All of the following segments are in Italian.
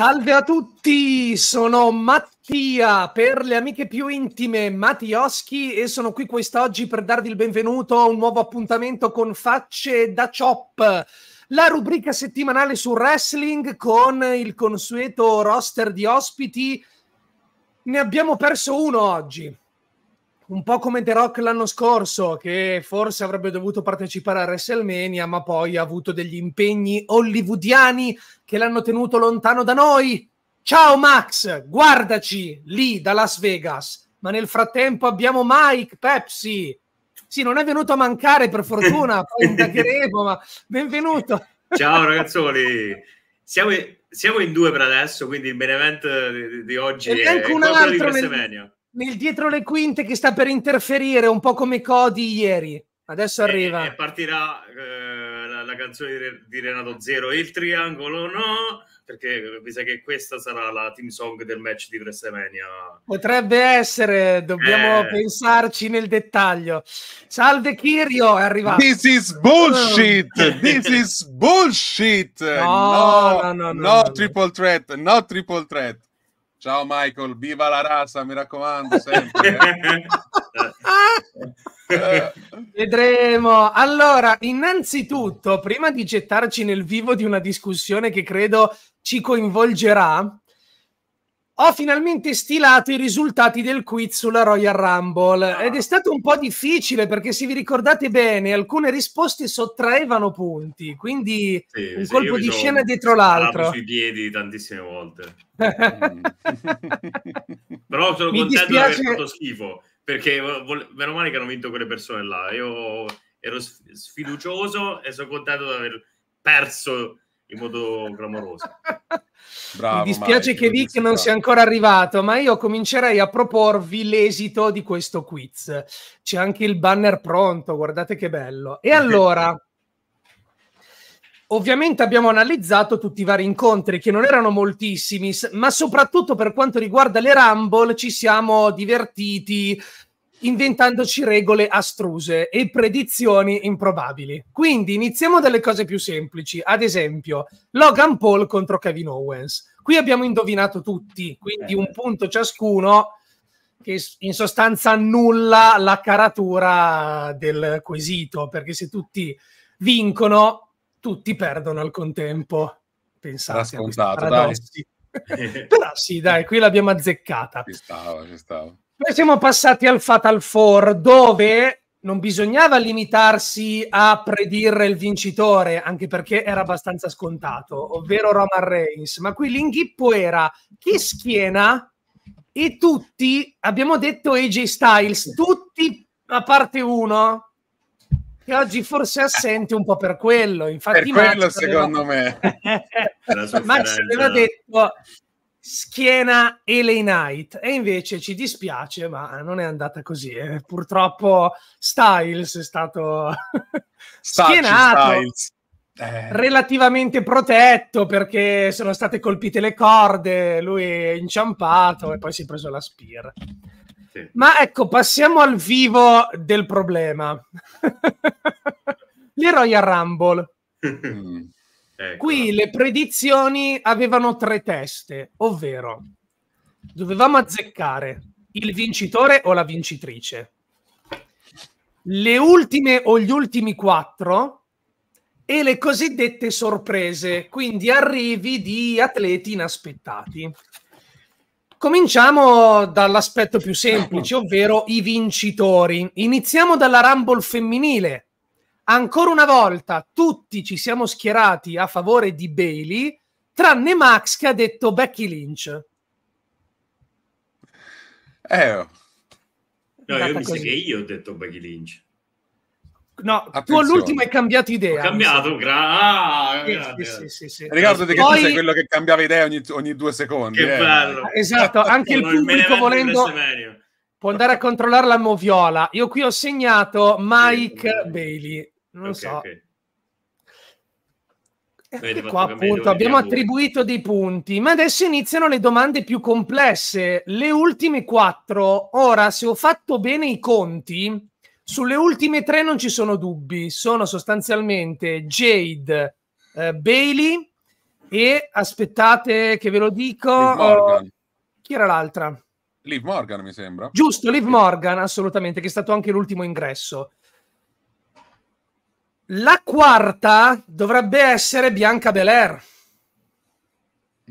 Salve a tutti, sono Mattia, per le amiche più intime, Mattioschi, e sono qui quest'oggi per darvi il benvenuto a un nuovo appuntamento con Facce da Chop, la rubrica settimanale su wrestling con il consueto roster di ospiti. Ne abbiamo perso uno oggi, un po' come The Rock l'anno scorso, che forse avrebbe dovuto partecipare a WrestleMania, ma poi ha avuto degli impegni hollywoodiani che l'hanno tenuto lontano da noi. Ciao Max, guardaci lì da Las Vegas. Ma nel frattempo abbiamo Mike Pepsi. Sì, non è venuto a mancare per fortuna, poi indagheremo, ma benvenuto. Ciao ragazzoli, siamo, siamo, in due per adesso, quindi il benevent di, di oggi e è anche un altro di nel, nel dietro le quinte che sta per interferire, un po' come Cody ieri. Adesso arriva. E, e partirà la canzone di Renato Zero, Il triangolo no, perché mi sa che questa sarà la team song del match di WrestleMania. Potrebbe essere, dobbiamo eh. pensarci nel dettaglio. Salve Kirio, è arrivato. This is bullshit! This is bullshit! No, no, no, no, no, no, no triple threat, no triple threat. Ciao Michael, viva la razza, mi raccomando sempre. Eh. Vedremo. Allora, innanzitutto, prima di gettarci nel vivo di una discussione che credo ci coinvolgerà, ho finalmente stilato i risultati del quiz sulla Royal Rumble ah. ed è stato un po' difficile perché se vi ricordate bene alcune risposte sottraevano punti, quindi sì, un sì, colpo di scena dietro l'altro. sui piedi tantissime volte. mm. Però sono Mi contento dispiace... di aver fatto schifo perché meno male che hanno vinto quelle persone là. Io ero sfiducioso e sono contento di aver perso in modo clamoroso. Bravo, Mi dispiace Mike, che Vic non sia ancora arrivato, ma io comincerei a proporvi l'esito di questo quiz. C'è anche il banner pronto, guardate che bello. E allora, Ovviamente abbiamo analizzato tutti i vari incontri che non erano moltissimi, ma soprattutto per quanto riguarda le Rumble ci siamo divertiti inventandoci regole astruse e predizioni improbabili. Quindi iniziamo dalle cose più semplici, ad esempio Logan Paul contro Kevin Owens. Qui abbiamo indovinato tutti, quindi un eh. punto ciascuno che in sostanza annulla la caratura del quesito, perché se tutti vincono tutti perdono al contempo. Pensate a questi paradossi. Però sì, dai, qui l'abbiamo azzeccata. Ci stava, ci stava. Poi siamo passati al Fatal Four, dove non bisognava limitarsi a predire il vincitore, anche perché era abbastanza scontato, ovvero Roman Reigns. Ma qui l'inghippo era chi schiena e tutti, abbiamo detto AJ Styles, tutti a parte uno, che oggi forse è assente un po' per quello. Infatti, per quello, Max secondo me. Max aveva detto schiena Ellie Knight e invece ci dispiace ma non è andata così eh. purtroppo Styles è stato schienato eh. relativamente protetto perché sono state colpite le corde lui è inciampato mm. e poi si è preso la spear ma ecco, passiamo al vivo del problema. Le Royal Rumble. Ecco. Qui le predizioni avevano tre teste, ovvero dovevamo azzeccare il vincitore o la vincitrice, le ultime o gli ultimi quattro e le cosiddette sorprese, quindi arrivi di atleti inaspettati. Cominciamo dall'aspetto più semplice, ovvero i vincitori. Iniziamo dalla Rumble femminile. Ancora una volta, tutti ci siamo schierati a favore di Bailey, tranne Max che ha detto Becky Lynch. Eh, no, io mi sa che io ho detto Becky Lynch. No, Attenzione. tu all'ultimo hai cambiato idea. Ho cambiato, gra- ah, sì, sì, sì, sì, Ricordo che Poi... tu sei quello che cambiava idea ogni, ogni due secondi. Che eh. bello. Esatto, anche il pubblico volendo può andare a controllare la moviola. Io qui ho segnato Mike Bailey. Non okay, so. Okay. Eh, Vedi, qua appunto abbiamo attribuito dei punti, ma adesso iniziano le domande più complesse, le ultime quattro. Ora, se ho fatto bene i conti, sulle ultime tre non ci sono dubbi, sono sostanzialmente Jade, eh, Bailey e aspettate che ve lo dico, oh, chi era l'altra? Liv Morgan mi sembra. Giusto, Liv Morgan, assolutamente, che è stato anche l'ultimo ingresso. La quarta dovrebbe essere Bianca Belair.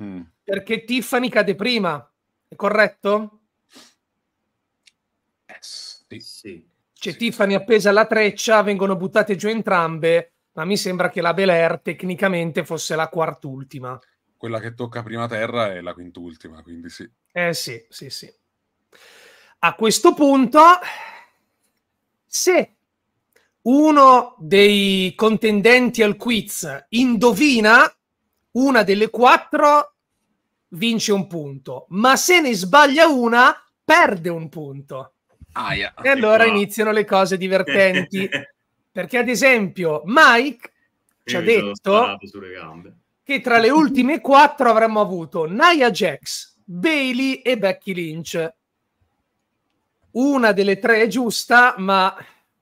Mm. Perché Tiffany cade prima, è corretto? Eh, sì. sì. C'è cioè, sì. Tiffany appesa alla treccia, vengono buttate giù entrambe, ma mi sembra che la Bel Air tecnicamente fosse la quart'ultima. Quella che tocca prima terra è la quint'ultima, quindi sì. Eh sì, sì, sì. A questo punto, se uno dei contendenti al quiz indovina una delle quattro, vince un punto, ma se ne sbaglia una, perde un punto. Ah, yeah. E allora wow. iniziano le cose divertenti. perché ad esempio Mike ci ha detto che tra le ultime quattro avremmo avuto Nia Jax, Bailey e Becky Lynch. Una delle tre è giusta, ma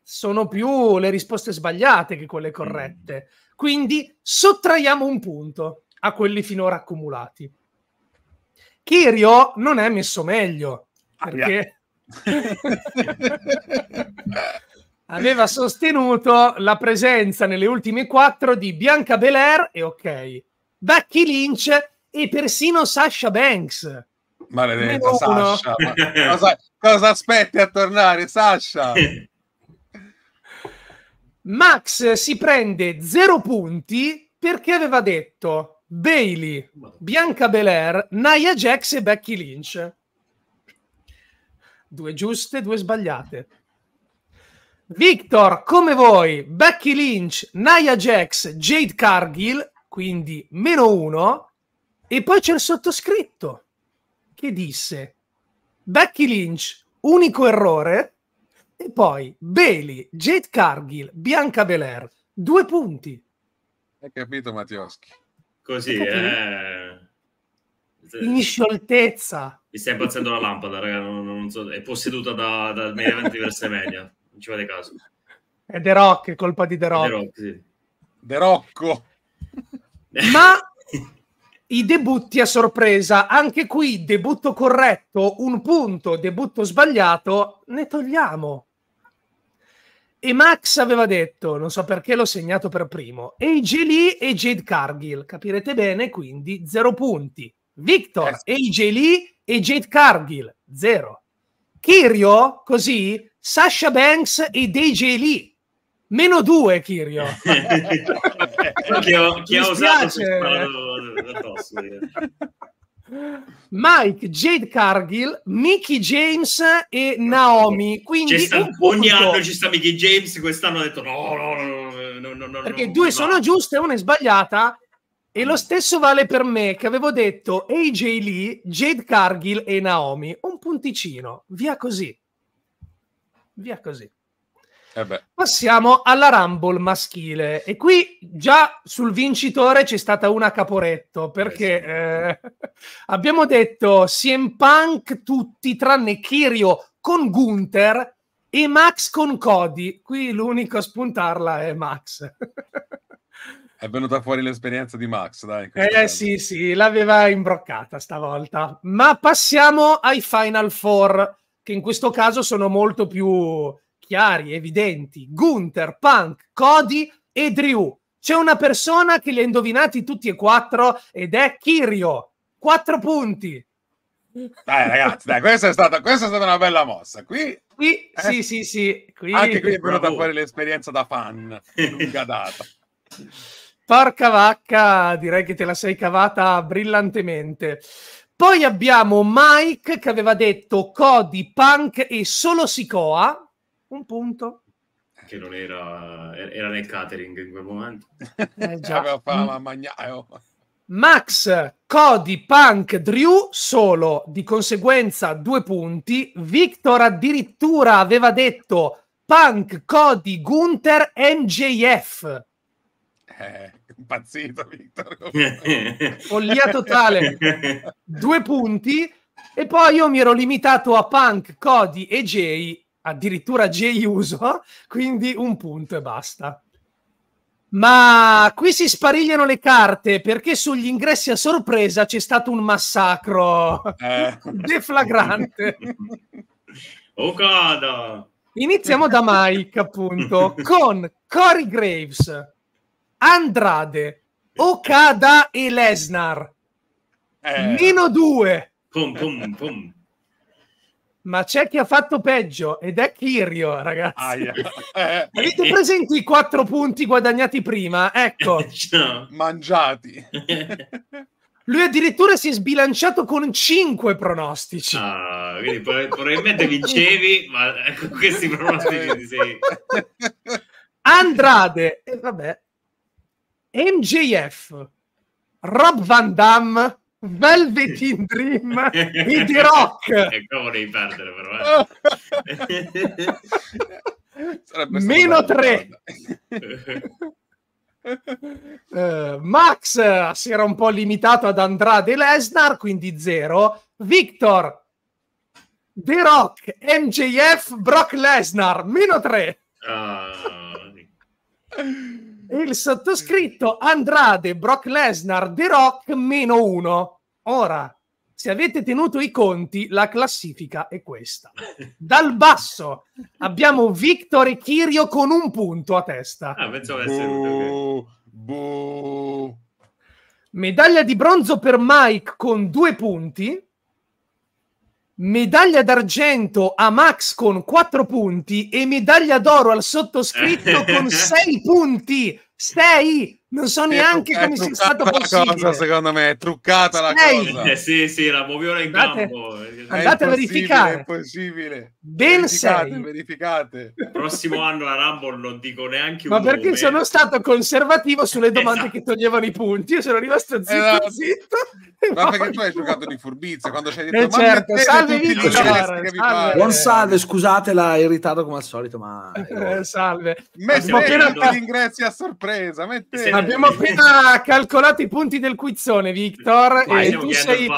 sono più le risposte sbagliate che quelle corrette. Quindi sottraiamo un punto a quelli finora accumulati. Kirio non è messo meglio perché aveva sostenuto la presenza nelle ultime quattro di Bianca Belair e ok, Becky Lynch e persino Sasha Banks. Maledetta Sasha, ma cosa, cosa aspetti a tornare Sasha? Max si prende zero punti perché aveva detto Bailey, Bianca Belair, Nia Jax e Becky Lynch due giuste, due sbagliate. Victor, come voi, Becky Lynch, Nia Jax, Jade Cargill, quindi meno uno, e poi c'è il sottoscritto che disse Becky Lynch, unico errore, e poi Bailey, Jade Cargill, Bianca Belair, due punti. Hai capito Mattioschi? Così, capito? eh in scioltezza. Mi stai impazzendo la lampada, raga, non, non so, è posseduta da, da diverse media, non ci vede caso. È The Rock, è colpa di The Rock. The Rock, sì. The Rocco. Ma i debutti a sorpresa, anche qui debutto corretto, un punto, debutto sbagliato, ne togliamo. E Max aveva detto, non so perché l'ho segnato per primo, AJ Lee e Jade Cargill, capirete bene, quindi zero punti. Victor, eh. AJ Lee e Jade Cargill, zero. Kirio, così, Sasha Banks e AJ Lee, meno due Kirio. chi ha, chi ha usato Mike, Jade Cargill, Mickey James e Naomi. Quindi sta, ogni anno ci sta Mickey James, quest'anno ha detto no, no, no, no, no, no perché no, due no, sono giuste, una è sbagliata e lo stesso vale per me, che avevo detto AJ Lee, Jade Cargill e Naomi. Un punticino, via così. Via così. Eh Passiamo alla Rumble maschile. E qui già sul vincitore c'è stata una caporetto, perché eh, eh, abbiamo detto CM Punk tutti, tranne Kirio con Gunther e Max con Cody. Qui l'unico a spuntarla è Max. È venuta fuori l'esperienza di Max, dai. Eh caso. sì, sì, l'aveva imbroccata stavolta. Ma passiamo ai Final Four, che in questo caso sono molto più chiari, evidenti. Gunther, Punk, Cody e Drew. C'è una persona che li ha indovinati tutti e quattro ed è Kirio. Quattro punti. Dai ragazzi, dai, questa, è stata, questa, è stata, una bella mossa. Qui, qui eh, sì, sì, sì. Qui, anche qui è venuta fuori l'esperienza da fan, lunga data. Porca vacca, direi che te la sei cavata brillantemente. Poi abbiamo Mike che aveva detto Cody, Punk e solo Sicoa. Un punto. Che non era, era nel catering in quel momento. Eh, già. Aveva la mm. magnaio. Eh, oh. Max, Cody, Punk, Drew solo, di conseguenza due punti. Victor addirittura aveva detto Punk, Cody, Gunther, MJF. Eh impazzito, Victor. Follia totale. Due punti. E poi io mi ero limitato a Punk, Cody e Jay, addirittura Jay Uso, quindi un punto e basta. Ma qui si sparigliano le carte perché sugli ingressi a sorpresa c'è stato un massacro eh. deflagrante. oh God. Iniziamo da Mike, appunto, con Corey Graves Andrade, Okada e Lesnar. Eh. Meno due. Pum, pum, pum. Ma c'è chi ha fatto peggio ed è Kirio, ragazzi. eh, Avete eh, presenti i quattro punti guadagnati prima? Ecco. Mangiati. Lui addirittura si è sbilanciato con cinque pronostici. Ah, quindi probabilmente vincevi, ma con questi pronostici ti sei... Andrade, e vabbè, MJF, Rob Van Dam, Velvet in Dream e The Rock. E eh, come volevi perdere però, eh? Meno tre. Uh, Max uh, si era un po' limitato ad Andrade Lesnar, quindi zero. Victor, The Rock, MJF, Brock Lesnar, meno tre. Uh... Il sottoscritto Andrade, Brock Lesnar, The Rock, meno uno. Ora, se avete tenuto i conti, la classifica è questa. Dal basso abbiamo Victor e Kirio con un punto a testa. Ah, pensavo essere buh, Medaglia di bronzo per Mike con due punti medaglia d'argento a Max con 4 punti e medaglia d'oro al sottoscritto con 6 punti. Sei! Non so neanche è come sia stato possibile. Cosa, secondo me è truccata sei. la cosa. Eh, sì, sì, la moviola ora in andate, campo. Andate a verificare. È possibile Ben verificate, sei. Verificate. Il prossimo anno la Rumble non dico neanche un Ma perché nome. sono stato conservativo sulle esatto. domande esatto. che toglievano i punti? Io sono rimasto zitto, esatto. zitto. Ma no, perché tu hai giocato di furbizia quando c'hai detto eh, certo. ma salve Vito buon salve scusatela irritato come al solito ma eh, salve mettete ma appena... l'ingresso a sorpresa sorpresa. Mettete. Abbiamo appena calcolato i punti del quizzone, Victor. Ma e tu sei,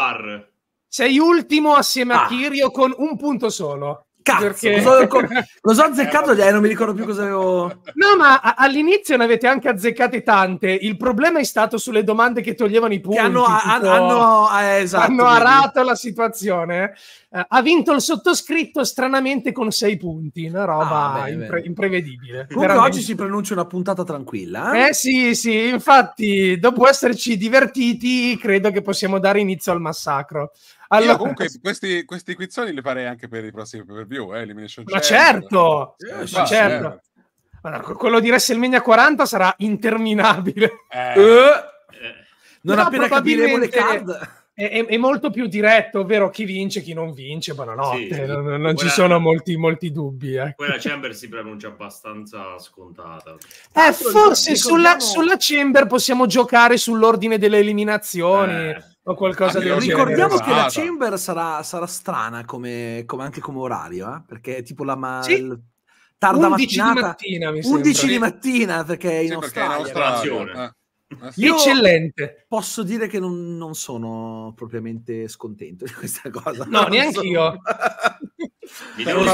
sei ultimo assieme ah. a Kirio con un punto solo cazzo, perché... cosa, cosa ho azzeccato? Eh, non mi ricordo più cosa avevo... No, ma a- all'inizio ne avete anche azzeccate tante. Il problema è stato sulle domande che toglievano i punti. Che hanno, a- hanno, eh, esatto, hanno arato la situazione. Uh, ha vinto il sottoscritto stranamente con sei punti, una ah, roba ah, beh, impre- imprevedibile. Comunque veramente. oggi si pronuncia una puntata tranquilla. Eh? eh sì, sì, infatti dopo esserci divertiti credo che possiamo dare inizio al massacro. Allora... Io comunque questi, questi quizzoni li farei anche per i prossimi per view, eh, Elimination Ma certo! Eh, ma certo! certo. quello di WrestleMania 40 sarà interminabile. Eh. eh. eh non no, appena probabilmente... capiremo le card è, è, molto più diretto, ovvero chi vince, chi non vince, buonanotte, sì, non, non quella, ci sono molti, molti dubbi. Eh. Quella Chamber si pronuncia abbastanza scontata. Eh, ah, forse sulla, ricordiamo... sulla, Chamber possiamo giocare sull'ordine delle eliminazioni. Eh qualcosa di Ricordiamo che la Chamber sarà, sarà strana come, come, anche come orario, eh? perché è tipo la ma- sì. tarda 11 mattinata. Di mattina, 11 di mattina, perché è in sì, Australia. È in Australia. Eh. Io Eccellente. Posso dire che non, non, sono propriamente scontento di questa cosa. No, neanche sono... io. per, una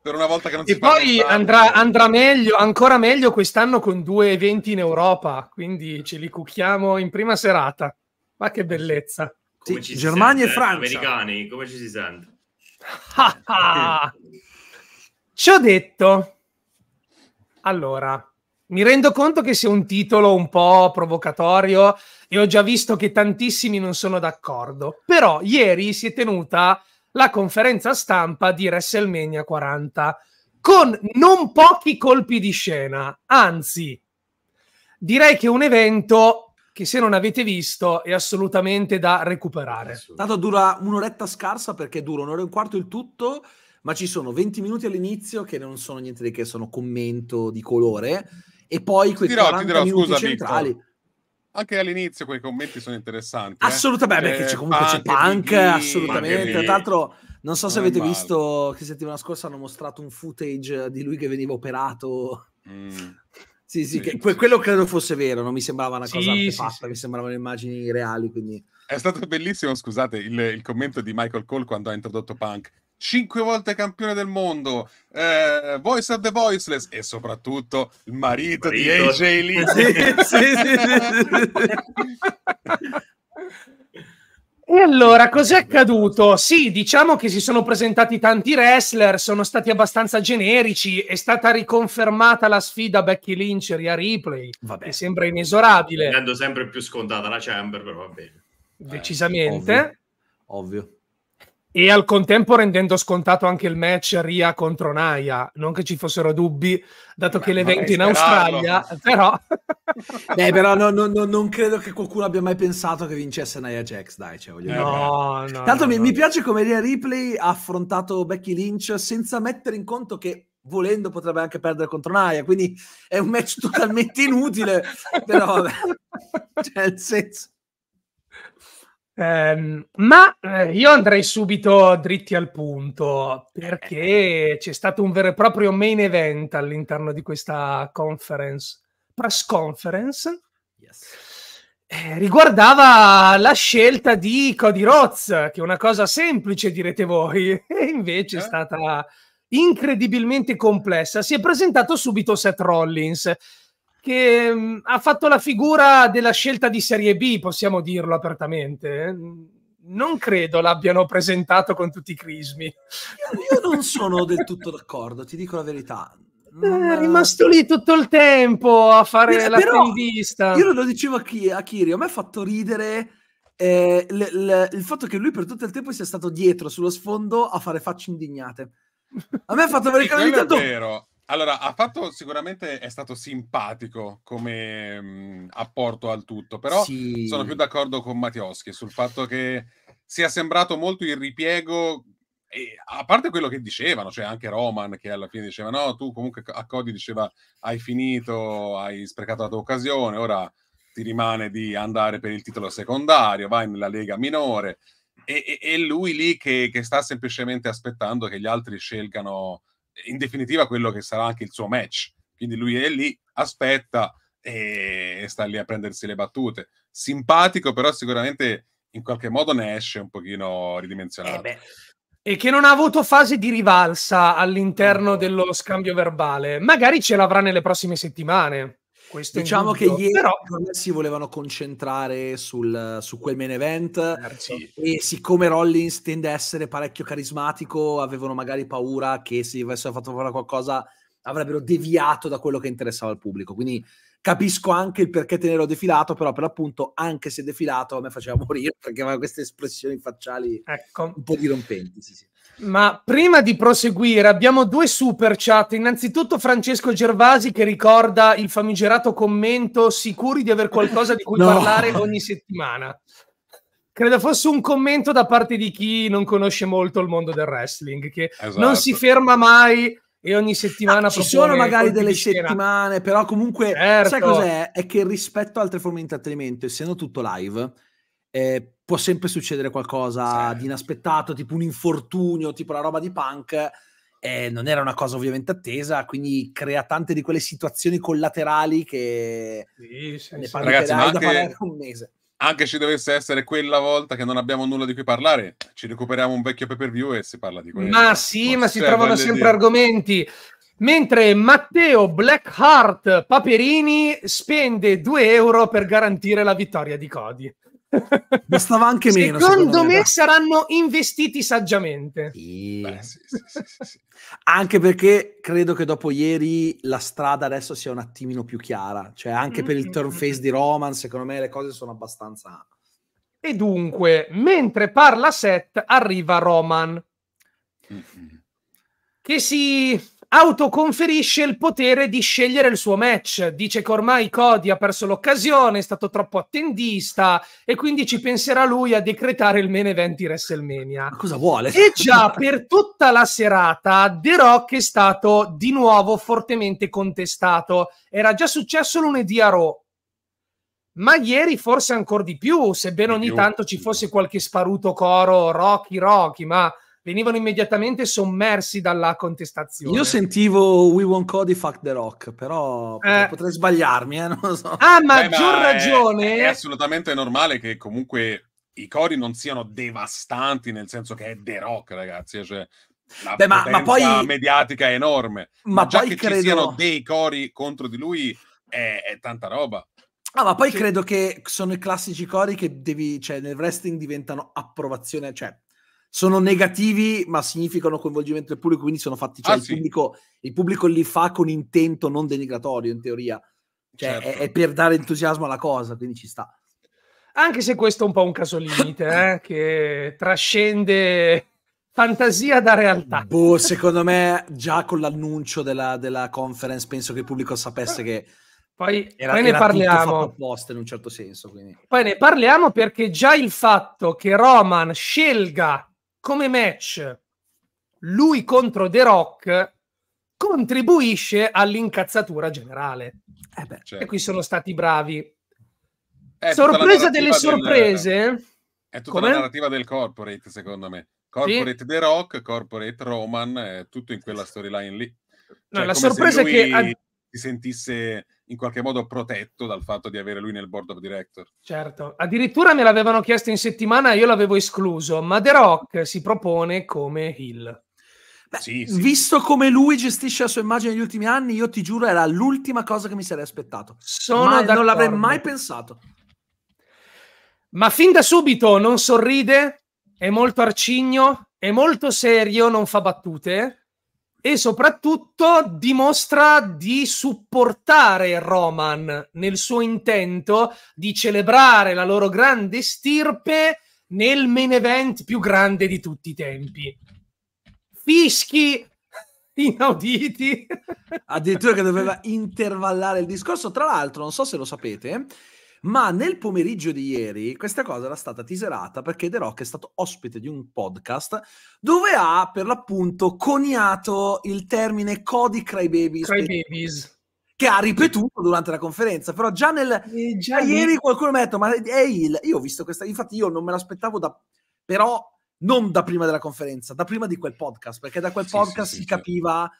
per una volta che non e si poi andrà, andrà, meglio, ancora meglio quest'anno con due eventi in Europa, quindi ce li cucchiamo in prima serata. Ma che bellezza! Sì, Germania sente, e eh, Francia. Americani, come ci si sente? Ah, ah. ci ho detto. Allora, mi rendo conto che sia un titolo un po' provocatorio e ho già visto che tantissimi non sono d'accordo, però ieri si è tenuta la conferenza stampa di WrestleMania 40 con non pochi colpi di scena, anzi direi che è un evento che se non avete visto è assolutamente da recuperare. Tanto dura un'oretta scarsa perché dura un'ora e un quarto il tutto, ma ci sono 20 minuti all'inizio che non sono niente di che, sono commento di colore e poi quei ti dirò, 40 dirò, minuti scusa, centrali. Victor. Anche all'inizio quei commenti sono interessanti. Eh. Assolutamente, eh? perché c'è, comunque punk, c'è punk, lì, assolutamente. Tra l'altro, non so se non avete visto che settimana scorsa hanno mostrato un footage di lui che veniva operato. Mm. sì, sì, sì, che, sì, quello credo fosse vero, non mi sembrava una cosa sì, fatta, mi sembravano immagini reali. Quindi... È stato bellissimo, scusate, il, il commento di Michael Cole quando ha introdotto Punk cinque volte campione del mondo, eh, Voice of the Voiceless e soprattutto il marito, il marito. di AJ Lee. sì, sì, sì, e allora, cos'è accaduto? Sì, diciamo che si sono presentati tanti wrestler, sono stati abbastanza generici, è stata riconfermata la sfida Becky Lynch e Ria Ripley, vabbè. che sembra inesorabile. Andando sempre più scontata la Chamber, però va bene. Decisamente. Eh, ovvio. ovvio e al contempo rendendo scontato anche il match Ria contro Naya. Non che ci fossero dubbi, dato Beh, che l'evento in Australia, però... Beh, però no, no, no, non credo che qualcuno abbia mai pensato che vincesse Naya Jax, dai, cioè, voglio no, dire. No, Tanto mi, mi, piace come Ria Ripley ha affrontato Becky Lynch senza mettere in conto che volendo potrebbe anche perdere contro Naya, quindi è un match totalmente inutile, però... Beh, cioè, nel senso Um, ma eh, io andrei subito dritti al punto perché c'è stato un vero e proprio main event all'interno di questa conference, press conference. Yes. Eh, riguardava la scelta di Cody Roz, che è una cosa semplice direte voi, e invece eh? è stata incredibilmente complessa. Si è presentato subito Seth Rollins che mh, mm, ha fatto la figura della scelta di Serie B, possiamo dirlo apertamente. Eh. Non credo l'abbiano presentato con tutti i crismi. Io, io non sono del tutto d'accordo, ti dico la verità. Eh, è rimasto lì tutto il tempo a fare eh, l'attendista. Io lo dicevo a, chi, a Kiri, a me ha fatto ridere eh, le, le, il fatto che lui per tutto il tempo sia stato dietro sullo sfondo a fare facce indignate. A me ha fatto veramente tanto... Vero. Allora, ha fatto sicuramente è stato simpatico come mh, mhmm, apporto al tutto, però sì. sono più d'accordo con Mattioschi sul fatto che sia sembrato molto il ripiego e a parte quello che dicevano, cioè anche Roman che alla fine diceva no, tu comunque a Cody diceva hai finito, hai sprecato la tua occasione, ora ti rimane di andare per il titolo secondario, vai nella lega minore e, e, e lui lì che, che, sta semplicemente aspettando che gli altri scelgano in definitiva quello che sarà anche il suo match. Quindi lui è lì, aspetta e sta lì a prendersi le battute. Simpatico, però sicuramente in qualche modo ne esce un pochino ridimensionato. Eh e che non ha avuto fase di rivalsa all'interno dello scambio verbale. Magari ce l'avrà nelle prossime settimane. Questo diciamo che ieri però si volevano concentrare sul, su quel main event Grazie. Certo. e siccome Rollins tende a essere parecchio carismatico, avevano magari paura che se avessero fatto fare qualcosa avrebbero deviato da quello che interessava al pubblico. Quindi Capisco anche il perché tenerlo defilato, però per l'appunto, anche se defilato, a me faceva morire perché aveva queste espressioni facciali ecco. un po' dirompenti. Sì, sì. Ma prima di proseguire, abbiamo due super chat. Innanzitutto Francesco Gervasi che ricorda il famigerato commento sicuri di aver qualcosa di cui no. parlare ogni settimana. Credo fosse un commento da parte di chi non conosce molto il mondo del wrestling, che esatto. non si esatto. ferma mai e ogni ah, settimana ah, ci sono magari delle settimane però comunque certo. sai cos'è? è che rispetto a altre forme di intrattenimento essendo tutto live eh, può sempre succedere qualcosa sì. di inaspettato tipo un infortunio tipo la roba di punk eh, non era una cosa ovviamente attesa quindi crea tante di quelle situazioni collaterali che sì, sì, ne sì. ragazzi ma anche, un mese anche se dovesse essere quella volta che non abbiamo nulla di cui parlare, ci recuperiamo un vecchio pay per view e si parla di quello. Ma sì, Forse ma si cioè, trovano sempre dire. argomenti. Mentre Matteo Blackheart Paperini spende 2 euro per garantire la vittoria di Cody. Bastava anche meno. Secondo, me, me saranno investiti saggiamente. Sì. Beh, sì, sì, anche perché credo che dopo ieri la strada adesso sia un attimino più chiara. Cioè, anche mm-hmm. per il mm, turn mm, face mm. di Roman, secondo me le cose sono abbastanza. E dunque, mentre parla Seth, arriva Roman. Mm-hmm. Che si autoconferisce il potere di scegliere il suo match. Dice che ormai Cody ha perso l'occasione, è stato troppo attendista e quindi ci penserà lui a decretare il main event di WrestleMania. Ma cosa vuole? E già per tutta la serata The Rock è stato di nuovo fortemente contestato. Era già successo lunedì a Raw. Ma ieri forse ancora di più, sebbene ogni tanto ci fosse qualche sparuto coro Rocky Rocky, ma venivano immediatamente sommersi dalla contestazione. Io sentivo We Want Cody Fuck the Rock, però eh. potrei sbagliarmi, eh, non lo so. Ah, maggior Beh, ma ragione! È, è eh. assolutamente normale che comunque i cori non siano devastanti, nel senso che è The Rock, ragazzi, eh, cioè... La Beh, ma, ma poi mediatica è enorme, ma, ma già poi che credo... ci siano dei cori contro di lui è, è tanta roba. Ah, ma poi credo che sono i classici cori che devi, cioè nel wrestling diventano approvazione, cioè sono negativi, ma significano coinvolgimento del pubblico, quindi sono fatti, cioè ah, il, sì. pubblico, il, pubblico, li fa con intento non denigratorio, in teoria. Cioè, certo. è, è, per dare entusiasmo alla cosa, quindi ci sta. Anche se questo è un po' un caso limite, eh, che trascende fantasia da realtà. Boh, secondo me già con l'annuncio della, della conference penso che il pubblico sapesse che poi, era, poi ne parliamo. Apposta, in un certo senso. Quindi. Poi ne parliamo perché già il fatto che Roman scelga come match lui contro The Rock contribuisce all'incazzatura generale. Eh beh, certo. E qui sono stati bravi. È Sorpresa delle sorprese. Del... È tutta Com'è? la narrativa del corporate, secondo me. Corporate sì? The Rock, Corporate Roman, eh, tutto in quella storyline lì. Cioè, no, la sorpresa è che... Si sentisse in qualche modo protetto dal fatto di avere lui nel board of director. Certo, addirittura me l'avevano chiesto in settimana e io l'avevo escluso, ma The Rock si propone come Hill. Beh, sì, sì. Visto come lui gestisce la sua immagine negli ultimi anni, io ti giuro era l'ultima cosa che mi sarei aspettato. Sono non l'avrei mai pensato. Ma fin da subito non sorride, è molto arcigno, è molto serio, non fa battute e soprattutto dimostra di supportare Roman nel suo intento di celebrare la loro grande stirpe nel main event più grande di tutti i tempi. Fischi inauditi. Addirittura che doveva intervallare il discorso. Tra l'altro, non so se lo sapete, ma nel pomeriggio di ieri questa cosa era stata tiserata perché The Rock è stato ospite di un podcast dove ha per l'appunto coniato il termine Cody Crybabies. Crybabies. Che ha ripetuto durante la conferenza, però già nel già ieri mi... qualcuno mi ha detto: Ma è il. Io ho visto questa, infatti, io non me l'aspettavo da. però non da prima della conferenza, da prima di quel podcast, perché da quel sì, podcast sì, si sì, capiva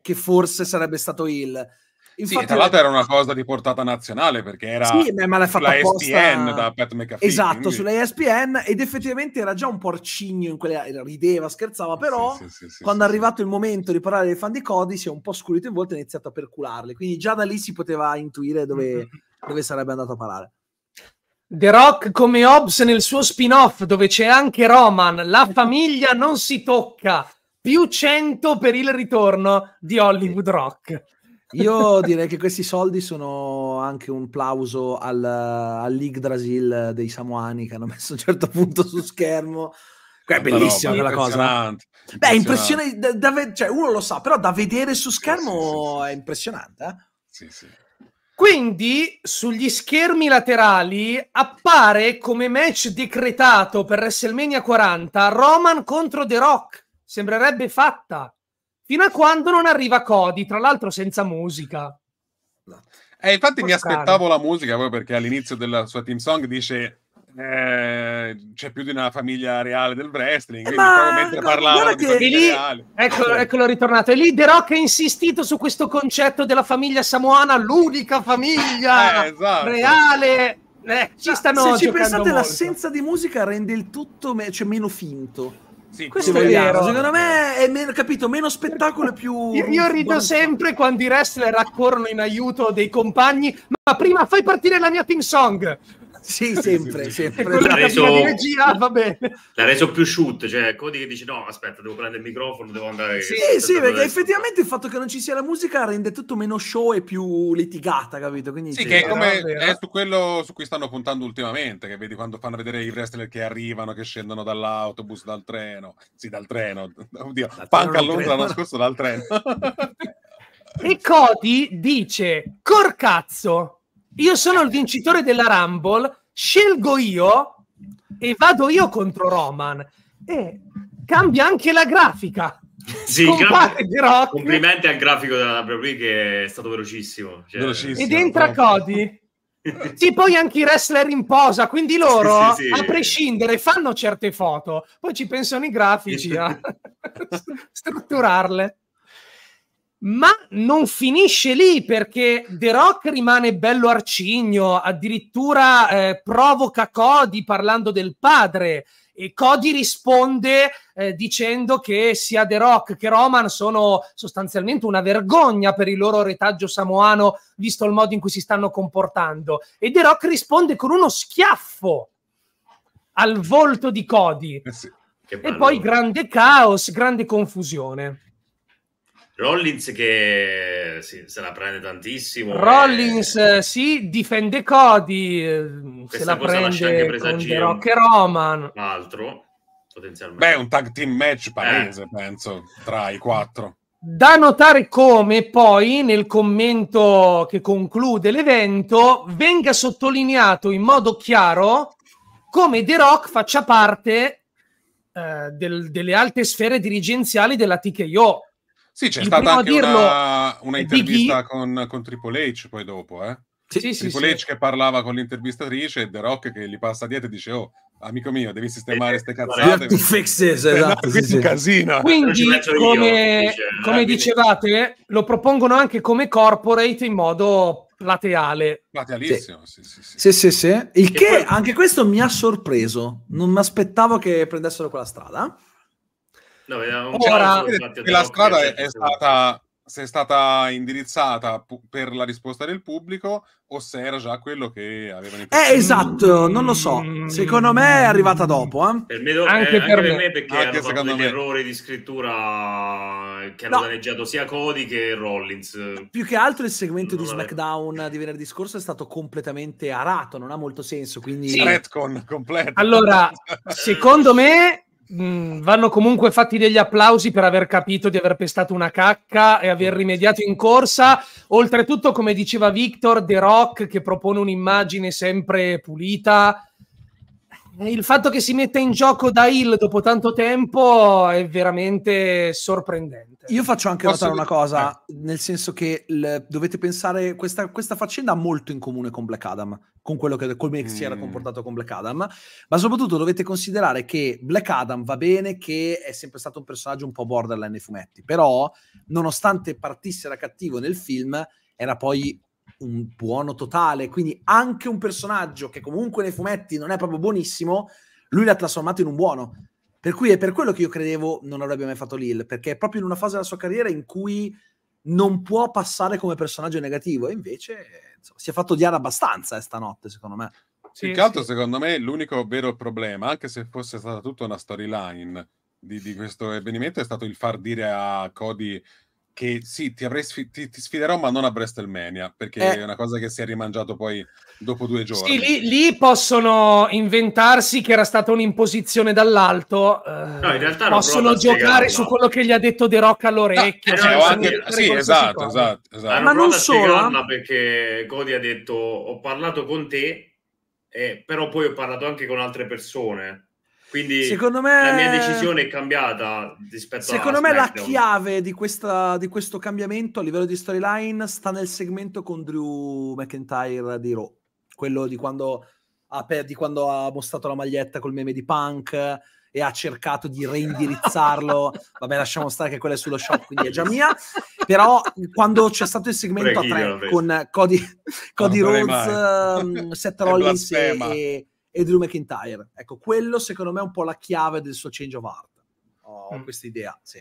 che forse sarebbe stato il Infatti, sì, tra l'altro era una cosa di portata nazionale perché era sì, ma l'ha fatta sulla apposta... ESPN da Pat McAfee. Esatto, quindi... sulla ESPN ed effettivamente era già un po' arcigno in quella, rideva, scherzava, però sì, sì, quando è arrivato il momento di parlare dei fan di Cody si è un po' scurito in volto e ha iniziato a percularli, quindi già da lì si poteva intuire dove, dove sarebbe andato a parare. The Rock come Hobbs nel suo spin-off dove c'è anche Roman, la famiglia non si tocca, più 100 per il ritorno di Hollywood Rock. Io direi che questi soldi sono anche un plauso al, all'Yggdrasil dei Samoani che hanno messo a un certo punto su schermo. È cioè, bellissima quella cosa. Beh, è impressionante. Da, da, cioè, uno lo sa, però da vedere su schermo sì, sì, è impressionante. Eh? Sì, sì. Quindi sugli schermi laterali appare come match decretato per WrestleMania 40 Roman contro The Rock. Sembrerebbe fatta fino a quando non arriva Cody, tra l'altro senza musica. No. Eh, infatti Porcare. mi aspettavo la musica proprio perché all'inizio della sua team song dice eh, c'è più di una famiglia reale del wrestling. Eh, ma... mentre parlava che... lì, eccolo, eccolo ritornato. E lì The Rock ha insistito su questo concetto della famiglia samoana, l'unica famiglia eh, esatto. reale. Eh, ci stanno Se ci pensate, molto. l'assenza di musica rende il tutto me- cioè, meno finto. Sì, questo è vero. Secondo me è meno, capito, meno spettacolo e più. Io, io rido sempre quando i wrestler accorrono in aiuto dei compagni. Ma prima fai partire la mia team song. Sì, sempre, sempre. La reso, regia, va bene. l'ha reso più shoot, cioè Cody che dice no, aspetta, devo prendere il microfono, devo andare... Sì, aspetta, sì, perché effettivamente il fatto che non ci sia la musica rende tutto meno show e più litigata, capito? Quindi, sì, sì che è ah, come è ah". su quello su cui stanno puntando ultimamente, che vedi quando fanno vedere i wrestler che arrivano, che scendono dall'autobus, dal treno, sì, dal treno, oddio, dal panca a Londra l'anno scorso dal treno. e Cody dice, corcazzo! Io sono il vincitore della Rumble, scelgo io e vado io contro Roman. E cambia anche la grafica. Sì, cambia... complimenti al grafico della WWE che è stato velocissimo. Cioè... velocissimo Ed entra Cody. sì, poi anche i wrestler in posa, quindi loro sì, sì, sì. a prescindere fanno certe foto, poi ci pensano i grafici a strutturarle. Ma non finisce lì perché The Rock rimane bello arcigno, addirittura eh, provoca Cody parlando del padre e Cody risponde eh, dicendo che sia The Rock che Roman sono sostanzialmente una vergogna per il loro retaggio samoano visto il modo in cui si stanno comportando e The Rock risponde con uno schiaffo al volto di Cody eh sì, e poi grande caos, grande confusione Rollins che si, se la prende tantissimo. Eh. Rollins e... Eh, sì, difende Cody, eh, Questa se la prende anche con The Rock e Roman. Altro, potenzialmente. Beh, un tag team match palese, eh. penso, tra i quattro. Da notare come poi nel commento che conclude l'evento venga sottolineato in modo chiaro come The Rock faccia parte eh, del, delle alte sfere dirigenziali della TKO sì, c'è il stata anche una, una intervista con, con, Triple H poi dopo, eh? Sì, sì, Triple sì, H sì. che parlava con l'intervistatrice e The Rock che gli passa dietro e dice oh, amico mio, devi sistemare queste cazzate. Tu fixes, esatto, sì, sì. casino. Quindi, come, io, come eh, dicevate, lo propongono anche come corporate in modo plateale. Platealissimo, sì, sì, sì. sì. sì, sì. Il che, che poi... anche questo mi ha sorpreso. Non mi aspettavo che prendessero quella strada. No, Ora, vedete, la strada è, stata se è stata indirizzata pu- per la risposta del pubblico o se era già quello che avevano in Eh, esatto, non lo so. Mm. Secondo me è arrivata dopo. Eh? Per me do- eh, anche, eh, per, me. per me, perché anche hanno fatto degli me. errori di scrittura che hanno no. danneggiato sia Cody che Rollins. Più che altro il segmento non di SmackDown di venerdì scorso è stato completamente arato, non ha molto senso. Quindi... Sì. Redcon completo. Allora, secondo me mh, mm, vanno comunque fatti degli applausi per aver capito di aver pestato una cacca e aver rimediato in corsa. Oltretutto, come diceva Victor, The Rock che propone un'immagine sempre pulita, eh, il fatto che si metta in gioco da Hill dopo tanto tempo è veramente sorprendente. Io faccio anche Posso notare dire... una cosa, eh. nel senso che il, dovete pensare, questa, questa faccenda ha molto in comune con Black Adam, con quello che come mm. si era comportato con Black Adam, ma soprattutto dovete considerare che Black Adam va bene che è sempre stato un personaggio un po' borderline nei fumetti, però nonostante partisse da cattivo nel film, era poi un buono totale, quindi anche un personaggio che comunque nei fumetti non è proprio buonissimo, lui l'ha trasformato in un buono. Per cui è per quello che io credevo non avrebbe mai fatto Lil, perché è proprio in una fase della sua carriera in cui non può passare come personaggio negativo, e invece insomma, si è fatto odiare abbastanza eh, stanotte, secondo me. Sì, Più che altro, sì. secondo me, l'unico vero problema, anche se fosse stata tutta una storyline di, di questo avvenimento, è stato il far dire a Cody che sì, ti, sfi- ti, ti, sfiderò, ma non a WrestleMania, perché eh. è una cosa che si è rimangiato poi dopo due giorni. Sì, lì, lì possono inventarsi che era stata un'imposizione dall'alto, eh, no, in realtà possono giocare su quello che gli ha detto The Rock all'orecchio. Eh, cioè, no, cioè, anche... sì, esatto, esatto, esatto, Ma non solo. Perché Cody ha detto, ho parlato con te, eh, però poi ho parlato anche con altre persone quindi secondo me... la mia decisione è cambiata rispetto a Secondo me la chiave di, questa, di, questo cambiamento a livello di storyline sta nel segmento con Drew McIntyre di Raw. Quello di quando, ha, di quando ha mostrato la maglietta col meme di Punk e ha cercato di reindirizzarlo. Vabbè, lasciamo stare che quella è sullo shop, quindi è già mia. Però quando c'è stato il segmento Prechino, a tre con Cody, Cody Rhodes, um, Seth Rollins e e Drew McIntyre. Ecco, quello secondo me è un po' la chiave del suo change of art. Ho mm. questa idea, sì.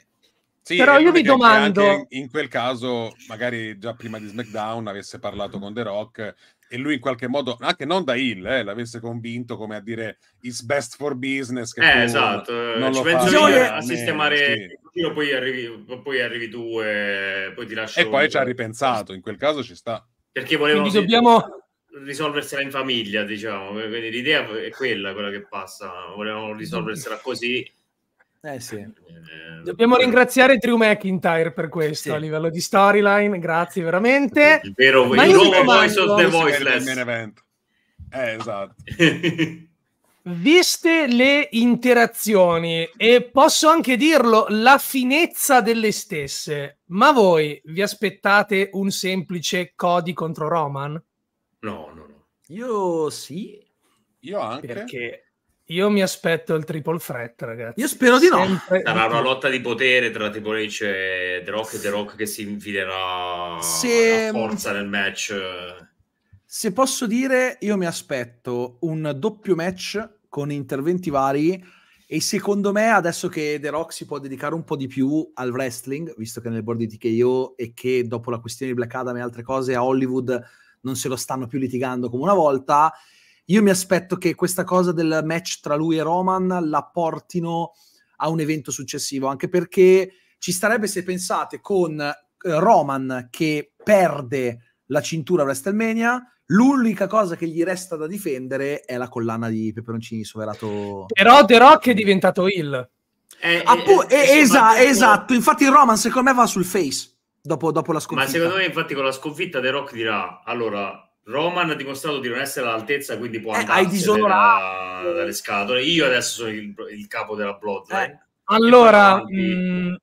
Sì, però io mi domando in quel caso magari già prima di SmackDown avesse parlato con The Rock e lui in qualche modo anche non da Hill eh, l'avesse convinto come a dire it's best for business che eh, esatto eh, non ci penso io a sistemare sì. io poi arrivi, poi arrivi tu e poi ti lascio e poi ci ha ripensato in quel caso ci sta perché volevo... Quindi dobbiamo risolversela in famiglia, diciamo. Quindi l'idea è quella, quella che passa. Volevamo risolversela così. Eh sì. Eh, Dobbiamo ringraziare Drew McIntyre per questo sì. a livello di storyline, grazie veramente. Il vero Ma il Voice of the Voiceless. Eh, esatto. Viste le interazioni e posso anche dirlo, la finezza delle stesse, ma voi vi aspettate un semplice Cody contro Roman? No, no, no. Io sì. Io anche. Perché io mi aspetto il triple threat, ragazzi. Io spero di no. Sarà una lotta di potere tra tipo H e The Rock e The Rock che si infilerà Se... la forza nel match. Se posso dire, io mi aspetto un doppio match con interventi vari e secondo me adesso che The Rock si può dedicare un po' di più al wrestling, visto che nel board di TKO e che dopo la questione di Black Adam e altre cose a Hollywood non se lo stanno più litigando come una volta. Io mi aspetto che questa cosa del match tra lui e Roman la portino a un evento successivo, anche perché ci starebbe, se pensate, con eh, Roman che perde la cintura a WrestleMania, l'unica cosa che gli resta da difendere è la collana di peperoncini soverato. Però The Rock è diventato il. Eh, Appu- eh, eh, esatto, esatto, infatti Roman secondo me va sul face dopo, dopo la sconfitta. Ma secondo me, infatti, con la sconfitta The Rock dirà: allora, Roman ha dimostrato di non essere all'altezza, quindi può andare eh, disonorato... da, dalle scatole. Io adesso sono il, il capo della Bloodline. Eh, allora, mm,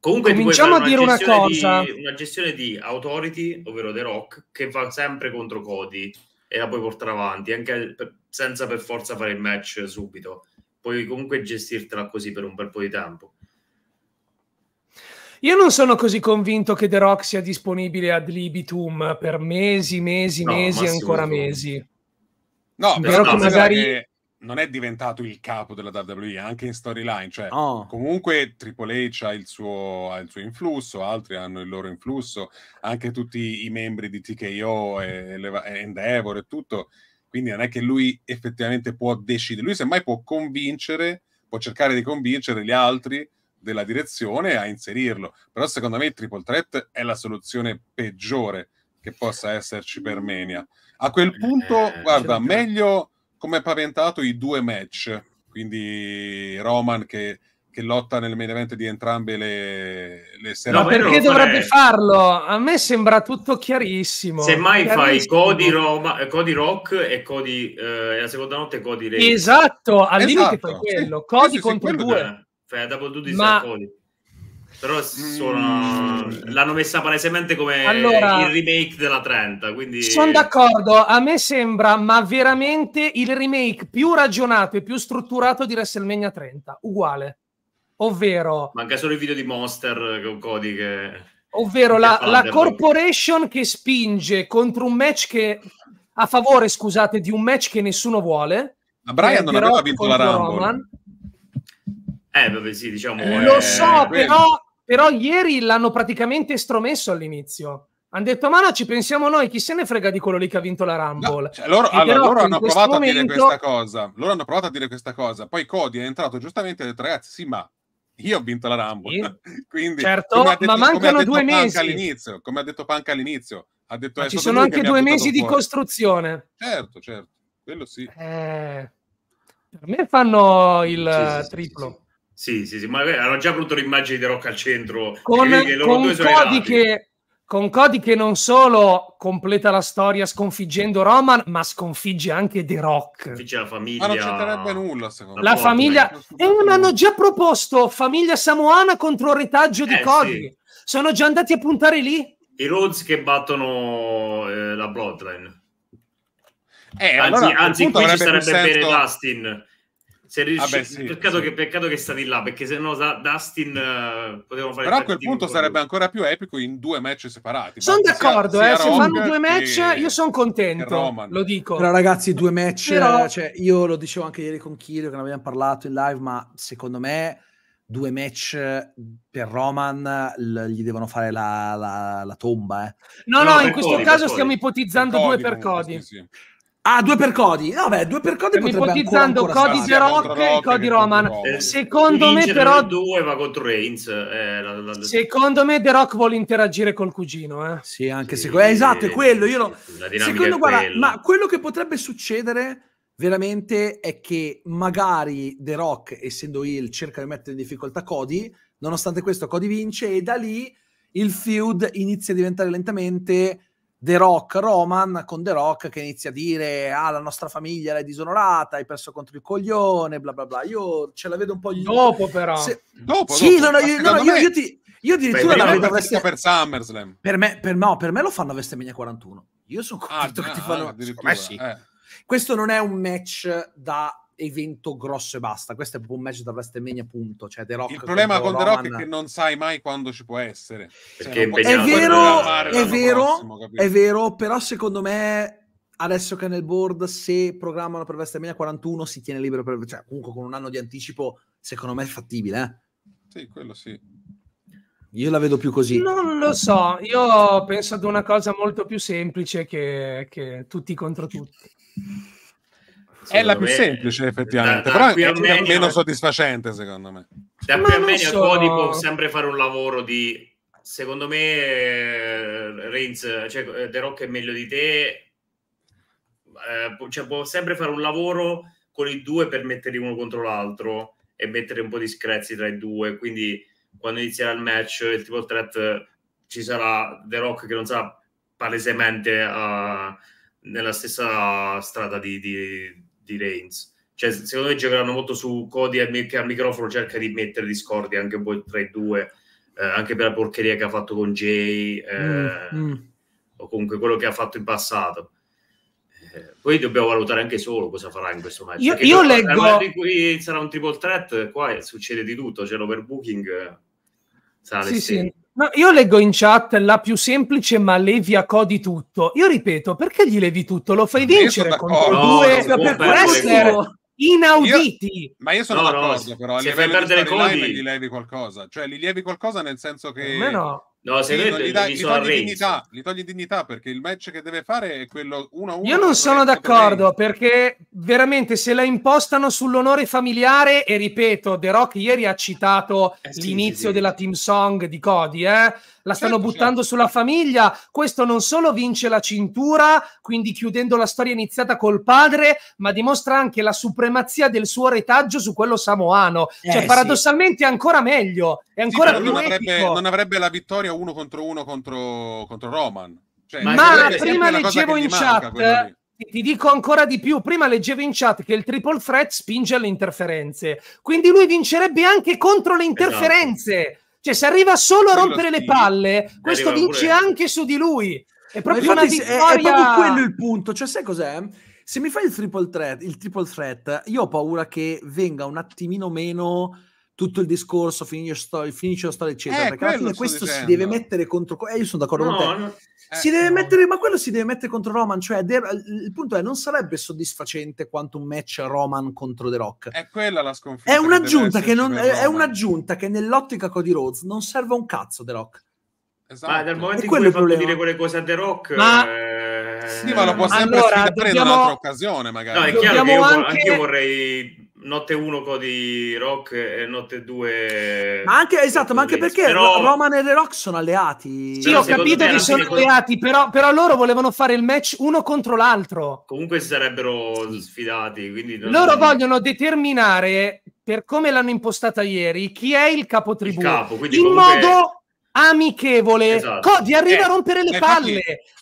comunque cominciamo a dire una cosa: di, una gestione di Authority, ovvero The Rock, che va sempre contro Cody e la puoi portare avanti anche per, senza per forza fare il match subito. Puoi comunque gestirtela così per un bel po' di tempo. Io non sono così convinto che The Rock sia disponibile ad libitum per mesi, mesi, no, mesi e ancora mesi. No, però no, magari... non è diventato il capo della WWE, anche in storyline. Cioè, oh. comunque Triple H ha il, suo, ha il, suo, influsso, altri hanno il loro influsso, anche tutti i membri di TKO e, e Endeavor e tutto. Quindi non è che lui effettivamente può decidere. Lui semmai può convincere, può cercare di convincere gli altri della direzione a inserirlo. Però secondo me il triple threat è la soluzione peggiore che possa esserci per Mania. A quel eh, punto, eh, guarda, certo. meglio come paventato i due match, quindi Roman che, che lotta nel main event di entrambe le, le serate. No, perché dovrebbe farlo? A me sembra tutto chiarissimo. Semmai chiarissimo. fai Cody, Roma, eh, Cody Rock e Cody, eh, la seconda notte Cody Ray. Esatto, al esatto. limite fai quello, sì, Cody sì, sì, contro due. È Fai double duty Ma... Foley. Però sono... mm. l'hanno messa palesemente come allora, il remake della 30. Quindi... Sono d'accordo, a me sembra, ma veramente il remake più ragionato e più strutturato di WrestleMania 30. Uguale. Ovvero... Manca solo il video di Monster con Cody che... Ovvero la, la corporation che spinge contro un match che... A favore, scusate, di un match che nessuno vuole. Ma Brian eh, non aveva vinto la Rumble. Roman. Eh, vabbè, sì, diciamo... Eh, eh lo so, però, però ieri l'hanno praticamente estromesso all'inizio. Hanno detto, ma no, ci pensiamo noi, chi se ne frega di quello lì che ha vinto la Rumble. No, cioè, loro, allora, loro hanno provato momento... a dire questa cosa, loro hanno provato a dire questa cosa, poi Cody è entrato giustamente e ha detto, ragazzi, sì, ma io ho vinto la Rumble. Sì. Quindi, certo, detto, ma mancano due mesi. All'inizio, come ha detto Punk all'inizio, ha detto, eh, ci sono anche due mesi di fuori. costruzione. Certo, certo, quello sì. Eh, per me fanno il sì, sì, triplo. Sì, sì, sì, ma avevano già avuto l'immagine di Rock al centro. Con, e, con, codi che, con Cody che non solo completa la storia sconfiggendo Roman, ma sconfigge anche The Rock. Sconfigge la famiglia. Ma ah, non c'entrerebbe nulla, secondo la me. La famiglia... E eh. non eh, hanno già proposto famiglia samoana contro retaggio di eh, Cody. Sì. Sono già andati a puntare lì. I Rhodes che battono eh, la Bloodline. Eh, anzi, allora, anzi qui ci sarebbe bene Dustin se riusci... Vabbè, sì, peccato, sì. Che, peccato, Che, stati là, perché se no Dustin uh, potevano fare... Però a quel punto sarebbe ancora più epico in due match separati. Sono d'accordo, sia, eh, sia se fanno due match e... io sono contento, lo dico. Però ragazzi, due match, Però... cioè, io lo dicevo anche ieri con Kirio, che ne abbiamo parlato in live, ma secondo me due match per Roman l- gli devono fare la, la, la tomba. Eh. No, no, no in questo Cody, caso stiamo ipotizzando per due Cody, per Cody. Sì, sì. Ah, due per Cody. No, beh, due per Cody Stiamo ipotizzando Cody The Rock e Cody Roman. Roman. Eh, secondo me però due va contro Reigns. Eh, la, la... Secondo me The Rock vuole interagire col cugino, eh. Sì, anche sì, secondo eh, esatto, è quello, io lo... Secondo guarda, quello. ma quello che potrebbe succedere veramente è che magari The Rock, essendo il cerca di mettere in difficoltà Cody, nonostante questo Cody vince e da lì il feud inizia a diventare lentamente The Rock Roman con The Rock che inizia a dire ah la nostra famiglia l'hai disonorata hai perso contro il coglione bla bla bla io ce la vedo un po' gli... dopo però Se... dopo, sì dopo. No, no, io, no, me... io, io, ti io addirittura Beh, la vedo veste... per SummerSlam per me, per, no, per me lo fanno a Vestemania 41 io sono ah, convinto ah, che ti ah, fanno ah, sì. eh. questo non è un match da evento grosso e basta. Questo è proprio un match da WrestleMania, punto. Cioè, Il problema con The Rock è che non sai mai quando ci può essere. Cioè, è, è vero, è vero, prossimo, è vero, però secondo me adesso che è nel board, se programmano per WrestleMania 41, si tiene libero per... Cioè, comunque con un anno di anticipo, secondo me è fattibile. Eh? Sì, quello sì. Io la vedo più così. Non lo so, io penso ad una cosa molto più semplice che, che tutti contro tutti. È la più me. semplice, effettivamente, da, da però è la meno soddisfacente, secondo me. Da qui a Mania so. Cody può sempre fare un lavoro di... Secondo me, eh, Reigns, cioè, The eh, Rock è meglio di te, eh, cioè, può sempre fare un lavoro con i due per metterli uno contro l'altro e mettere un po' di screzzi tra i due. Quindi, quando inizierà il match, il tipo threat ci sarà The Rock che non sarà palesemente uh, nella stessa strada di, di, di Reigns. Cioè, secondo me giocheranno molto su Cody che al microfono cerca di mettere discordi anche voi tra i due, eh, anche per la porcheria che ha fatto con Jay, eh, mm, mm. o comunque quello che ha fatto in passato. Eh, poi dobbiamo valutare anche solo cosa farà in questo match. Io, io leggo. In sarà un triple threat, qua succede di tutto. C'è l'overbooking. Eh, sì, sì. No, io leggo in chat la più semplice, ma levi a Cody tutto. Io ripeto, perché gli levi tutto? Lo fai vincere contro no, due no, per essere inauditi. Io, ma io sono no, d'accordo, no, però. Se fai perdere Cody, gli levi qualcosa. Cioè, gli levi qualcosa nel senso che. No. No, se sì, gli, da, gli, togli dignità, gli, togli dignità, perché il match che deve fare è quello 1-1. Io non sono d'accordo perché veramente se la impostano sull'onore familiare e ripeto, The Rock ieri ha citato eh, l'inizio sì, della team song di Cody, eh? la certo, stanno certo, buttando certo. sulla famiglia, questo non solo vince la cintura, quindi chiudendo la storia iniziata col padre, ma dimostra anche la supremazia del suo retaggio su quello samoano, cioè, eh, cioè paradossalmente è ancora meglio, è ancora più non avrebbe, non avrebbe la vittoria Antonio uno contro uno contro, contro Roman. Cioè, ma prima leggevo in chat, manca, ti dico ancora di più, prima leggevo in chat che il triple threat spinge alle interferenze, quindi lui vincerebbe anche contro le esatto. interferenze. Esatto. Cioè, se arriva solo a rompere stile. le palle, questo vince pure. anche su di lui. È proprio, una vittoria... È, è proprio quello il punto. Cioè, sai cos'è? Se mi fai il triple threat, il triple threat io ho paura che venga un attimino meno tutto il discorso finish story, finish your story eccetera, eh, perché alla fine questo dicendo. si deve mettere contro eh io sono d'accordo no, con te. No, eh, si eh, deve no. mettere, ma quello si deve mettere contro Roman, cioè il punto è non sarebbe soddisfacente quanto un match Roman contro The Rock. È quella la sconfitta. È un'aggiunta che, non, è un'aggiunta che nell'ottica Cody Rhodes non serve un cazzo The Rock. Esatto. Ma dal momento e in cui hai fatto problema. dire quelle cose a The Rock ma... Eh... Sì, ma lo può sempre allora, dobbiamo... un'altra occasione magari. No, è chiaro dobbiamo che io, anche... anch'io vorrei notte 1 Cody Rock e notte 2 ma anche esatto ma anche perché però... Roman e The Rock sono alleati sì ho capito che sono cosa... alleati però, però, loro volevano fare il match uno contro l'altro comunque si sarebbero sfidati quindi non... loro vogliono determinare per come l'hanno impostata ieri chi è il capotribù il capo, in comunque... modo amichevole esatto. Cody arriva eh, a rompere le eh, palle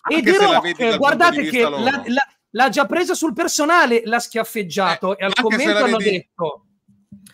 e The Rock guardate che la, la, l'ha già presa sul personale, l'ha schiaffeggiato eh, e al commento hanno vedi... detto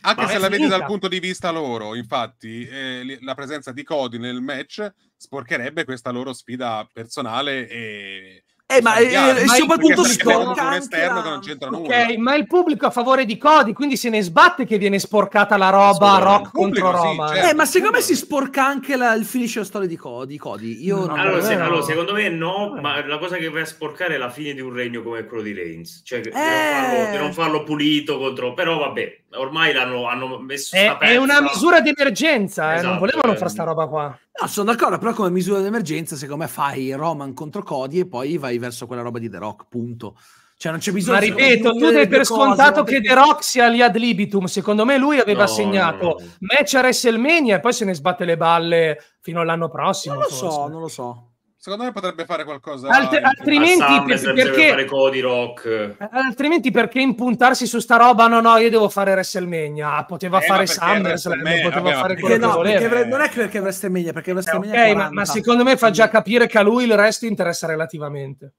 anche se la vedi dal punto di vista loro, infatti, eh, la presenza di Cody nel match sporcherebbe questa loro sfida personale e, eh, ma eh, eh, è, soprattutto sporcata. Non non okay, ma il pubblico a favore di Cody, quindi se ne sbatte che viene sporcata la roba rock pubblico, contro Roma. certo. eh, ma secondo me si sporca anche la, il la storia di Cody. Cody io no, allora, se, allora, secondo me no, ma la cosa che vai a sporcare è la fine di un regno come quello di Reigns. Cioè, eh... di non farlo pulito contro... Però vabbè, ormai l'hanno hanno messo è, è, una misura di emergenza eh? non esatto, volevano eh, fare sta roba qua no, sono d'accordo però come misura di emergenza secondo me fai Roman contro Cody e poi vai verso quella roba di The Rock punto cioè non c'è bisogno ma ripeto tu dai per cose, scontato che The Rock sia lì ad libitum secondo me lui aveva no, segnato no, no, match a WrestleMania e poi se ne sbatte le balle fino all'anno prossimo non lo forse. so non lo so Secondo me potrebbe fare qualcosa. Alt- altrimenti per, perché fare Cody Rock. Eh, altrimenti perché impuntarsi su sta roba? No, no, io devo fare WrestleMania. Ah, poteva eh, fare SummerSlam, poteva vabbè, fare quello no, che Non è che perché WrestleMania, perché eh, WrestleMania eh, okay, ma, ma, secondo me fa già capire che a lui il resto interessa relativamente.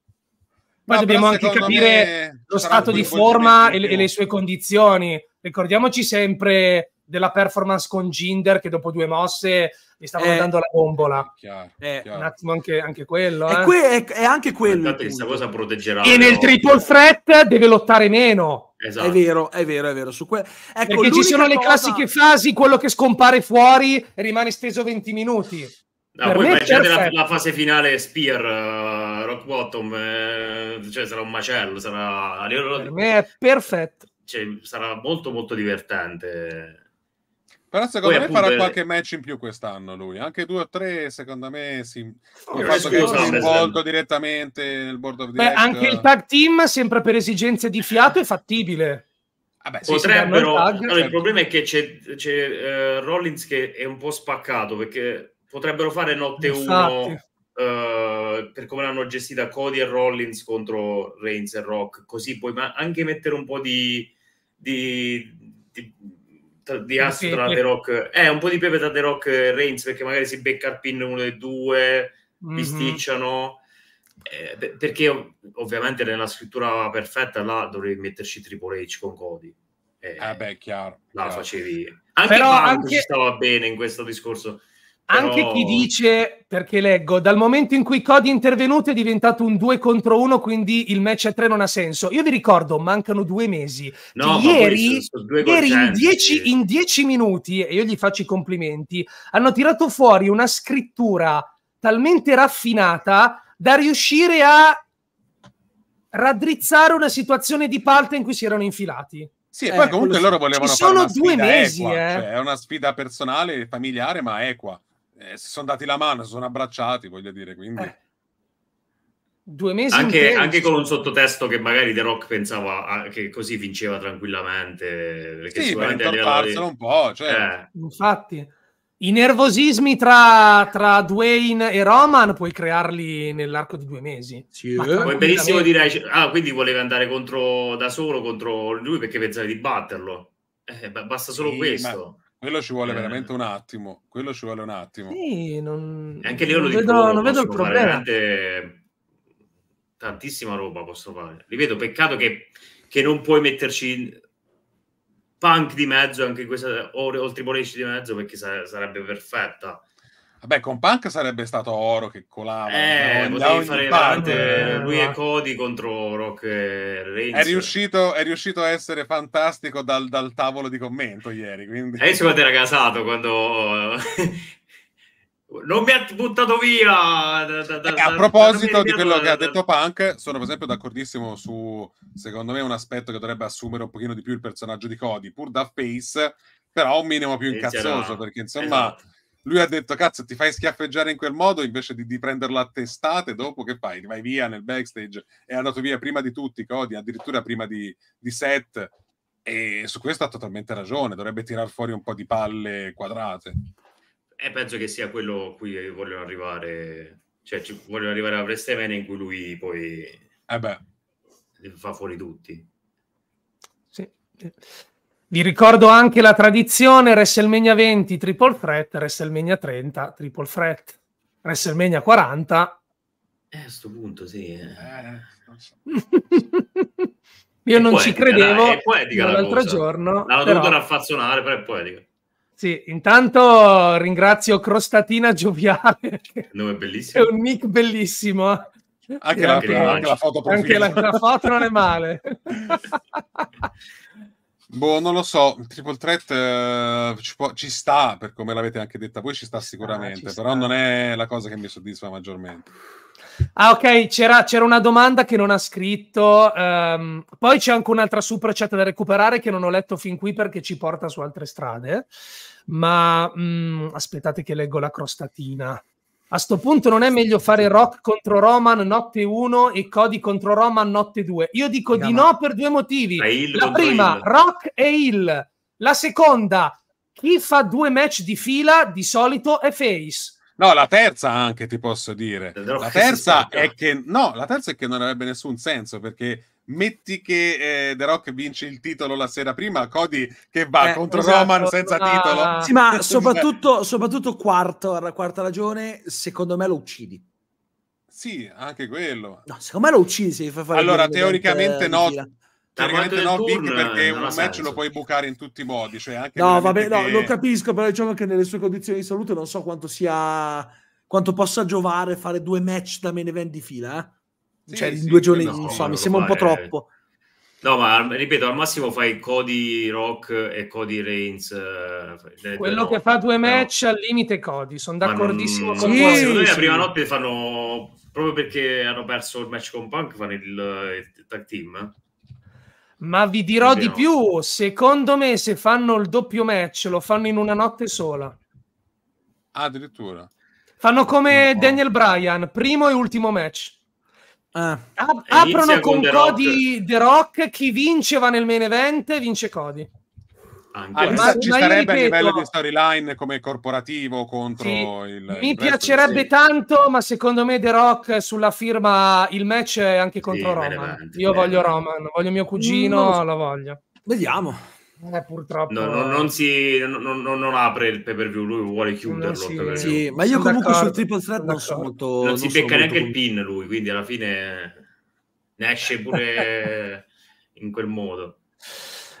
Poi ma dobbiamo anche capire lo stato di forma e le, e le sue condizioni. Ricordiamoci sempre della performance con Ginder che dopo due mosse mi stava eh, dando la bombola. Chiaro, eh, chiaro. Un attimo anche, anche quello. Eh. que- è, è, anche quello. Guardate, questa cosa proteggerà. E nel triple threat deve lottare meno. Esatto. È vero, è vero, è vero. Su que- ecco, Perché ci sono cosa... le classiche fasi, quello che scompare fuori e rimane steso 20 minuti. No, per poi immaginate la, la, fase finale Spear, uh, Rock Bottom, eh, cioè sarà un macello, sarà... Per me è perfetto. Cioè, sarà molto molto divertente però secondo Poi, me farà qualche eh, match in più quest'anno lui, anche due o tre secondo me si oh, il fatto che sia coinvolto direttamente nel board of Beh, anche il eh. tag team sempre per esigenze di fiato è fattibile. Vabbè, ah, sì, Potrebbero, il, tag, no, certo. il problema è che c'è, c'è uh, Rollins che è un po' spaccato perché potrebbero fare notte 1 Uh, per come l'hanno gestita Cody e Rollins contro Reigns e Rock, così puoi ma- anche mettere un po' di, di, tra, di asso tra The Rock, eh, un po' di pepe tra The Rock e Reigns perché magari si becca il pin uno dei due, mm-hmm. li Eh, perché ovviamente nella scrittura perfetta là dovrei metterci Triple H con Cody. Eh, eh beh, chiaro. La chiaro. facevi. Anche Però Punk anche... ci stava bene in questo discorso anche chi dice, perché leggo, dal momento in cui Cody è intervenuto è diventato un 2 contro 1, quindi il match a 3 non ha senso. Io vi ricordo, mancano due mesi. No, cioè, ieri, ieri in dieci minuti, e io gli faccio i complimenti, hanno tirato fuori una scrittura talmente raffinata da riuscire a raddrizzare una situazione di parte in cui si erano infilati. Sì, e eh, comunque loro volevano fare una due sfida mesi, equa, eh. cioè, è una sfida personale, familiare, ma equa eh, si sono dati la mano, si sono abbracciati, voglio dire, quindi... Eh. Due mesi anche, anche, con un sottotesto che magari The Rock pensava a, che così vinceva tranquillamente. Perché sì, per intortarselo di... un po', cioè... eh. Infatti, i nervosismi tra, tra, Dwayne e Roman puoi crearli nell'arco di due mesi. Sì. Eh. Puoi benissimo direi, cioè, ah, quindi voleva andare contro da solo contro lui perché pensava di batterlo. Eh, basta solo sì, questo. Ma quello ci vuole eh. veramente un attimo. Quello ci vuole un attimo. Sì, non... Anche lì io lo non dico, vedo, non vedo il problema. Veramente... Tantissima roba posso fare. Ripeto, peccato che, che non puoi metterci punk di mezzo, anche questa, o, o Tribulation di mezzo, perché sa- sarebbe perfetta. Vabbè, con Punk sarebbe stato Oro che colava. Eh, potevi fare parte eh, lui e Cody contro Rock e Reigns. È riuscito, è riuscito a essere fantastico dal, dal tavolo di commento ieri. Quindi... E quando era casato, quando... non mi ha buttato via! Da, da, eh, a proposito di quello che ha detto Punk, sono per esempio d'accordissimo su, secondo me, un aspetto che dovrebbe assumere un pochino di più il personaggio di Cody, pur da face, però un minimo più incazzoso, perché insomma... Esatto lui ha detto cazzo ti fai schiaffeggiare in quel modo invece di, di prenderlo a testate dopo che fai? Vai via nel backstage è andato via prima di tutti Cody addirittura prima di, di Seth e su questo ha totalmente ragione dovrebbe tirar fuori un po' di palle quadrate e penso che sia quello a cui vogliono arrivare cioè ci vogliono arrivare a WrestleMania in cui lui poi eh fa fuori tutti sì vi ricordo anche la tradizione WrestleMania 20 Triple Threat, WrestleMania 30 Triple Threat, WrestleMania 40. Eh, a questo punto sì. Eh. Eh, so. Io è non ci credevo dai, poetica l'altro la giorno. L'hanno però... dovuto raffazzonare, però è poetica. Sì, intanto ringrazio Crostatina Gioviale. Il nome è bellissimo. È un nick bellissimo. Anche, la, anche, la, anche, la, foto anche la, foto non è male. Boh, non lo so, Triple Threat eh, ci, può, ci, sta, per come l'avete anche detta voi, ci sta sicuramente, ah, ci però sta. non è la cosa che mi soddisfa maggiormente. Ah, ok, c'era, c'era una domanda che non ha scritto, um, poi c'è anche un'altra super chat da recuperare che non ho letto fin qui perché ci porta su altre strade, ma mh, mm, aspettate che leggo la crostatina. A sto punto non è meglio fare Rock contro Roman notte 1 e Cody contro Roman notte 2? Io dico no, di no per due motivi. La prima, Rock e Hill. La seconda, chi fa due match di fila di solito è face. No, la terza anche ti posso dire. La terza, che no, la terza è che non avrebbe nessun senso perché metti che eh, The Rock vince il titolo la sera prima, Cody che va eh, contro esatto, Roman senza ma... Ah. titolo. Sì, ma cioè, soprattutto, soprattutto quarto, quarta ragione, secondo me lo uccidi. Sì, anche quello. No, secondo me lo uccidi se fa fare Allora, teoricamente no. Teoricamente no, Big, perché eh, un match senso. lo puoi bucare in tutti i modi. Cioè anche no, vabbè, no, lo capisco, però diciamo che nelle sue condizioni di salute non so quanto sia quanto possa giovare fare due match da main event di fila. Eh? Sì, cioè, sì, due giorni, no, insomma, mi sembra un po' troppo. No, ma ripeto, al massimo fai Cody Rock e Cody Reigns. Eh, Quello no, che fa due match no. al limite Cody, sono d'accordissimo non, con sì, voi. Secondo me la prima notte fanno, proprio perché hanno perso il match con Punk, fanno il, il tag team. Ma vi dirò Quindi di no. più, secondo me se fanno il doppio match lo fanno in una notte sola. Ah, addirittura. Fanno come Daniel Bryan, primo e ultimo match. Ah. Ap- aprono con, con The Rock. The Rock. Chi vince va nel main event, vince Cody. Anche. Ah, ma, ci ma sarebbe ripeto, a livello di storyline come corporativo contro sì, il mi il piacerebbe sì. tanto ma secondo me The Rock sulla firma il match è anche contro sì, Roman io voglio Roman voglio mio cugino mm, no, lo voglio vediamo eh, purtroppo no, no, eh. non, si, no, non, apre il pay per view. Lui vuole chiuderlo. Si... Sì, ma io sono comunque sul triple threat non sono molto. Non, non si becca neanche molto... il pin lui, quindi alla fine ne esce pure in quel modo.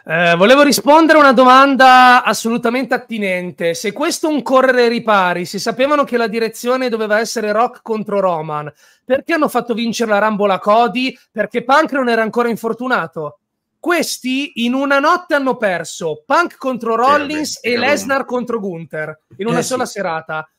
Eh, volevo rispondere a una domanda assolutamente attinente. Se questo è un correre ai ripari, se sapevano che la direzione doveva essere Rock contro Roman, perché hanno fatto vincere la Rambola Cody? Perché Punk non era ancora infortunato? Questi in una notte hanno perso Punk contro Rollins eh, beh, e Lesnar contro Gunther in una eh, sola sì. serata,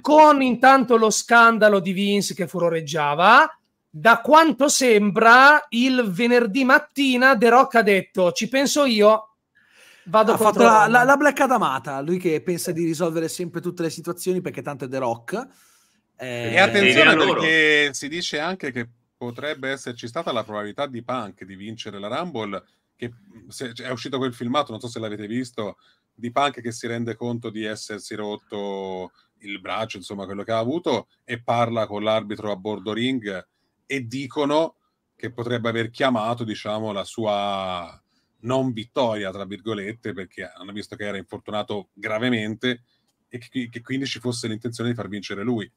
con intanto lo scandalo di Vince che furoreggiava. Da quanto sembra, il venerdì mattina The Rock ha detto: Ci penso io, Vado ha fatto la, la, la Black Adamata, lui che pensa di risolvere sempre tutte le situazioni perché tanto è The Rock. Eh, e attenzione perché si dice anche che potrebbe esserci stata la probabilità di Punk di vincere la Rumble, che mm, se, cioè, è uscito quel filmato, non so se l'avete visto, di Punk che si rende conto di essersi rotto il braccio, insomma quello che ha avuto, e parla con l'arbitro a bordo ring e dicono che potrebbe aver chiamato, diciamo, la sua non vittoria, tra virgolette, perché hanno visto che era infortunato gravemente e che, che quindi ci fosse l'intenzione di far vincere lui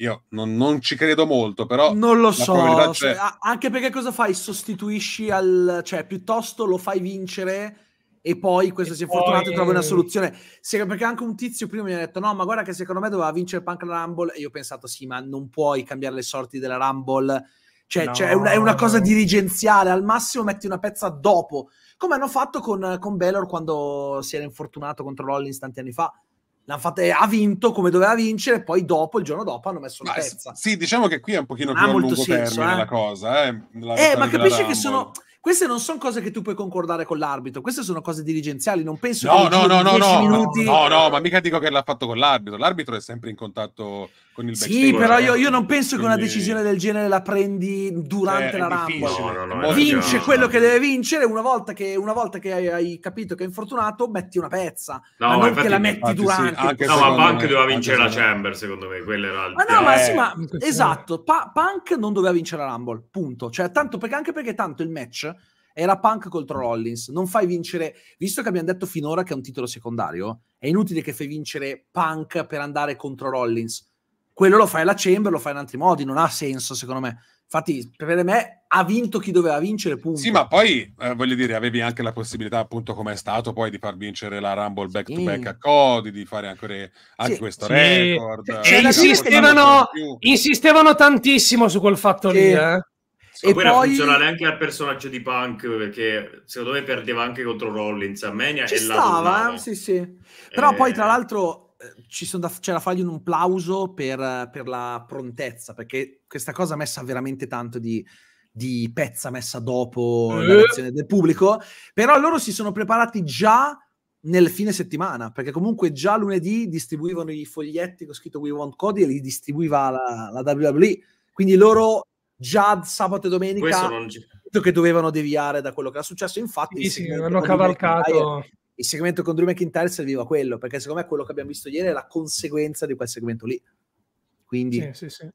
io non, non, ci credo molto, però. Non lo so. C'è. Anche perché cosa fai? Sostituisci al. cioè, piuttosto lo fai vincere e poi questo e si è poi... fortunato e trovi una soluzione. Se, perché anche un tizio prima mi ha detto: No, ma guarda che secondo me doveva vincere Punk la Rumble. E io ho pensato: Sì, ma non puoi cambiare le sorti della Rumble. Cioè, no, cioè è, una, è, una, cosa dirigenziale. Al massimo metti una pezza dopo, come hanno fatto con, con Belor quando si era infortunato contro Rollins tanti anni fa Fatta, ha vinto come doveva vincere, poi dopo, il giorno dopo, hanno messo la pezza. Sì, diciamo che qui è un pochino non più a lungo senso, termine eh? la cosa. Eh, la eh ma capisci che sono... Queste non sono cose che tu puoi concordare con l'arbitro, queste sono cose dirigenziali, non penso no, che no, no, no, no, minuti... no, no, ma mica dico che l'ha fatto con l'arbitro, l'arbitro è sempre in contatto con il Sì, però io, io non penso quindi... che una decisione del genere la prendi durante eh, la Rumble. No, no, no, Vince quello che deve vincere una volta che, una volta che hai, hai, capito che è infortunato, metti una pezza. No, non infatti, che la metti durante. Sì, anche no, ma Punk me, doveva vincere la Chamber, secondo me, quella era il Ma no, ma sì, ma eh, esatto, pa- Punk non doveva vincere la Rumble, punto. Cioè, tanto perché, anche perché tanto il match era Punk contro Rollins. Non fai vincere, visto che abbiamo detto finora che è un titolo secondario, è inutile che fai vincere Punk per andare contro Rollins quello lo fai alla Chamber, lo fai in altri modi, non ha senso secondo me. Infatti, per me ha vinto chi doveva vincere, punto. Sì, ma poi eh, voglio dire, avevi anche la possibilità, appunto, come è stato poi di far vincere la Rumble back to back a Cody, di fare anche, anche sì, questo sì. record. E cioè, insistevano, insistevano, tantissimo su quel fatto sì. lì, eh. E poi era poi... funzionale anche al personaggio di Punk perché secondo me perdeva anche contro Rollins a Mania ci e stava, eh, sì sì però eh... poi tra l'altro eh, da, c'è da fargli un applauso per, per, la prontezza, perché questa cosa ha messa veramente tanto di, di pezza messa dopo eh. la reazione del pubblico, però loro si sono preparati già nel fine settimana, perché comunque già lunedì distribuivano i foglietti con scritto We Want Cody e li distribuiva la, la WWE, quindi loro già sabato e domenica non che dovevano deviare da quello che era successo infatti sì, sì, hanno cavalcato il segmento con Drew McIntyre serviva a quello, perché secondo me quello che abbiamo visto ieri è la conseguenza di quel segmento lì. Quindi... Sì, sì, sì.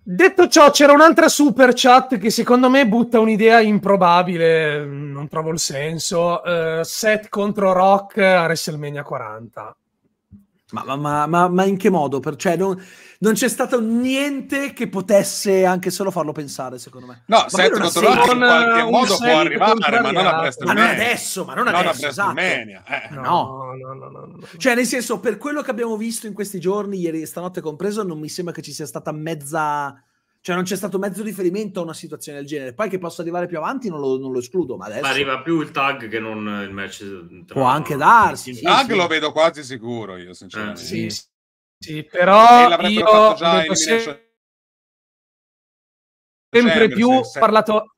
Detto ciò, c'era un'altra super chat che secondo me butta un'idea improbabile, non trovo il senso. Uh, eh, set contro Rock a WrestleMania 40. Ma, ma, ma, ma, in che modo? Per, cioè, non, non, c'è stato niente che potesse anche solo farlo pensare, secondo me. No, Seth Rollins in qualche eh, un modo può arrivare, ma non a eh. Ma non adesso, ma non, non adesso, esatto. eh. no. No, no, no. no, Cioè, nel senso, per quello che abbiamo visto in questi giorni, ieri e stanotte compreso, non mi sembra che ci sia stata mezza cioè, non c'è stato mezzo riferimento a una situazione del genere. Poi che possa arrivare più avanti non lo, non lo escludo. Ma adesso. Ma arriva più il tag che non il match. Tra... Può anche darsi. Il sì, tag sì. lo vedo quasi sicuro io, sinceramente. Eh, sì, sì. sì, però. Io fatto già in sempre, sempre più ho parlato.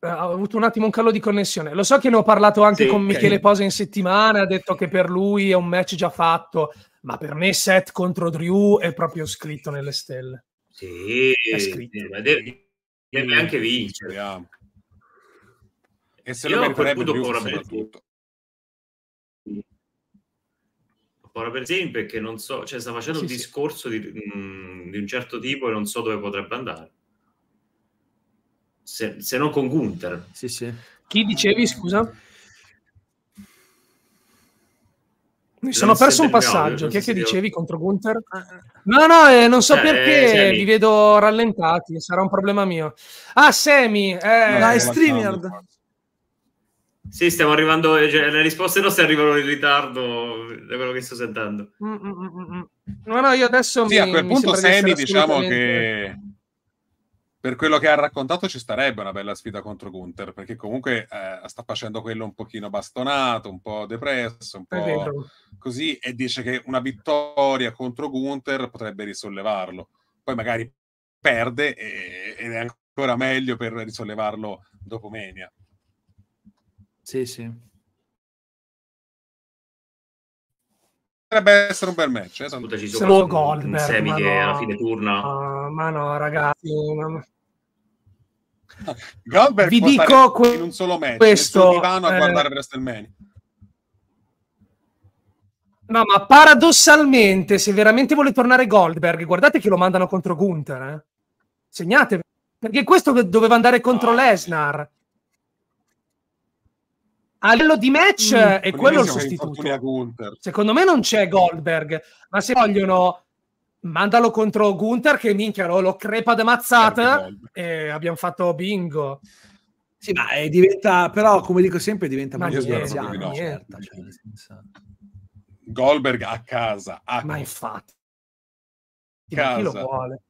Eh, ho avuto un attimo un callo di connessione. Lo so che ne ho parlato anche con Michele okay. Posa in settimana. Ha detto che per lui è un match già fatto. Ma per me, set contro Drew è proprio scritto nelle stelle. Sì, ma deve, deve anche vincere. E se lo meriterebbe più, soprattutto. Ora, per esempio, perché non so, cioè sta facendo sì, un sì. discorso di, mh, mhmm, di, un certo tipo e non so dove potrebbe andare. Se, se non con Gunther. Sì, sì. Chi dicevi, scusa? Mi sono perso un passaggio. Audio, Chi è che dicevi contro Gunther? Eh, eh. No, no, eh, non so eh, perché eh, vi vedo rallentati. Sarà un problema mio. Ah, Semi, eh, no, eh, StreamYard. Sì, stiamo arrivando. Cioè, le risposte nostre arrivano in ritardo da quello che sto sentendo. Mm, mm, mm, mm, mm. no, no, io adesso sì, mi, a quel punto Semi, diciamo che per quello che ha raccontato ci starebbe una bella sfida contro Gunther, perché comunque eh, sta facendo quello un pochino bastonato, un po' depresso, un po' così, e dice che una vittoria contro Gunther potrebbe risollevarlo. Poi magari perde e, ed è ancora meglio per risollevarlo dopo Menia. Sì, sì. potrebbe essere un bel match. Eh, Se lo Goldberg, semi che no, alla fine turna. No, ah, ma no, ragazzi. Ma... Goldberg vi dico que- in un solo match, questo divano a eh... guardare WrestleMania. No, ma paradossalmente, se veramente vuole tornare Goldberg, guardate che lo mandano contro Gunther. Eh? Segnatevi. Perché questo doveva andare contro oh, Lesnar a livello di match mm, eh, è quello il sostituto. Secondo me non c'è Goldberg, ma se vogliono mandalo contro Gunther che minchia lo, lo crepa da mazzata e abbiamo fatto bingo. Sì, ma diventa, però come dico sempre, diventa ma maggiorziano. No. Certo, cioè, senso... Goldberg a casa. A ma infatti, casa. chi lo vuole?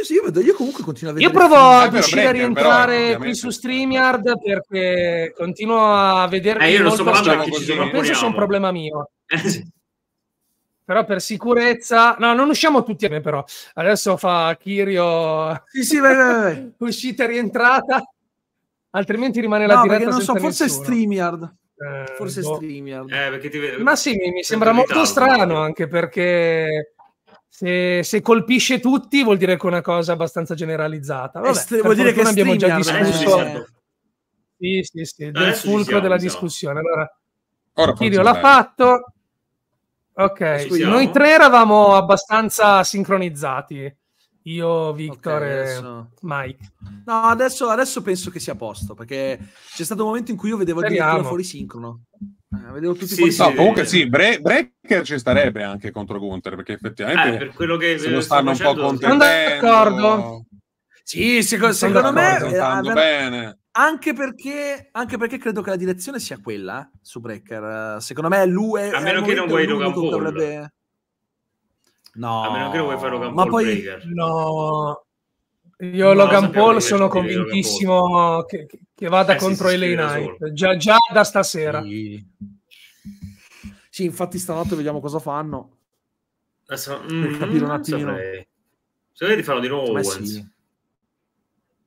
Io, sì, io, vedo, io comunque continuo a vedere. Io provo a riuscire a rientrare però, qui su eh. StreamYard perché continuo a vedere. Eh, io non so parlando perché ci non penso sia un problema mio. Eh, però per sicurezza, no, non usciamo tutti a me, però. Adesso fa Kirio. Sì, sì, vai, vai, Uscita e rientrata, altrimenti rimane la diretta. Non so, forse nessuno. StreamYard. Eh, forse boh. StreamYard. Eh, ti... Ma sì, mi, mi sembra molto strano anche perché se, se, colpisce tutti vuol dire che è una cosa abbastanza generalizzata. Vabbè, Est- vuol dire che abbiamo già discusso. Eh. Sì, sì, sì, del fulcro siamo, della discussione. Allora, Ora Kirio l'ha fatto. Ok, noi tre eravamo abbastanza sincronizzati. Io, Victor okay, adesso... e Mike. No, adesso, adesso, penso che sia a posto, perché c'è stato un momento in cui io vedevo Speriamo. addirittura fuori sincrono. Eh, vedevo tutti sì, sì. No, comunque sì, Bre- Breaker ci starebbe anche contro Gunther perché effettivamente eh, per quello che se lo stanno un po' contendendo. Sono d'accordo. Sì, secondo, secondo me andando eh, bene. Anche perché, anche perché, credo che la direzione sia quella eh, su Breaker. Secondo me lui è A meno che non vuoi Logan Paul. Dovrebbe... No. A meno che non vuoi fare Logan ma Paul poi, Breaker. No. Io no, Logan Paul sono convintissimo Che, che, vada eh, contro sì, LA Knight, già, già, da stasera. Sì. sì. infatti stanotte vediamo cosa fanno. Adesso, mm, capire un attimo. Se vedi farlo di nuovo Beh, sì.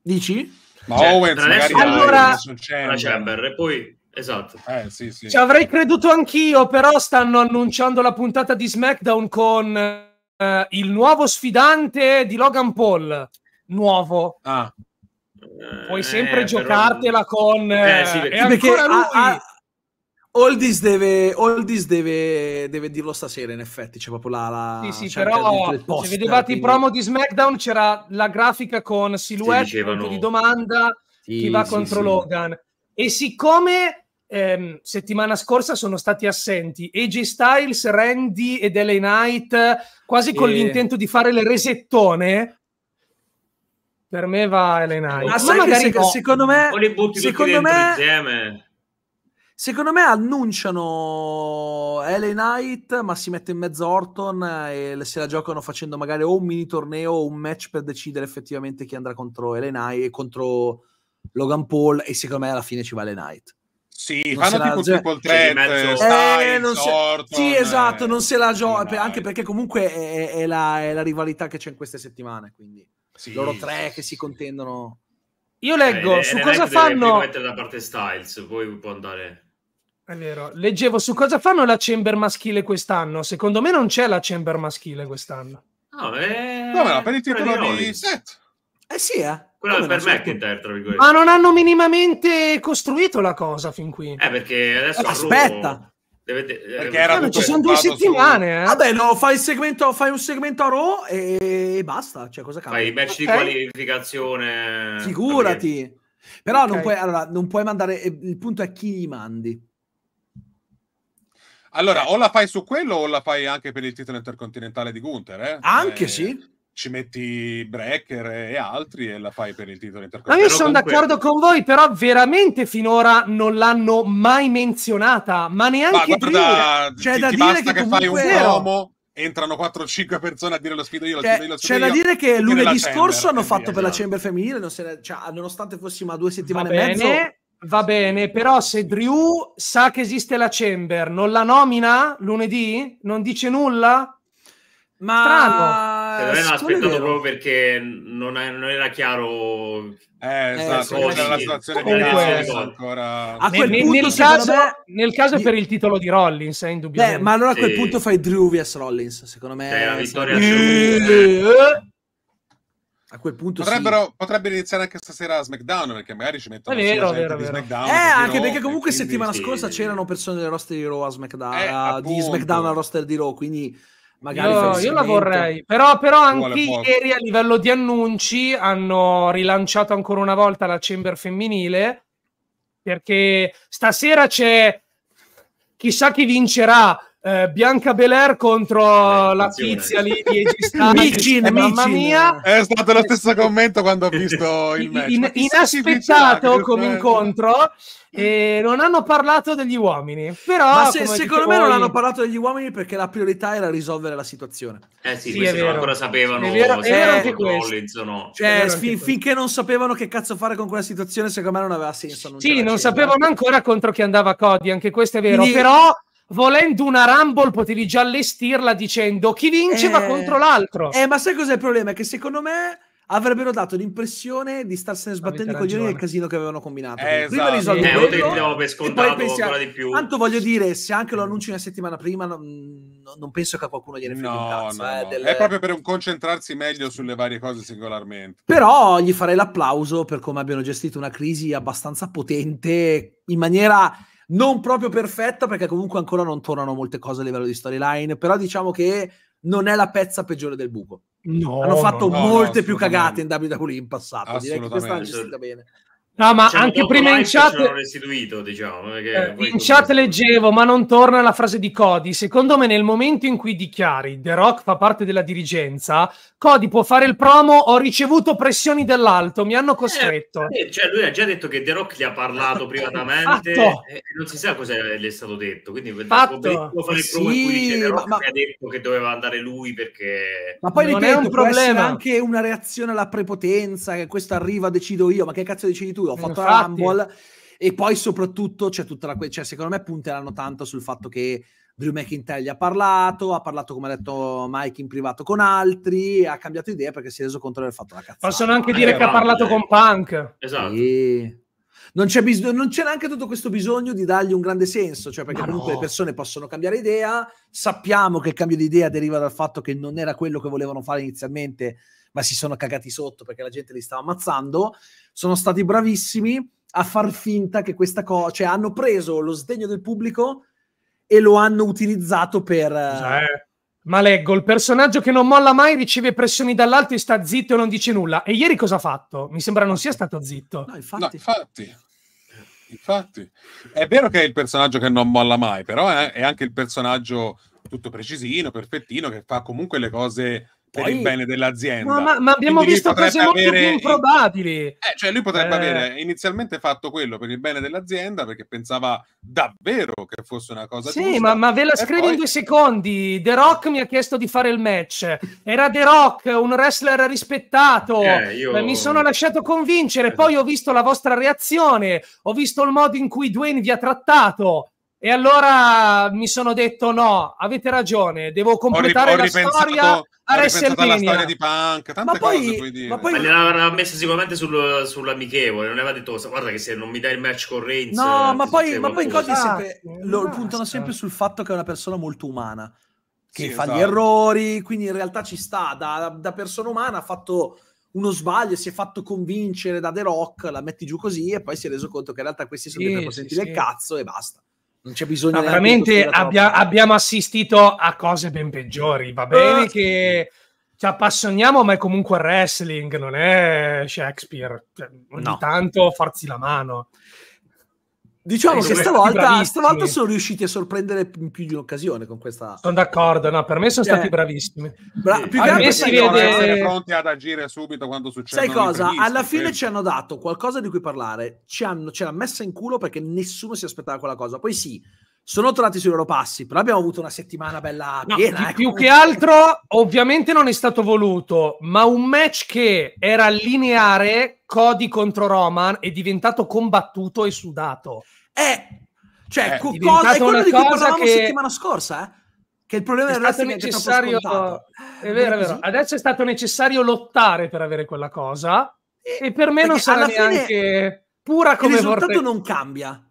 Dici? Ma cioè, Owens adesso... allora... la Chamber e poi Esatto. Eh, sì, sì. Ci avrei creduto anch'io, però stanno annunciando la puntata di SmackDown con eh, il nuovo sfidante di Logan Paul nuovo. Ah. Puoi sempre eh, giocartela però... con... Eh, sì, eh, perché, perché lui... a, a... Oldies, deve, Oldies deve, deve, dirlo stasera, in effetti. C'è proprio la. la sì, sì, però poster, se vedevate quindi... i promo di SmackDown c'era la grafica con silhouette dicevano... di domanda sì, chi va sì, contro sì. Logan. E siccome ehm, settimana scorsa sono stati assenti AJ Styles, Randy ed LA Knight, quasi con l'intento di fare le resettone, per me va Ellen Hyde. Ma, ma magari se, no. secondo me... O li butti secondo me... insieme. Secondo me annunciano LA Knight, ma si mette in mezzo Orton e se la giocano facendo magari o un mini torneo o un match per decidere effettivamente chi andrà contro LA Knight e contro Logan Paul e secondo me alla fine ci va LA Knight. Sì, non fanno tipo la... triple threat, mezzo... eh, se... Orton, Sì, esatto, eh. non se la gioca, anche perché comunque è, è, la, è la rivalità che c'è in queste settimane, quindi... Sì, loro tre che si contendono. Io leggo eh, su cosa fanno. mettere da parte Styles, poi può andare. È vero, leggevo su cosa fanno la chamber maschile quest'anno. Secondo me non c'è la chamber maschile quest'anno. No, è... no per il titolo di set. Eh sì, eh. Quello è per McIntyre, tra virgolette. Ma non hanno minimamente costruito la cosa fin qui. Eh, perché adesso... Eh, aspetta, Deve, deve, eh, perché era eh, ci sono due settimane. Su... Eh. Vabbè, no, fai, segmento, fai, un segmento a Raw e basta. Cioè, cosa cambia? Fai i match okay. di qualificazione. Figurati. Però okay. non, puoi, allora, non puoi mandare. Eh, il punto è chi gli mandi. Allora, o la fai su quello o la fai anche per il titolo intercontinentale di Gunther. Eh? Anche eh, sì ci metti Brecker e altri e la fai per il titolo intercontinentale. Ma io sono comunque... d'accordo con voi, però veramente finora non l'hanno mai menzionata, ma neanche ma guarda, prima. C'è ti, da ti dire che, che fai un promo, entrano 4-5 persone a dire lo sfido io, lo cioè, sfido io, lo sfido C'è io, da dire che lunedì scorso hanno fatto via, per la Chamber femminile, non ne... cioè, nonostante fossimo a due settimane e mezzo... Va bene, però se Drew sa che esiste la Chamber, non la nomina lunedì? Non dice nulla? Ma... Strano Secondo me l'ha aspettato proprio perché non, è, non era chiaro. Eh, esatto, eh, la situazione Comunque, ancora... a quel nel, punto, nel caso, me... nel caso per il titolo di Rollins, è indubbiamente. Beh, ma allora a quel sì. punto fai Drew vs Rollins, secondo me. Cioè, la vittoria sì. A quel punto potrebbero, sì. potrebbero iniziare anche stasera a SmackDown perché magari ci mettono vero, vero, vero. SmackDown eh, anche Raw, perché comunque settimana sì, scorsa sì. c'erano persone del roster di Raw a SmackDown eh, a, di SmackDown al roster di Raw quindi Magari io, io la vorrei, però, però anche ieri a livello di annunci hanno rilanciato ancora una volta la chamber femminile perché stasera c'è chissà chi vincerà eh, Bianca Belair contro eh, la tizia lì di Micin, eh, mamma mia è stato lo stesso commento quando ho visto il match in, inaspettato come eh. incontro e non hanno parlato degli uomini però se, secondo me voi... non hanno parlato degli uomini perché la priorità era risolvere la situazione eh sì, sì questi non ancora sapevano è vero, se era anche o no cioè, fin, finché non sapevano che cazzo fare con quella situazione secondo me non aveva senso non sì non sapevano ancora contro chi andava Cody anche questo è vero Quindi... però volendo una Rumble potevi già allestirla dicendo chi vince eh, va contro l'altro. Eh, ma sai cos'è il problema? È Che secondo me avrebbero dato l'impressione di starsene sbattendo i coglioni del casino che avevano combinato. Eh, prima esatto. risolvono eh, quello, per scontato pensiamo, di più. Tanto voglio dire, se anche lo annunci una settimana prima, non, non penso che a qualcuno gliene frega no, cazzo, no, eh, no. Del... È proprio per un concentrarsi meglio sulle varie cose singolarmente. Però gli farei l'applauso per come abbiano gestito una crisi abbastanza potente, in maniera non proprio perfetta perché comunque ancora non tornano molte cose a livello di storyline, però diciamo che non è la pezza peggiore del buco. No, hanno fatto no, no, molte più cagate in WWE in passato, direi che questa ci sta bene. No, ma diciamo, anche prima in chat. Diciamo, eh, eh in chat leggevo, ma non torna alla frase di Cody. Secondo me, nel momento in cui dichiari The Rock fa parte della dirigenza, Cody può fare il promo. Ho ricevuto pressioni dall'alto, mi hanno eh, costretto. Eh, cioè, lui ha già detto che The Rock gli ha parlato privatamente e non si sa cosa gli è stato detto. Quindi Fatto. può fare il promo sì, in cui dice The Rock ma... ha detto che doveva andare lui perché. Ma poi non ripeto, è un problema. anche una reazione alla prepotenza, che questo arriva, decido io, ma che cazzo decidi tu? tu, ho eh, fatto Infatti. la Rumble e poi soprattutto c'è tutta la... Que- cioè, secondo me punteranno tanto sul fatto che Drew McIntyre gli ha parlato, ha parlato come ha detto Mike in privato con altri, ha cambiato idea perché si è reso conto di aver fatto la cazzata. Possono anche eh, dire eh, che ha parlato con Punk. Esatto. E... Non, c'è bis- non c'è neanche tutto questo bisogno di dargli un grande senso, cioè perché Ma comunque no. le persone possono cambiare idea, sappiamo che il cambio di idea deriva dal fatto che non era quello che volevano fare inizialmente ma si sono cagati sotto perché la gente li stava ammazzando, sono stati bravissimi a far finta che questa cosa, cioè hanno preso lo sdegno del pubblico e lo hanno utilizzato per... Eh. Ma leggo, il personaggio che non molla mai riceve pressioni dall'alto e sta zitto e non dice nulla. E ieri cosa ha fatto? Mi sembra non sia stato zitto. No, infatti. No, infatti. infatti. È vero che è il personaggio che non molla mai, però è, è anche il personaggio tutto precisino, perfettino, che fa comunque le cose per il bene dell'azienda. No, ma, ma, abbiamo Quindi visto cose molto avere... più improbabili. Eh, cioè lui potrebbe eh... avere inizialmente fatto quello per il bene dell'azienda perché pensava davvero che fosse una cosa sì, giusta. Sì, ma, ma, ve la scrivo poi... in due secondi. The Rock mi ha chiesto di fare il match. Era The Rock, un wrestler rispettato. Eh, io... Mi sono lasciato convincere. Poi ho visto la vostra reazione. Ho visto il modo in cui Dwayne vi ha trattato e allora mi sono detto: no, avete ragione, devo completare ho, ri- la storia. A Resselmania. storia di Punk, tante ma poi, cose puoi dire. Ma poi... l'aveva messa sicuramente sul, sull'amichevole, non aveva detto guarda che se non mi dai il match con Reigns. No, eh, ma poi, ma poi in cose sempre, eh, lo puntano sempre sul fatto che è una persona molto umana, che sì, fa esatto. gli errori, quindi in realtà ci sta, da, da persona umana ha fatto uno sbaglio, si è fatto convincere da The Rock, la metti giù così e poi si è reso conto che in realtà questi sono sì, dei percosenti sì, il cazzo e basta non c'è bisogno no, veramente abbia, abbiamo assistito a cose ben peggiori va bene ah, che ci appassioniamo ma è comunque wrestling non è Shakespeare cioè, ogni no. tanto forzi la mano Diciamo che stavolta, stavolta, sono riusciti a sorprendere in più di un'occasione con questa. Sono d'accordo, no, per me sono stati eh. bravissimi. Bra- sì. più che altro si vede essere pronti ad agire subito quando succede. Sai cosa? Alla fine sì. ci hanno dato qualcosa di cui parlare, ci hanno, ce l'ha messa in culo perché nessuno si aspettava quella cosa. Poi sì, sono tornati sui loro passi, però abbiamo avuto una settimana bella no, piena. Eh, più che altro, ovviamente non è stato voluto, ma un match che era lineare, Cody contro Roman, è diventato combattuto e sudato. È, eh, cioè, eh, co- è diventata di cui cosa che... settimana scorsa, eh? Che il problema è stato wrestling necessario... È vero, è vero. Adesso è stato necessario lottare per avere quella cosa, e, eh, e per me non sarà neanche... Fine... Pura come il risultato vorrei... non cambia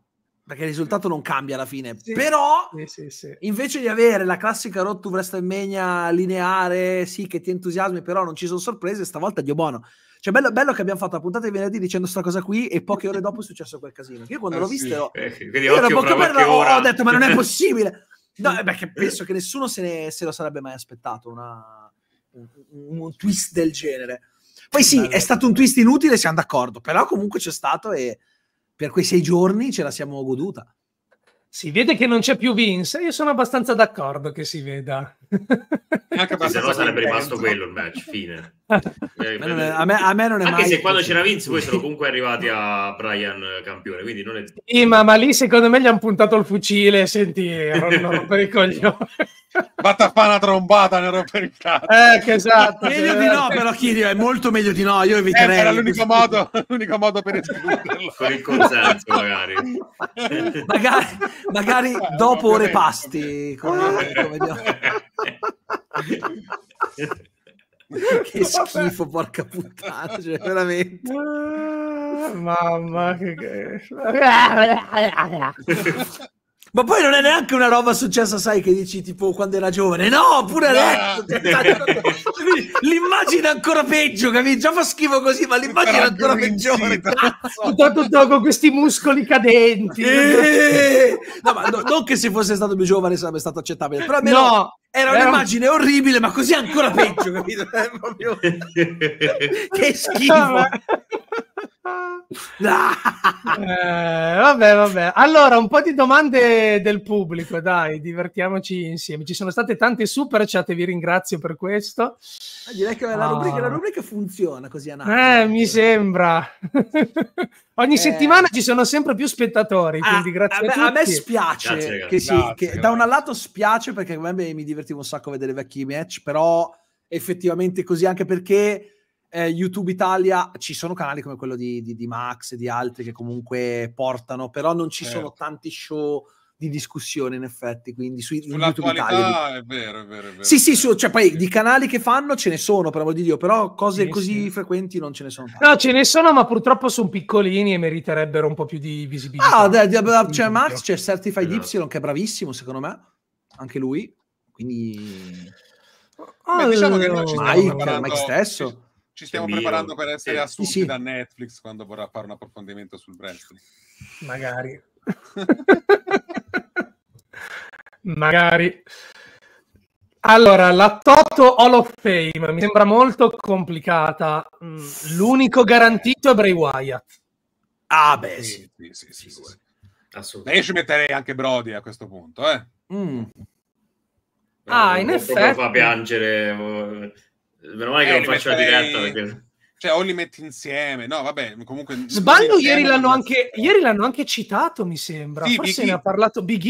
perché il risultato non cambia alla fine. Sì, Però, sì, sì, invece di avere la classica Road to WrestleMania lineare, sì, che ti entusiasmi, però non ci sono sorprese, stavolta Dio buono. Cioè, bello, bello che abbiamo fatto la puntata di venerdì dicendo questa cosa qui e poche ore dopo è successo quel casino. Io quando ah, l'ho visto eh, ero, per poco perla, ho detto, ma non è possibile! No, eh, perché penso che nessuno se, ne, se lo sarebbe mai aspettato, una, un, un, twist del genere. Poi sì, bello. è stato un twist inutile, siamo d'accordo, però comunque c'è stato e per quei sei giorni ce la siamo goduta. Si vede che non c'è più Vince, io sono abbastanza d'accordo che si veda. se no sarebbe rimasto quello il match, fine. a, me, eh, a, me, a me, non è Anche mai... se quando c'era Vince poi sono comunque arrivati a Brian campione, quindi non è... Sì, ma, ma lì secondo me gli hanno puntato il fucile, senti, erano per i coglioni. Vatta a fare una trombata, nel rompere il cazzo. Eh, che esatto. meglio di no, però Kirio, è molto meglio di no, io eviterei. Eh, era l'unico modo, l'unico modo per escluderlo. il consenso, magari. magari, magari eh, dopo ore pasti. Come, come ecco, che schifo, porca puttana, cioè, veramente. Ah, mamma, che... Ma poi non è neanche una roba successa, sai, che dici tipo quando era giovane. No, pure adesso. l'immagine è ancora peggio, capito? Già fa schifo così, ma l'immagine è ancora peggiore. Tutto, tutto con questi muscoli cadenti. E... Eh. No, ma no, non che se fosse stato più giovane sarebbe stato accettabile, però almeno no, era un'immagine orribile, ma così ancora peggio, capito? Proprio... che schifo. eh, vabbè, vabbè. Allora, un po' di domande del pubblico, dai, divertiamoci insieme. Ci sono state tante super chat, e vi ringrazio per questo. Ah, direi che la, oh. rubrica, la ah. rubrica, funziona così a Napoli. Eh, eh. mi sembra. Ogni eh. settimana ci sono sempre più spettatori, ah, quindi grazie a, a, a me spiace, grazie, Che sì, grazie, che da un lato spiace perché a me mi divertivo un sacco a vedere vecchi match, però effettivamente così anche perché eh, YouTube Italia ci sono canali come quello di, di, di, Max e di altri che comunque portano, però non ci certo. sono tanti show di discussione in effetti, quindi su, su YouTube Italia. È vero, è vero, è vero. Sì, sì, su, cioè poi di canali che fanno ce ne sono, per amor di Dio, però cose sì, così sì. frequenti non ce ne sono. Tante. No, ce ne sono, ma purtroppo sono piccolini e meriterebbero un po' più di visibilità. Ah, cioè, c'è Max, c'è Certified Y che è bravissimo secondo me, anche lui, quindi... Beh, diciamo che noi ci Mike, Mike stesso ci cioè, stiamo C'è preparando per essere assunti sì, da Netflix quando vorrà fare un approfondimento sul wrestling. Magari. Magari. Allora, la Toto Hall of Fame mi sembra molto complicata. Mm, l'unico garantito è Bray Wyatt. Ah, beh, sì, sì, sì, sì, sì, sì. Assolutamente. Io ci metterei anche Brody a questo punto, eh. Mm. Ah, in eh, effetti. Fa piangere Meno male che eh, non faccio metterei... la diretta perché... Cioè, o li metti insieme, no, vabbè, comunque... Sbaglio, ieri l'hanno, anche, ieri l'hanno anche citato, mi sembra. Sì, Forse Big ne e. ha parlato Big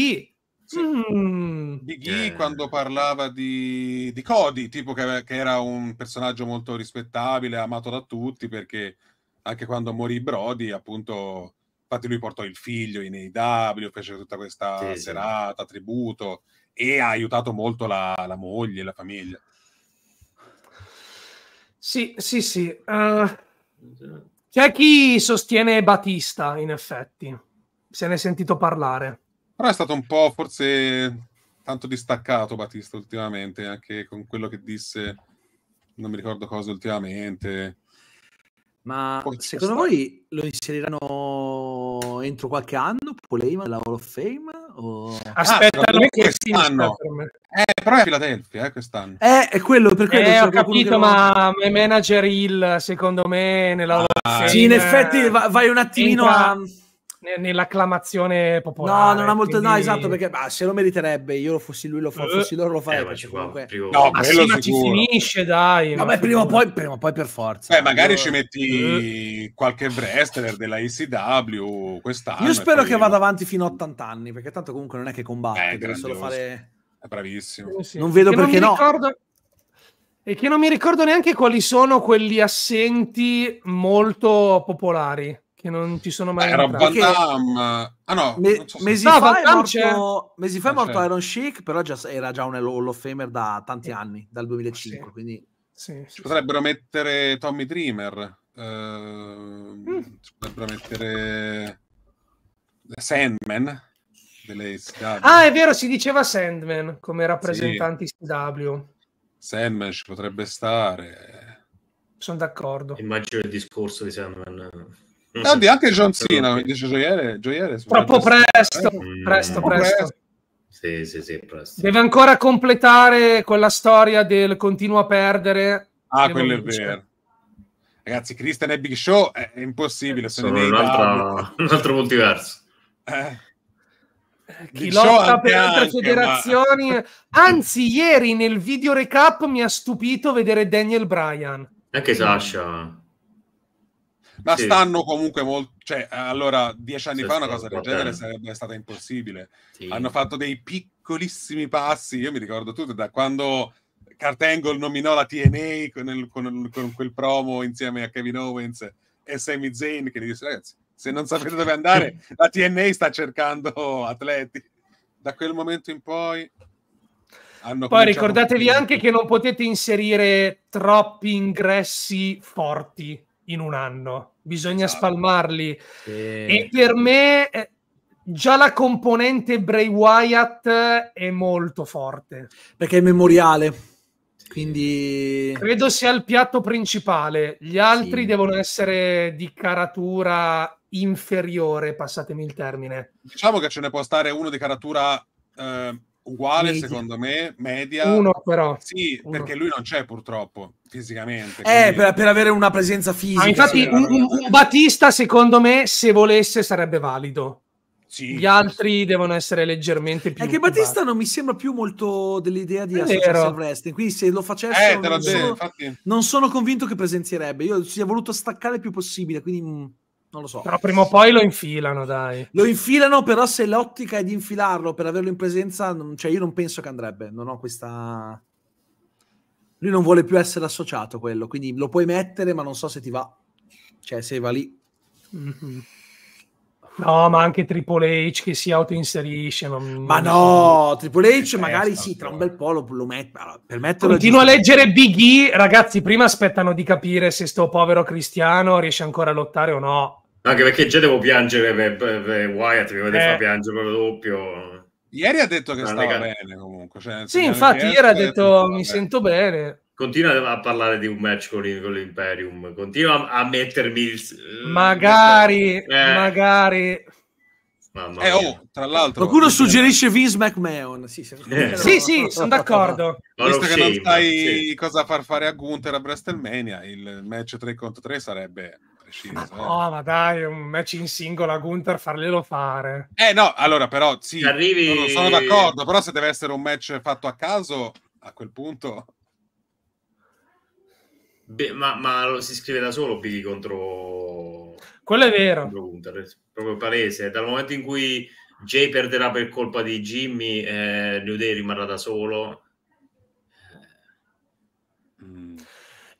Sì. Mm. Biggie eh. quando parlava di, di Cody, tipo che, che, era un personaggio molto rispettabile, amato da tutti, perché anche quando morì Brody, appunto, infatti lui portò il figlio in AEW, fece tutta questa sì, serata, sì. tributo, e ha aiutato molto la, la moglie, la famiglia. Sì, sì, sì. Uh, c'è chi sostiene Batista, in effetti. Se ne è sentito parlare. Però è stato un po' forse tanto distaccato Batista ultimamente, anche con quello che disse, non mi ricordo cosa ultimamente. Ma Poi secondo voi lo inseriranno entro qualche anno? Polema la Hall of Fame? O... Aspetta, ah, non è quest'anno. Eh, però è a Filadelfia eh, quest'anno. Eh, è quello perché eh, cioè, ho capito, ma è manager il secondo me, nella ah, Sì, in effetti vai un attimino entra... a nell'acclamazione popolare. No, non ha molto. Quindi... No, esatto, perché bah, se lo meriterebbe, io lo fossi lui, lo fa, eh, fossi loro, lo eh, farebbe. Eh, comunque... Più... No, ma sì, ma ci finisce, dai. No, ma prima o poi, prima, poi per forza. Beh, magari io... ci metti eh. qualche wrestler della ICW quest'anno. Io spero poi... che vada avanti fino a 80 anni, perché tanto comunque non è che combatte, eh, deve solo fare. È bravissimo. Sì, sì. Non vedo che perché non ricordo... no e che non mi ricordo neanche quali sono quelli assenti molto popolari che non ci sono mai era Van Damme ah no, me- so mesi, no fa morto, mesi, fa è ah, morto, c'è. Iron Sheik però già, era già un Hall of Famer da tanti anni dal 2005 sì. quindi sì, sì, potrebbero mettere Tommy Dreamer eh, mm. potrebbero mettere Sandman delle ah è vero si diceva Sandman come rappresentanti sì. CW Sandman ci potrebbe stare sono d'accordo immagino il discorso di Sandman Oddio, anche John Cena, mi dice gioiere. gioiere Troppo presto, eh? Mm. presto, presto. Sì, sì, sì, presto. Deve ancora completare quella storia del continuo a perdere. Ah, quello è vero. Ragazzi, Christian e Big Show è, è impossibile. se sono un, altro, un altro multiverso. Eh chi lotta per altre anche, federazioni. Ma... Anzi, ieri nel video recap mi ha stupito vedere Daniel Bryan. Anche Sasha. Ma sì. stanno comunque molto. Cioè, allora, dieci anni sì, fa una cosa del genere bene. sarebbe stata impossibile. Sì. Hanno fatto dei piccolissimi passi. Io mi ricordo tutto da quando Kurt Angle nominò la TNA con, il, con, il, con quel promo insieme a Kevin Owens e Sami Zayn che gli disse, ragazzi, se non sapete dove andare, la TNA sta cercando atleti. Da quel momento in poi poi ricordatevi anche che non potete inserire troppi ingressi forti in un anno, bisogna esatto. spalmarli. Sì. E per me eh, già la componente Bray Wyatt è molto forte. Perché è memoriale, quindi... Credo sia il piatto principale, gli altri sì. devono essere di caratura inferiore, passatemi il termine. Diciamo che ce ne può stare uno di caratura... Eh Uguale media. secondo me, media. Uno però. Sì, Uno. perché lui non c'è purtroppo fisicamente. Eh, quindi... per, per, avere una presenza fisica. Ah, infatti un, un, un, Batista secondo me se volesse sarebbe valido. Sì. Gli altri devono essere leggermente più. È che Batista non mi sembra più molto dell'idea di associarsi al wrestling. Quindi se lo facesse, eh, non, sono, non, sono, convinto che presenzierebbe. Io si è voluto staccare il più possibile. Quindi mm, non lo so. Però prima o poi lo infilano, dai. Lo infilano, però se l'ottica è di infilarlo per averlo in presenza, cioè io non penso che andrebbe. Non ho questa... Lui non vuole più essere associato quello, quindi lo puoi mettere, ma non so se ti va. Cioè, se va lì. Mm-hmm. No, ma anche Triple H che si autoinserisce. Non... Ma no, Triple H eh, magari esatto. sì, tra un bel po' lo, lo met... per metterlo. Continuo a leggere Big E, ragazzi, prima aspettano di capire se sto povero Cristiano riesce ancora a lottare o no. Anche perché già devo piangere per, per, per Wyatt, mi volete eh. far piangere proprio doppio. Ieri ha detto che stava bene comunque. Cioè, sì, infatti ieri ha detto mi sento bene. Continua a parlare di un match con, l'Imperium, continua a, mettermi... Il... Magari, eh. magari... Eh. eh, oh, tra l'altro, qualcuno suggerisce Vince McMahon. Sì, eh. sì, sì sono d'accordo. Visto che non sai sì. cosa far fare a Gunther a WrestleMania, il match 3 contro 3 sarebbe Shields. Ma no, ma dai, un match in singola Gunther farglielo fare. Eh no, allora però sì, arrivi... non sono d'accordo, però se deve essere un match fatto a caso, a quel punto... Beh, ma, ma si scrive da solo Biggie contro... Quello è vero. Gunther, proprio palese. Dal momento in cui Jay perderà per colpa di Jimmy, eh, New Day rimarrà da solo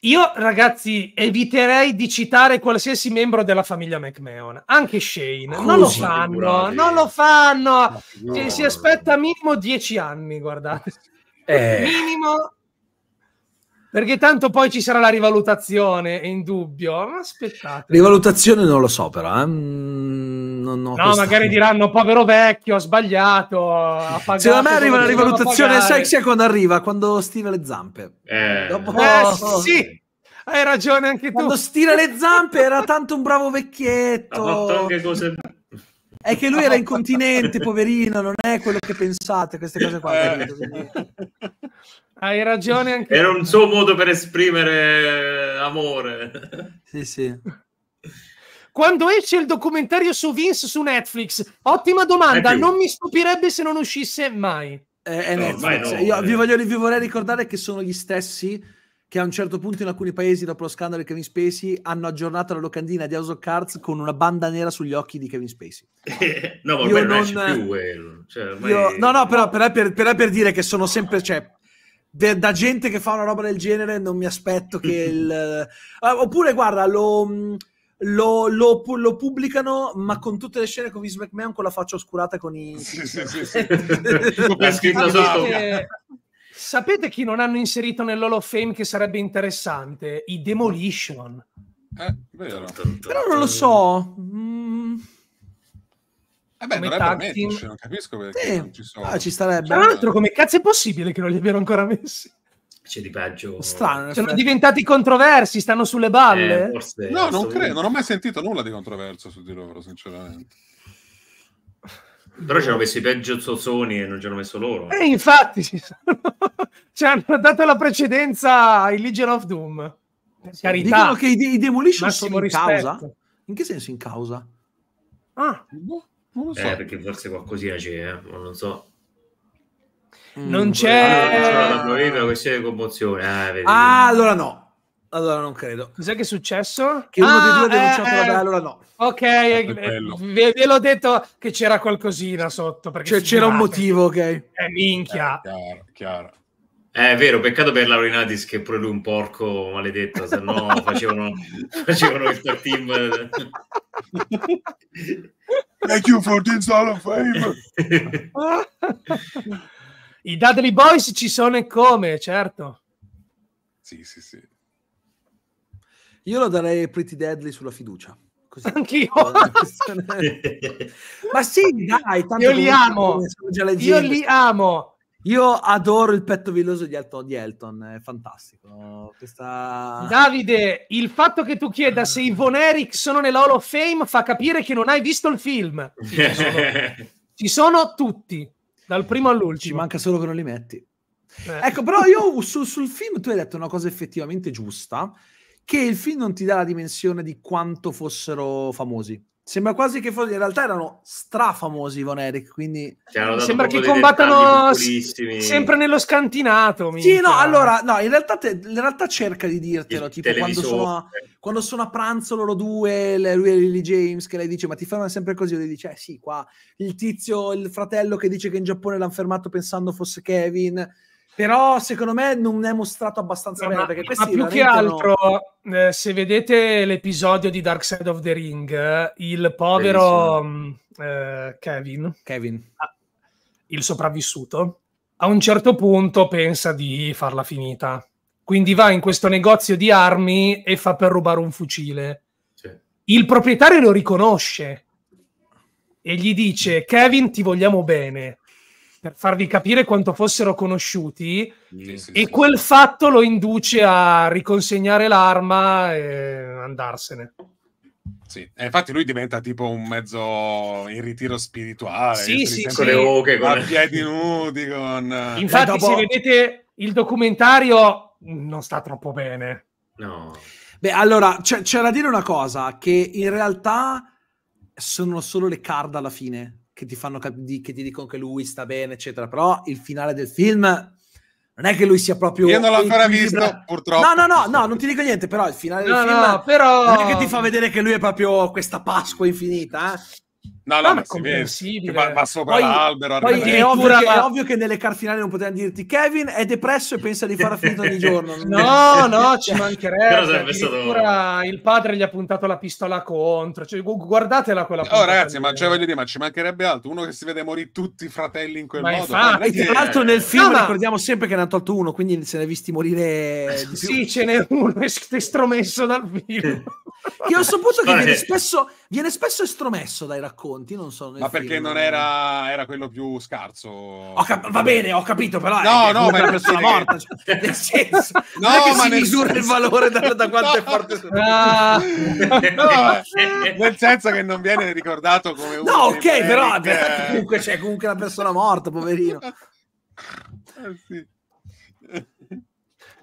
Io, ragazzi, eviterei di citare qualsiasi membro della famiglia McMahon, anche Shane. Così non lo fanno, figurati. non lo fanno. No, si, si aspetta minimo dieci anni, guardate. Eh. Minimo perché tanto poi ci sarà la rivalutazione, è in dubbio. aspettate. Rivalutazione non lo so, però. Eh? Mm, no, questa... magari diranno povero vecchio, ha sbagliato. Ha pagato, Secondo me arriva la rivalutazione sexy quando arriva, quando stira le zampe. Eh, Dopo... eh sì, hai ragione anche tu. Quando stira le zampe era tanto un bravo vecchietto. Cose... È che lui era incontinente, poverino, non è quello che pensate, queste cose qua. Eh. Hai ragione anche Era un suo modo per esprimere amore. Sì, sì. Quando esce il documentario su Vince su Netflix? Ottima domanda, non mi stupirebbe se non uscisse mai. Eh, no, ormai no, Io vi, eh. voglio, vi vorrei ricordare che sono gli stessi che a un certo punto in alcuni paesi dopo lo scandalo di Kevin Spacey hanno aggiornato la locandina di House of Cards con una banda nera sugli occhi di Kevin Spacey. no, ma ormai io non, non più quello. Eh. Cioè, ormai... io... No, no, però per, per, per, per, dire che sono sempre, cioè, De, da gente che fa una roba del genere non mi aspetto che il... Eh, oppure guarda, lo, lo, lo, lo, pubblicano ma con tutte le scene con Vince McMahon con la faccia oscurata con i... Sì, sì, sì, sì. sapete, chi non hanno inserito nell'Hall of Fame che sarebbe interessante? I Demolition. Eh, Però non lo so. Mm. Eh beh, come non capisco perché eh, non ci sono. Ah, ci starebbe. Tra l'altro, come cazzo è possibile che non li abbiano ancora messi? C'è di peggio. Strano. Sono diventati controversi, stanno sulle balle. Eh, forse, no, non credo, non ho mai sentito nulla di controverso su di loro, sinceramente. Però ci hanno messo i peggio zozzoni e non ci hanno messo loro. E eh, infatti ci, ci, hanno dato la precedenza ai Legion of Doom. Per carità. Dicono che i, i Demolition sono in rispetto. causa? In che senso in causa? Ah, boh. Non lo so. Eh, perché forse qualcosina c'è, eh? ma non so. Mm. Non mm, c'è... Allora, questione di commozione. Eh, ah, allora no. Allora non credo. Cos'è che è successo? Che ah, uno dei due ha ah, denunciato eh, la allora no. Ok, ve, ve l'ho detto che c'era qualcosina sotto. Cioè, c'era un motivo, ok. Eh, minchia. Eh, chiaro, chiaro. Eh, è vero, peccato per Laurinadis che pure lui un porco maledetto, se no facevano, facevano il team. Thank you for this all of favor. I Dudley Boys ci sono e come, certo. Sì, sì, sì. Io lo darei Pretty Deadly sulla fiducia. Così. Anch'io. Ma sì, dai, tanto io li amo. Io li amo. Io adoro il petto villoso di Elton, di Elton è fantastico. Questa... Davide, il fatto che tu chieda ah. se i Von Eric sono nell'Hall of Fame fa capire che non hai visto il film. Ci sono, ci sono tutti, dal primo all'ultimo. Ci manca solo che non li metti. Eh. Ecco, però io su, sul film tu hai detto una cosa effettivamente giusta, che il film non ti dà la dimensione di quanto fossero famosi. Sembra quasi che fosse, in realtà erano strafamosi Von Eric, quindi sembra che combattano sempre nello scantinato. Minchia. no, allora, no, in realtà, te, in realtà cerca di dirtelo, Il tipo quando sono, a, quando sono, a, pranzo loro due, lui e Lily James, che lei dice, ma ti fermano sempre così, lui dice, eh sì, qua, il tizio, il fratello che dice che in Giappone l'hanno fermato pensando fosse Kevin, però secondo me non è mostrato abbastanza bene. Ma, ma più che altro, non... eh, se vedete l'episodio di Dark Side of the Ring, il povero mm, eh, Kevin, Kevin. Ah, il sopravvissuto, a un certo punto pensa di farla finita. Quindi va in questo negozio di armi e fa per rubare un fucile. Sì. Il proprietario lo riconosce e gli dice: Kevin, ti vogliamo bene per farvi capire quanto fossero conosciuti sì, e sì. quel fatto lo induce a riconsegnare l'arma e andarsene. Sì, e infatti lui diventa tipo un mezzo in ritiro spirituale, sì, sì, con le oche, con a piedi nudi, con... Eh, infatti dopo... se vedete il documentario non sta troppo bene. No. Beh, allora, c'è, c'è da dire una cosa, che in realtà sono solo le card alla fine, che ti fanno capire, che ti dicono che lui sta bene, eccetera. Però il finale del film non è che lui sia proprio. Io non l'ho ancora libra. visto, purtroppo. No, no, no, no, non ti dico niente, però il finale del no, film però... non è che ti fa vedere che lui è proprio questa Pasqua infinita. Eh? No, no, ma, ma si vede. Va, va sopra poi, l'albero. Poi è, ovvio che, ma... è ovvio che nelle cartinali non potevano dirti Kevin è depresso e pensa di far finta ogni giorno. no, no, ci cioè, mancherebbe. Stato... Il padre gli ha puntato la pistola contro. Cioè, guardatela quella Oh, ragazzi, ma, cioè, dire, ma ci mancherebbe altro. Uno che si vede morire tutti i fratelli in quel ma modo. Infatti, che... Tra l'altro nel film no, ricordiamo sempre che ne ha tolto uno, quindi se ne è visti morire... Sì, ce n'è uno, è stromesso dal film che ho saputo che viene spesso, viene spesso, estromesso dai racconti, non so. Ma perché film, non era, era, quello più scarso? Cap- va cioè, bene, ho capito, però. No, no, ma è una persona morta. Cioè, nel senso, no, non ma si misura senso... il valore da, da quanto no. è forte. Ah. no, eh, nel senso che non viene ricordato come uno. No, ok, però, che... Eh. comunque c'è cioè, comunque una persona morta, poverino. Eh, sì.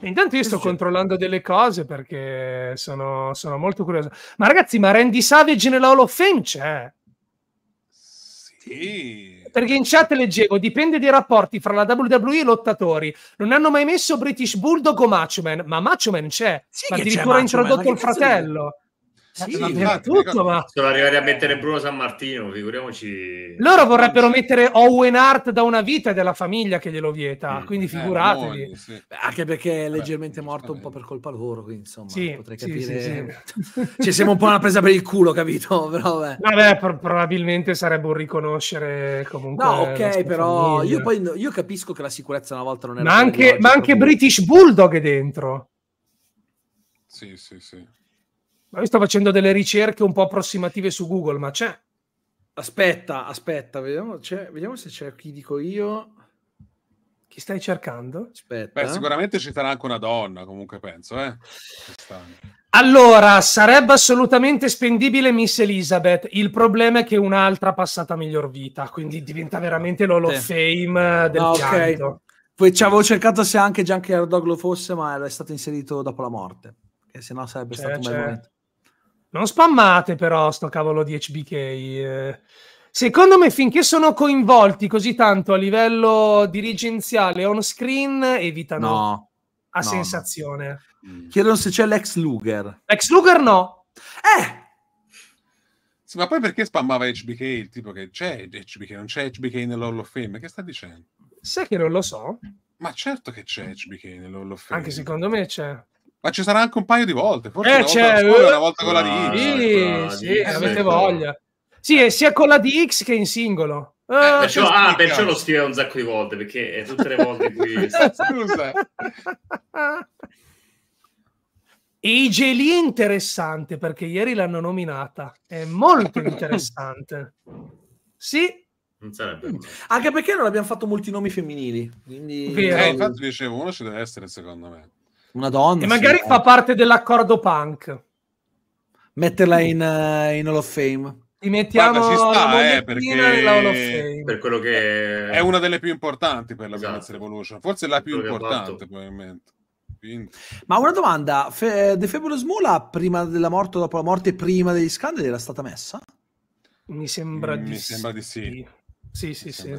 Intanto io sto sì. controllando delle cose perché sono, sono, molto curioso. Ma ragazzi, ma Randy Savage nella Hall of Fame c'è? Sì. Perché in chat leggevo, dipende dai rapporti fra la WWE e i lottatori. Non hanno mai messo British Bulldog o Macho Man, ma Macho Man c'è. Sì ma addirittura ha introdotto il fratello. Sì, ma tutto, ma... Sono arrivati a mettere Bruno San Martino, figuriamoci. Loro vorrebbero mettere Owen Hart da una vita della famiglia che glielo vieta, mm. quindi eh, figuratevi. Eh, buoni, sì. anche perché è leggermente Beh, morto un po' per colpa loro, quindi insomma, sì, potrei capire. Sì, sì, Ci cioè, siamo un po' una presa per il culo, capito? Però, beh. Vabbè, pro- probabilmente sarebbe un riconoscere comunque. No, ok, però io, poi, io, capisco che la sicurezza una volta non è... Ma anche, ma anche British Bulldog è dentro. Sì, sì, sì. Ma io sto facendo delle ricerche un po' approssimative su Google, ma c'è. Aspetta, aspetta, vediamo, vediamo se c'è chi dico io. Chi stai cercando? Aspetta. Beh, sicuramente ci sarà anche una donna, comunque penso. Eh? Allora, sarebbe assolutamente spendibile Miss Elizabeth. Il problema è che un'altra passata miglior vita, quindi diventa veramente l'Hall of Fame eh, del no, okay. Poi ci avevo cercato se anche Junker Dog lo fosse, ma era stato inserito dopo la morte, che se no sarebbe c'è, stato un bel momento. Non spammate però sto cavolo di HBK. Eh. Secondo me finché sono coinvolti così tanto a livello dirigenziale on screen evitano no, a no, sensazione. No. Mm. Chiedono se c'è l'ex Luger. L'ex Luger no. Eh! Sì, ma poi perché spammava HBK il tipo che c'è HBK, non c'è HBK nell'Hall of Fame? Che sta dicendo? Sai che non lo so. Ma certo che c'è HBK nell'Hall of Fame. Anche secondo me c'è. Ma ci sarà anche un paio di volte, forse eh, una, volta scuola, una, eh, volta con la DX. Sì, sì, sì avete voglia. Sì, sia con la DX che in singolo. Eh, eh perciò, ah, perciò lo scrive un sacco di volte, perché è tutte le volte qui... Scusa. Eige interessante, perché ieri l'hanno nominata. È molto interessante. Sì, mm. anche perché non abbiamo fatto molti nomi femminili. Quindi... Eh, infatti dicevo, uno ci deve essere secondo me. Una donna. E magari sì, eh. fa eh. parte dell'accordo punk. Metterla in, uh, in Hall of Fame. Ti mettiamo Guarda, sta, eh, perché... per quello che è una delle più importanti per la esatto. Violence Revolution, forse la più importante probabilmente. Quindi. Ma una domanda, Fe- The Fabulous Mula prima della morte o dopo la morte, prima degli scandali, era stata messa? Mi sembra, mm, di, mi sì. sembra di sì. Sì, sì, sì.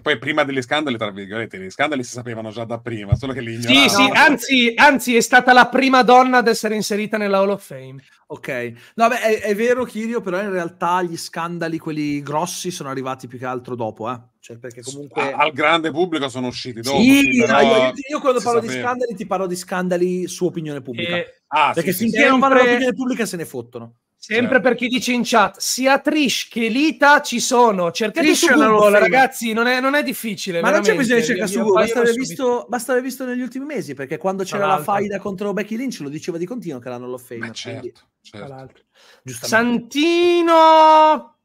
Che poi prima degli scandali, tra virgolette, gli scandali si sapevano già da prima, solo che li ignoravano. Sì, sì, anzi, anzi, è stata la prima donna ad essere inserita nella Hall of Fame. Ok, no, beh, è, è vero, Kirio, però in realtà gli scandali, quelli grossi, sono arrivati più che altro dopo, eh. Cioè, perché comunque... al grande pubblico sono usciti dopo. Sì, sì però... Ah, io, io, quando parlo sapeva. di scandali ti parlo di scandali su opinione pubblica. E... Eh, ah, perché sì, finché sì, non sempre... di opinione pubblica se ne fottono. Sempre cioè. per chi dice in chat, sia Trish che Lita ci sono. Cercate Trish su Google, ragazzi, non è, non è, difficile. Ma veramente. non c'è bisogno di cercare su Google, basta aver, visto, basta aver, visto, negli ultimi mesi, perché quando c'era la faida contro Becky Lynch lo diceva di continuo che erano l'Hall of Fame. Beh, certo, certo. Santino...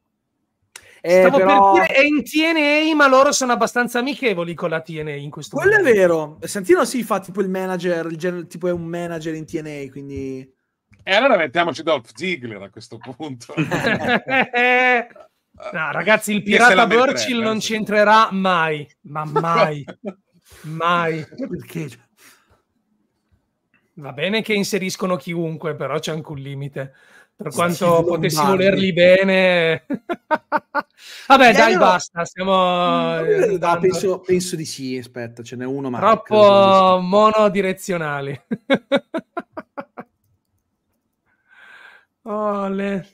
Eh, Stavo però... per dire è in TNA, ma loro sono abbastanza amichevoli con la TNA in questo Quello momento. Quello è vero. Santino si fa tipo il manager, il gen- tipo è un manager in TNA, quindi e allora mettiamoci Dolph Ziggler a questo punto. no, ragazzi, il pirata Burchill non eh? c'entrerà mai, ma mai, mai. Perché? Va bene che inseriscono chiunque, però c'è anche un limite. Per quanto potessi volerli bene, vabbè, eh, dai, no. basta. Stiamo mm, eh, no, penso, penso, di sì. Aspetta, ce n'è uno. Ma Troppo monodirezionali. Ale.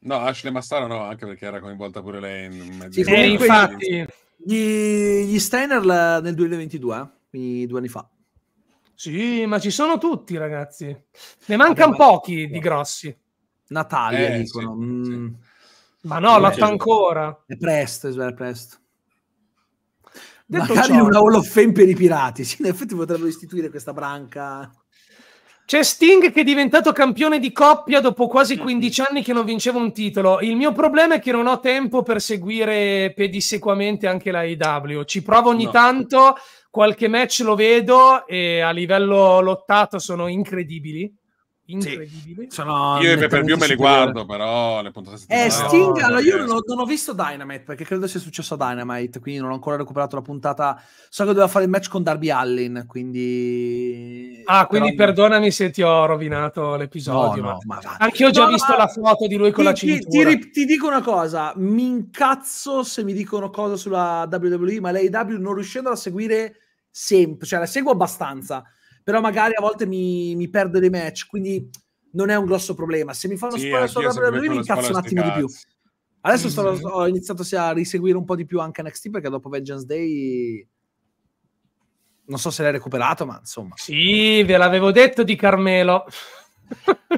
No, Ashley Massaro no, anche perché era coinvolta pure lei in sì, eh, infatti. Gli, gli Steiner nel 2022, eh? quindi due anni fa. Sì, ma ci sono tutti, ragazzi. Ne mancano Vabbè, pochi di grossi. Natalia, eh, dicono. Sì, mm. sì. Ma no, lotta ancora. È presto, è presto. Detto Magari ciò, una Hall of Fame per i pirati. Sì, in effetti potrebbero istituire questa branca. C'è Sting che è diventato campione di coppia dopo quasi 15 mm-hmm. anni che non vinceva un titolo. Il mio problema è che non ho tempo per seguire pedissequamente anche la AEW. Ci provo ogni no. tanto, qualche match lo vedo e a livello lottato sono incredibili incredibile. Sì. Io e Pepper View me li guardo, però le puntate settimanali. Eh, Sting, no, allora io non ho, non ho, visto Dynamite perché credo sia successo a Dynamite, quindi non ho ancora recuperato la puntata. So che doveva fare il match con Darby Allin, quindi Ah, quindi però... perdonami se ti ho rovinato l'episodio, no, no, ma... anche io ho già visto ma... la foto di lui con ti, la cintura. Ti, ti, ti, dico una cosa, mi incazzo se mi dicono cosa sulla WWE, ma l'AEW non riuscendo a seguire sempre, cioè la seguo abbastanza però magari a volte mi, mi perde dei match, quindi non è un grosso problema. Se mi fanno sì, spoiler solo per lui, mi incazzo un attimo di più. Adesso mm-hmm. sto, mm, ho mm. iniziato a riseguire un po' di più anche NXT perché dopo Vengeance Day non so se l'hai recuperato, ma insomma. Sì, ve l'avevo detto di Carmelo.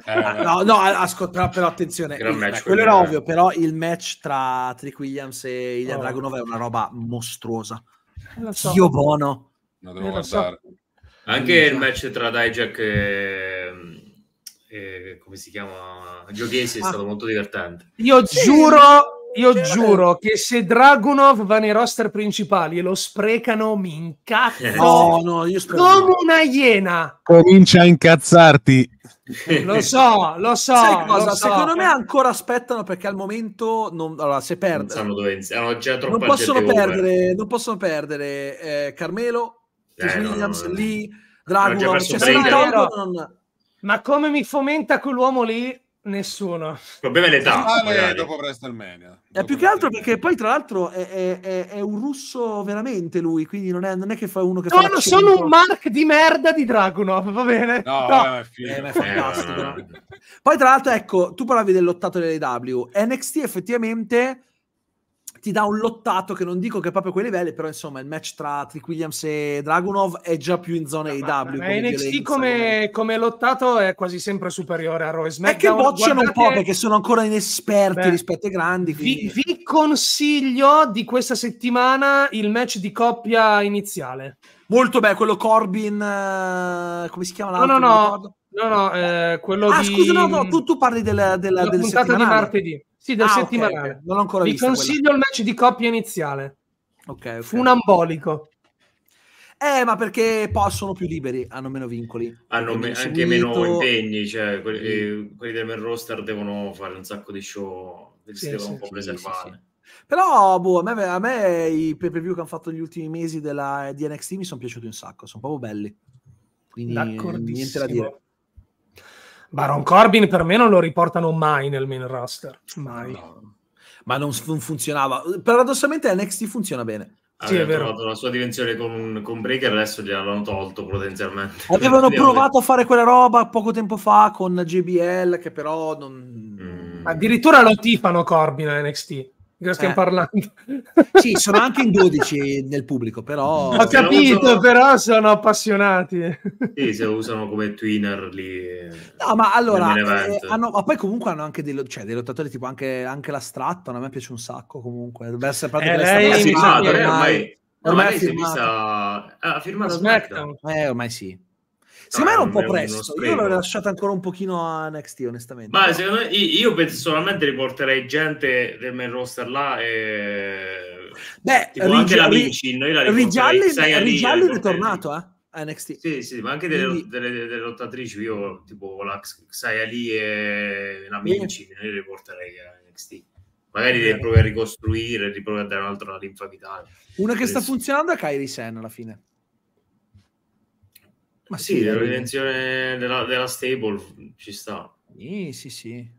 Eh, ah, no, no, ascolta, però, però, attenzione, il, match, quello era ovvio, però il match tra Trick Williams e Ilya oh. Dragunov è una roba mostruosa. Io so. Dio buono. Non devo eh, guardare. So. Anche il match tra Dijak e, e come si chiama? Giochesi è ah. stato molto divertente. Io sì. giuro io sì, giuro che se Dragunov va nei roster principali e lo sprecano, mi incazzo. No, no, io spero come una iena. Comincia a incazzarti. Lo so, lo so. Lo so. Secondo me ancora aspettano perché al momento non, allora, se perdono, non, non, possono perdere, non possono perdere eh, Carmelo, eh, Williams no, no, lì, Dragulov, cioè, non... ma come mi fomenta quell'uomo lì? Nessuno. Il problema è l'età. dopo WrestleMania. È più che altro perché poi, tra l'altro, è, è, è, è un russo veramente lui, quindi non è, non che fa uno che no, fa. sono un Mark di merda di Dragunov, va bene. No, no. Vabbè, è eh, eh, fantastico. poi, tra l'altro, ecco, tu parlavi dell'ottato delle W. NXT effettivamente ti dà un lottato che non dico che è proprio a quei livelli, però insomma il match tra Trick Williams e Dragunov è già più in zona ma, AW. Ma, ma NXT come, come, lottato è quasi sempre superiore a Roy Smith. È che bocciano un po' perché sono ancora inesperti Beh, rispetto ai grandi. Vi, vi consiglio di questa settimana il match di coppia iniziale. Molto bello, quello Corbin, uh, come si chiama? No, no, no, no, no, eh, quello ah, di... scusa, no, no tu, tu parli della, della, della puntata di martedì. Sì, del ah, settimanale. Okay. Non ho ancora Vi visto. Vi consiglio quella. il match di coppia iniziale. Ok. okay. Funambolico. Eh, ma perché possono più liberi, hanno meno vincoli. Hanno me, anche meno impegni, cioè quelli, eh, quelli, del main roster devono fare un sacco di show, sì, si devono sì, un po' preservare. Sì, Però, boh, a me, a me i pay per view che hanno fatto negli ultimi mesi della, di NXT mi sono piaciuti un sacco, sono proprio belli. Quindi niente da dire. Baron Corbin per me non lo riportano mai nel main roster, mai. No. Ma non funzionava. Paradossalmente NXT funziona bene. Avevano ah, sì, è trovato la sua dimensione con, con Breaker, adesso gliel'hanno tolto potenzialmente. Avevano provato a fare quella roba poco tempo fa con JBL, che però non... Mm. Addirittura lo tifano Corbin a NXT. Cosa stiamo cioè, parlando? Sì, sono anche in 12 nel pubblico, però... Ho capito, usano... però sono appassionati. Sì, se lo usano come twinner lì. No, ma allora... Eh, hanno, ma poi comunque hanno anche dei, cioè, dei lottatori, tipo anche, anche, la Stratton, a me piace un sacco comunque. Dovrebbe essere parte Eh, lei, lei, eh, lei, ormai, ormai, ormai, ormai si è vista... Ha firmato SmackDown. Eh, ormai sì. Secondo me era un po' presto, io l'ho lasciata ancora un pochino a NXT, onestamente. Ma secondo me, io personalmente riporterei gente del main roster là e... Beh, tipo, Rigi- anche la Mincin, noi la riporterei. Rigialli, Rigialli è ritornato, eh? NXT. Sì, sì, ma anche delle, Quindi... delle, delle, delle lottatrici, io tipo la Xayali e la Minci, ne riporterei a NXT. Magari devi provi a ricostruire, riprovi a dare un'altra linfa vitale. Una che Adesso. sta funzionando è Kairi Sen alla fine. Ma sì, sì la eh. redenzione della, della, stable ci sta. Sì, sì, sì.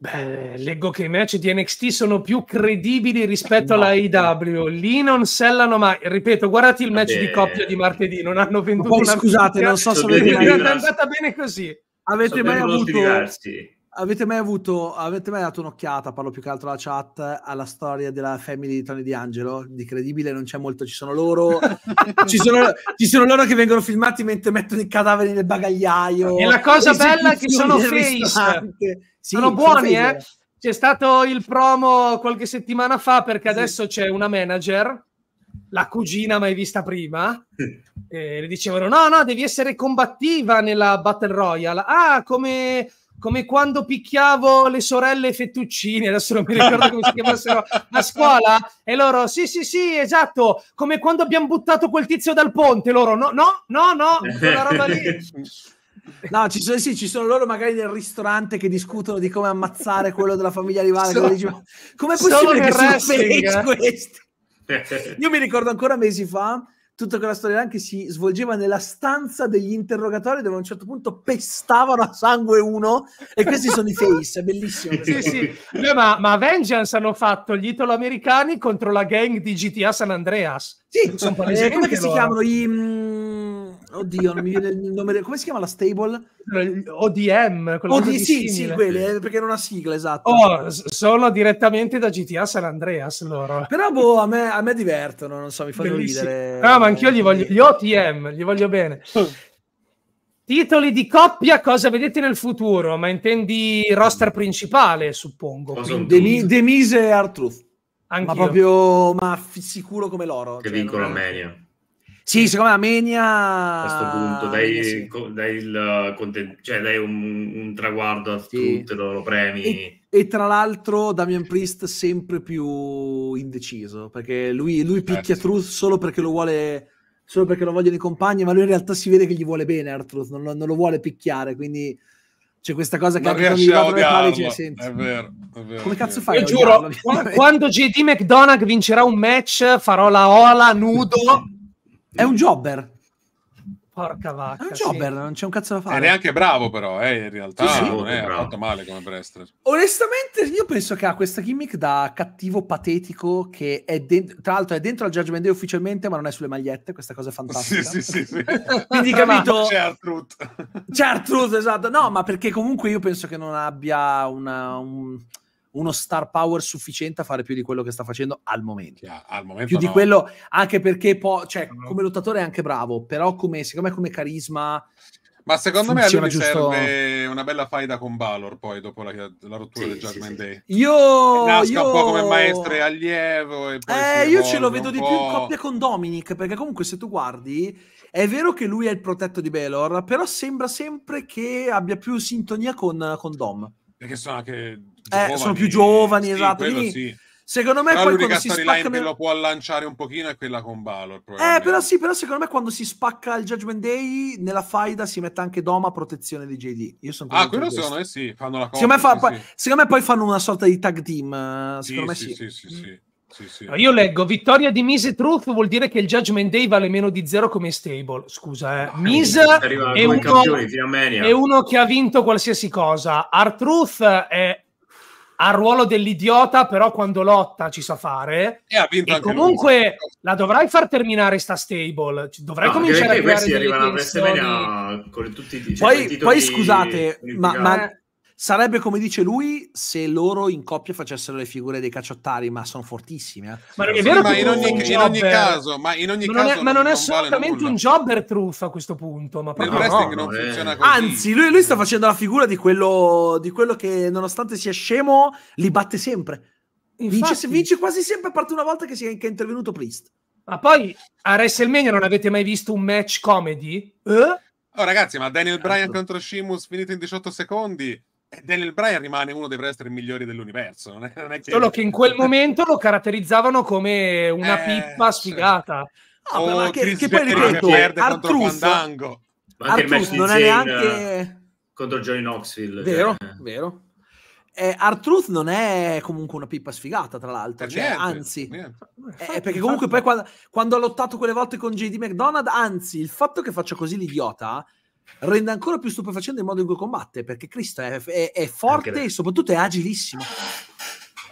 Beh, leggo che i match di NXT sono più credibili rispetto no. alla IW. Lì non sellano mai. Ripeto, guardate il match Vabbè. di coppia di martedì, non hanno venduto poi, una Scusate, non so se è andata bene così. Avete mai avuto diversi Avete mai avuto, avete mai dato un'occhiata, parlo più che altro alla chat, alla storia della family di Tony D'Angelo? Di credibile, non c'è molto, ci sono loro, ci, sono, ci, sono, loro che vengono filmati mentre mettono i cadaveri nel bagagliaio. E la cosa bella è che sono face, sì, sono buoni, sono eh? C'è stato il promo qualche settimana fa perché adesso c'è una manager la cugina mai vista prima, e le dicevano: No, no, devi essere combattiva nella Battle Royale. Ah, come come quando picchiavo le sorelle fettuccine, adesso non mi ricordo come si chiamassero a scuola, e loro sì, sì, sì, esatto, come quando abbiamo buttato quel tizio dal ponte, loro no, no, no, no, quella roba lì. No, ci sono, sì, ci sono loro magari nel ristorante che discutono di come ammazzare quello della famiglia rivale. So, dici, come è possibile che sono felici questi? Io mi ricordo ancora mesi fa tutta quella storia anche si svolgeva nella stanza degli interrogatori dove a un certo punto pestavano a sangue uno e questi sono i face, è bellissimo. Sì, sì. No, ma, ma, Vengeance hanno fatto gli italo-americani contro la gang di GTA San Andreas. Sì, sono eh, come si chiamano i... Mm, Oddio, non mi viene il nome. Del... Come si chiama la stable? ODM. OD, sì, sì, quelle, eh, perché non ha sigla, esatto. Oh, sono direttamente da GTA San Andreas loro. Però boh, a me, a me divertono, non so, mi fanno Bellissimo. ridere. No, ma anch'io gli voglio, gli OTM, gli voglio bene. Titoli di coppia, cosa vedete nel futuro? Ma intendi roster principale, suppongo. Demise e Artruth. Anch'io. Ma proprio, ma sicuro come loro. Che cioè, vincono non... Mania. Sì, secondo me Armenia... A questo punto dai, sì. co- dai, il, cioè dai un, un, traguardo a sì. tutte, lo, lo premi. E, e, tra l'altro Damian Priest sempre più indeciso, perché lui, lui eh, picchia eh, Truth solo perché lo vuole solo perché lo vogliono i compagni, ma lui in realtà si vede che gli vuole bene Artruth, non, non, lo vuole picchiare, quindi c'è questa cosa che non riesce a odiarlo, dice, senti, è vero, è vero. Come cazzo fai? Io giuro, quando JD McDonagh vincerà un match farò la ola nudo È un jobber. Porca vacca. È un jobber, sì. non c'è un cazzo da fare. È neanche bravo, però, eh, in realtà sì, sì, non è bravo. fatto male come wrestler. Onestamente, io penso che ha questa gimmick da cattivo patetico che è dentro, tra l'altro è dentro al Judgment Day ufficialmente, ma non è sulle magliette. Questa cosa è fantastica. Sì, sì, sì. Quindi, capito? C'è Artruth. C'è Artruth, esatto. No, ma perché comunque io penso che non abbia una. Un uno star power sufficiente a fare più di quello che sta facendo al momento. Yeah, al momento più no. di quello, anche perché po- cioè, mm. come lottatore è anche bravo, però come, secondo me come carisma... Ma secondo me a lui giusto... serve una bella faida con Valor poi dopo la, la rottura sì, del Judgment sì, sì. Day. Io... Nasca io... un po' come maestro e allievo. E eh, io ce lo vedo di più in coppia con Dominic, perché comunque se tu guardi, è vero che lui è il protetto di Baylor, però sembra sempre che abbia più sintonia con, con Dom. Perché sono anche eh, sono più giovani, sì, esatto. Quindi, sì. Secondo me però poi quando si spacca che lo può lanciare un pochino è quella con Balor. Eh, però sì, però secondo me quando si spacca il Judgment Day, nella faida si mette anche Doma a protezione di JD. Io sono ah, quello secondo me sì, fanno la cosa. Secondo, fa, sì, poi, secondo me, poi, fanno una sorta di tag team, eh, secondo sì, me sì. Sì, sì, mm. Sì, sì. Io leggo vittoria di Mise Truth vuol dire che il Judgment Day vale meno di zero come stable. Scusa, eh. Ah, Mise è, è, uno, è uno che ha vinto qualsiasi cosa. Art Truth è ha il ruolo dell'idiota, però quando lotta ci sa fare. E, ha vinto e comunque lui. la dovrai far terminare sta stable. Dovrai no, cominciare a creare questi arrivano a WrestleMania con tutti i cioè, Poi, poi scusate, ma, ma, Sarebbe come dice lui se loro in coppia facessero le figure dei cacciottari, ma sono fortissime. Eh. Ma, sì, ma in, ogni, in ogni, caso, ma in ogni ma caso, non è, ma non, non è assolutamente vale un jobber truffa a questo punto. Ma proprio no, non eh. così. Anzi, lui, lui, sta facendo la figura di quello, di quello che, nonostante sia scemo, li batte sempre. Vince, vince, quasi sempre, a parte una volta che, si, che è intervenuto Priest. Ma poi a WrestleMania non avete mai visto un match comedy? Eh? Oh, ragazzi, ma Daniel Bryan certo. contro Shimus finito in 18 secondi Daniel Bryan rimane uno dei wrestler migliori dell'universo. Non è, non è che... Solo che in quel momento lo caratterizzavano come una eh, pippa sfigata. Sì. No, oh, che, che poi ripeto, anche Artrusso non è neanche... Eh, contro Johnny Knoxville. Vero, cioè... Eh. vero. Eh, Artruth non è comunque una pippa sfigata, tra l'altro, eh, cioè, niente, anzi, niente. Eh, perché comunque poi quando, quando, ha lottato quelle volte con JD McDonald, anzi, il fatto che faccia così l'idiota rende ancora più stupefacente il modo in cui combatte, perché Cristo è, è, è forte e soprattutto è agilissimo.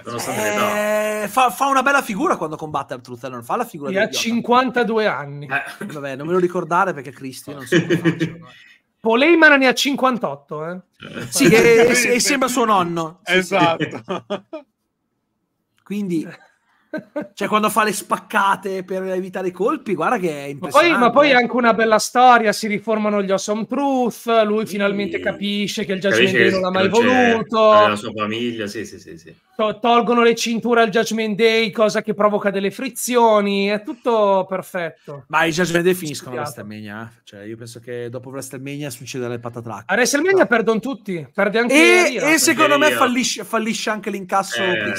Eh, fa, fa, una bella figura quando combatte al Truth fa la figura di... ha 52 anni. Eh. Vabbè, non me lo ricordare perché Cristi non so come faccio. No? ne ha 58, eh? Sì, e, e, e, sembra suo nonno. Sì, esatto. Sì. Quindi cioè quando fa le spaccate per evitare i colpi, guarda che è impressionante. Ma poi, ma poi è eh. anche una bella storia, si riformano gli Awesome Truth, lui sì. finalmente capisce che il Judgment Day non l'ha mai voluto. La sua famiglia, sì, sì, sì, sì. Tolgono le cinture al Judgment Day, cosa che provoca delle frizioni, è tutto perfetto. Ma i Judgment Day finiscono a WrestleMania, eh. cioè io penso che dopo WrestleMania succeda il patatrack. A WrestleMania no. perdono tutti, perde anche E, e secondo me fallisce, fallisce, anche l'incasso. Eh,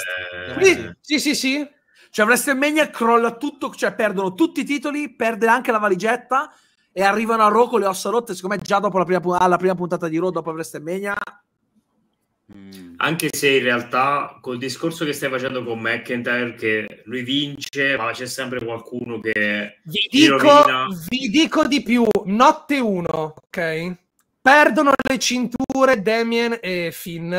eh, eh, sì, sì. sì. Cioè, WrestleMania crolla tutto, cioè perdono tutti i titoli, perde anche la valigetta e arrivano a Roco le ossa rotte, secondo me già dopo la prima, alla prima puntata di Raw, dopo WrestleMania... Mm. Anche se in realtà col discorso che stai facendo con McIntyre, che lui vince, ma c'è sempre qualcuno che. Vi dico, vi dico di più: notte 1, ok? Perdono le cinture Damien e Finn.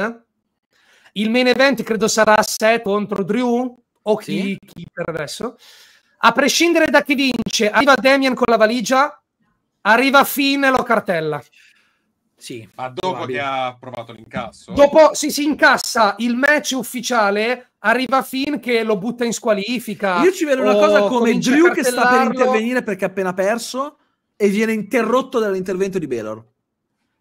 Il main event credo sarà Seth contro Drew o chi, sì. chi per adesso. A prescindere da chi vince, arriva Damien con la valigia, arriva Finn e lo cartella. Sì, ma dopo che ha provato l'incasso? Dopo sì, si incassa il match ufficiale, arriva Finn che lo butta in squalifica. Io ci vedo una cosa come Drew che sta per intervenire perché ha appena perso e viene interrotto dall'intervento di Belor.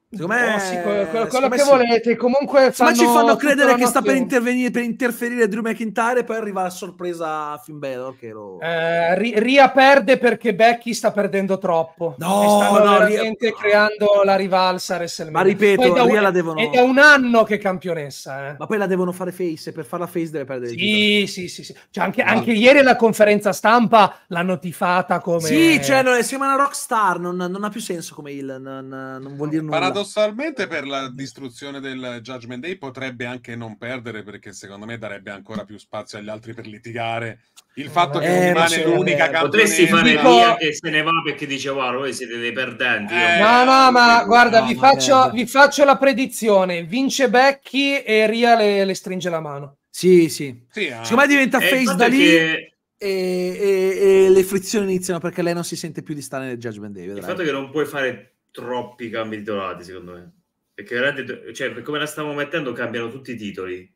Secondo me, oh, sì, quello, quello secondo che me volete, comunque fanno, ci fanno credere che sta per, intervenire, per interferire Drew McIntyre e poi arriva la sorpresa a Finn Balor che lo... Eh, Ria perde perché Becky sta perdendo troppo no, e stanno no, veramente Ria... creando la rivalsa WrestleMania. Ma ripeto, poi Ria un... la devono... È un anno che è campionessa. Eh. Ma poi la devono fare face e per farla face deve perdere sì, sì, sì, sì. Cioè, anche, no. anche, ieri la conferenza stampa l'hanno tifata come... Sì, cioè, no, si chiama una rockstar, non, non ha più senso come il... Non, non vuol dire nulla. Parad- paradossalmente per la distruzione del Judgment Day potrebbe anche non perdere perché secondo me darebbe ancora più spazio agli altri per litigare il fatto eh, che rimane l'unica eh, potresti fare tipo... via che se ne va perché dice wow voi siete dei perdenti eh, no no ma guarda no, vi, faccio, vi, faccio, la predizione vince Becky e Ria le, le stringe la mano sì sì, sì ah. diventa eh, face da lì che... E, e, e, le frizioni iniziano perché lei non si sente più di stare nel Judgment Day. Vedrai. Il fatto che non puoi fare troppi cambi titolati, secondo me. Perché veramente, cioè, per come la stavamo mettendo, cambiano tutti i titoli,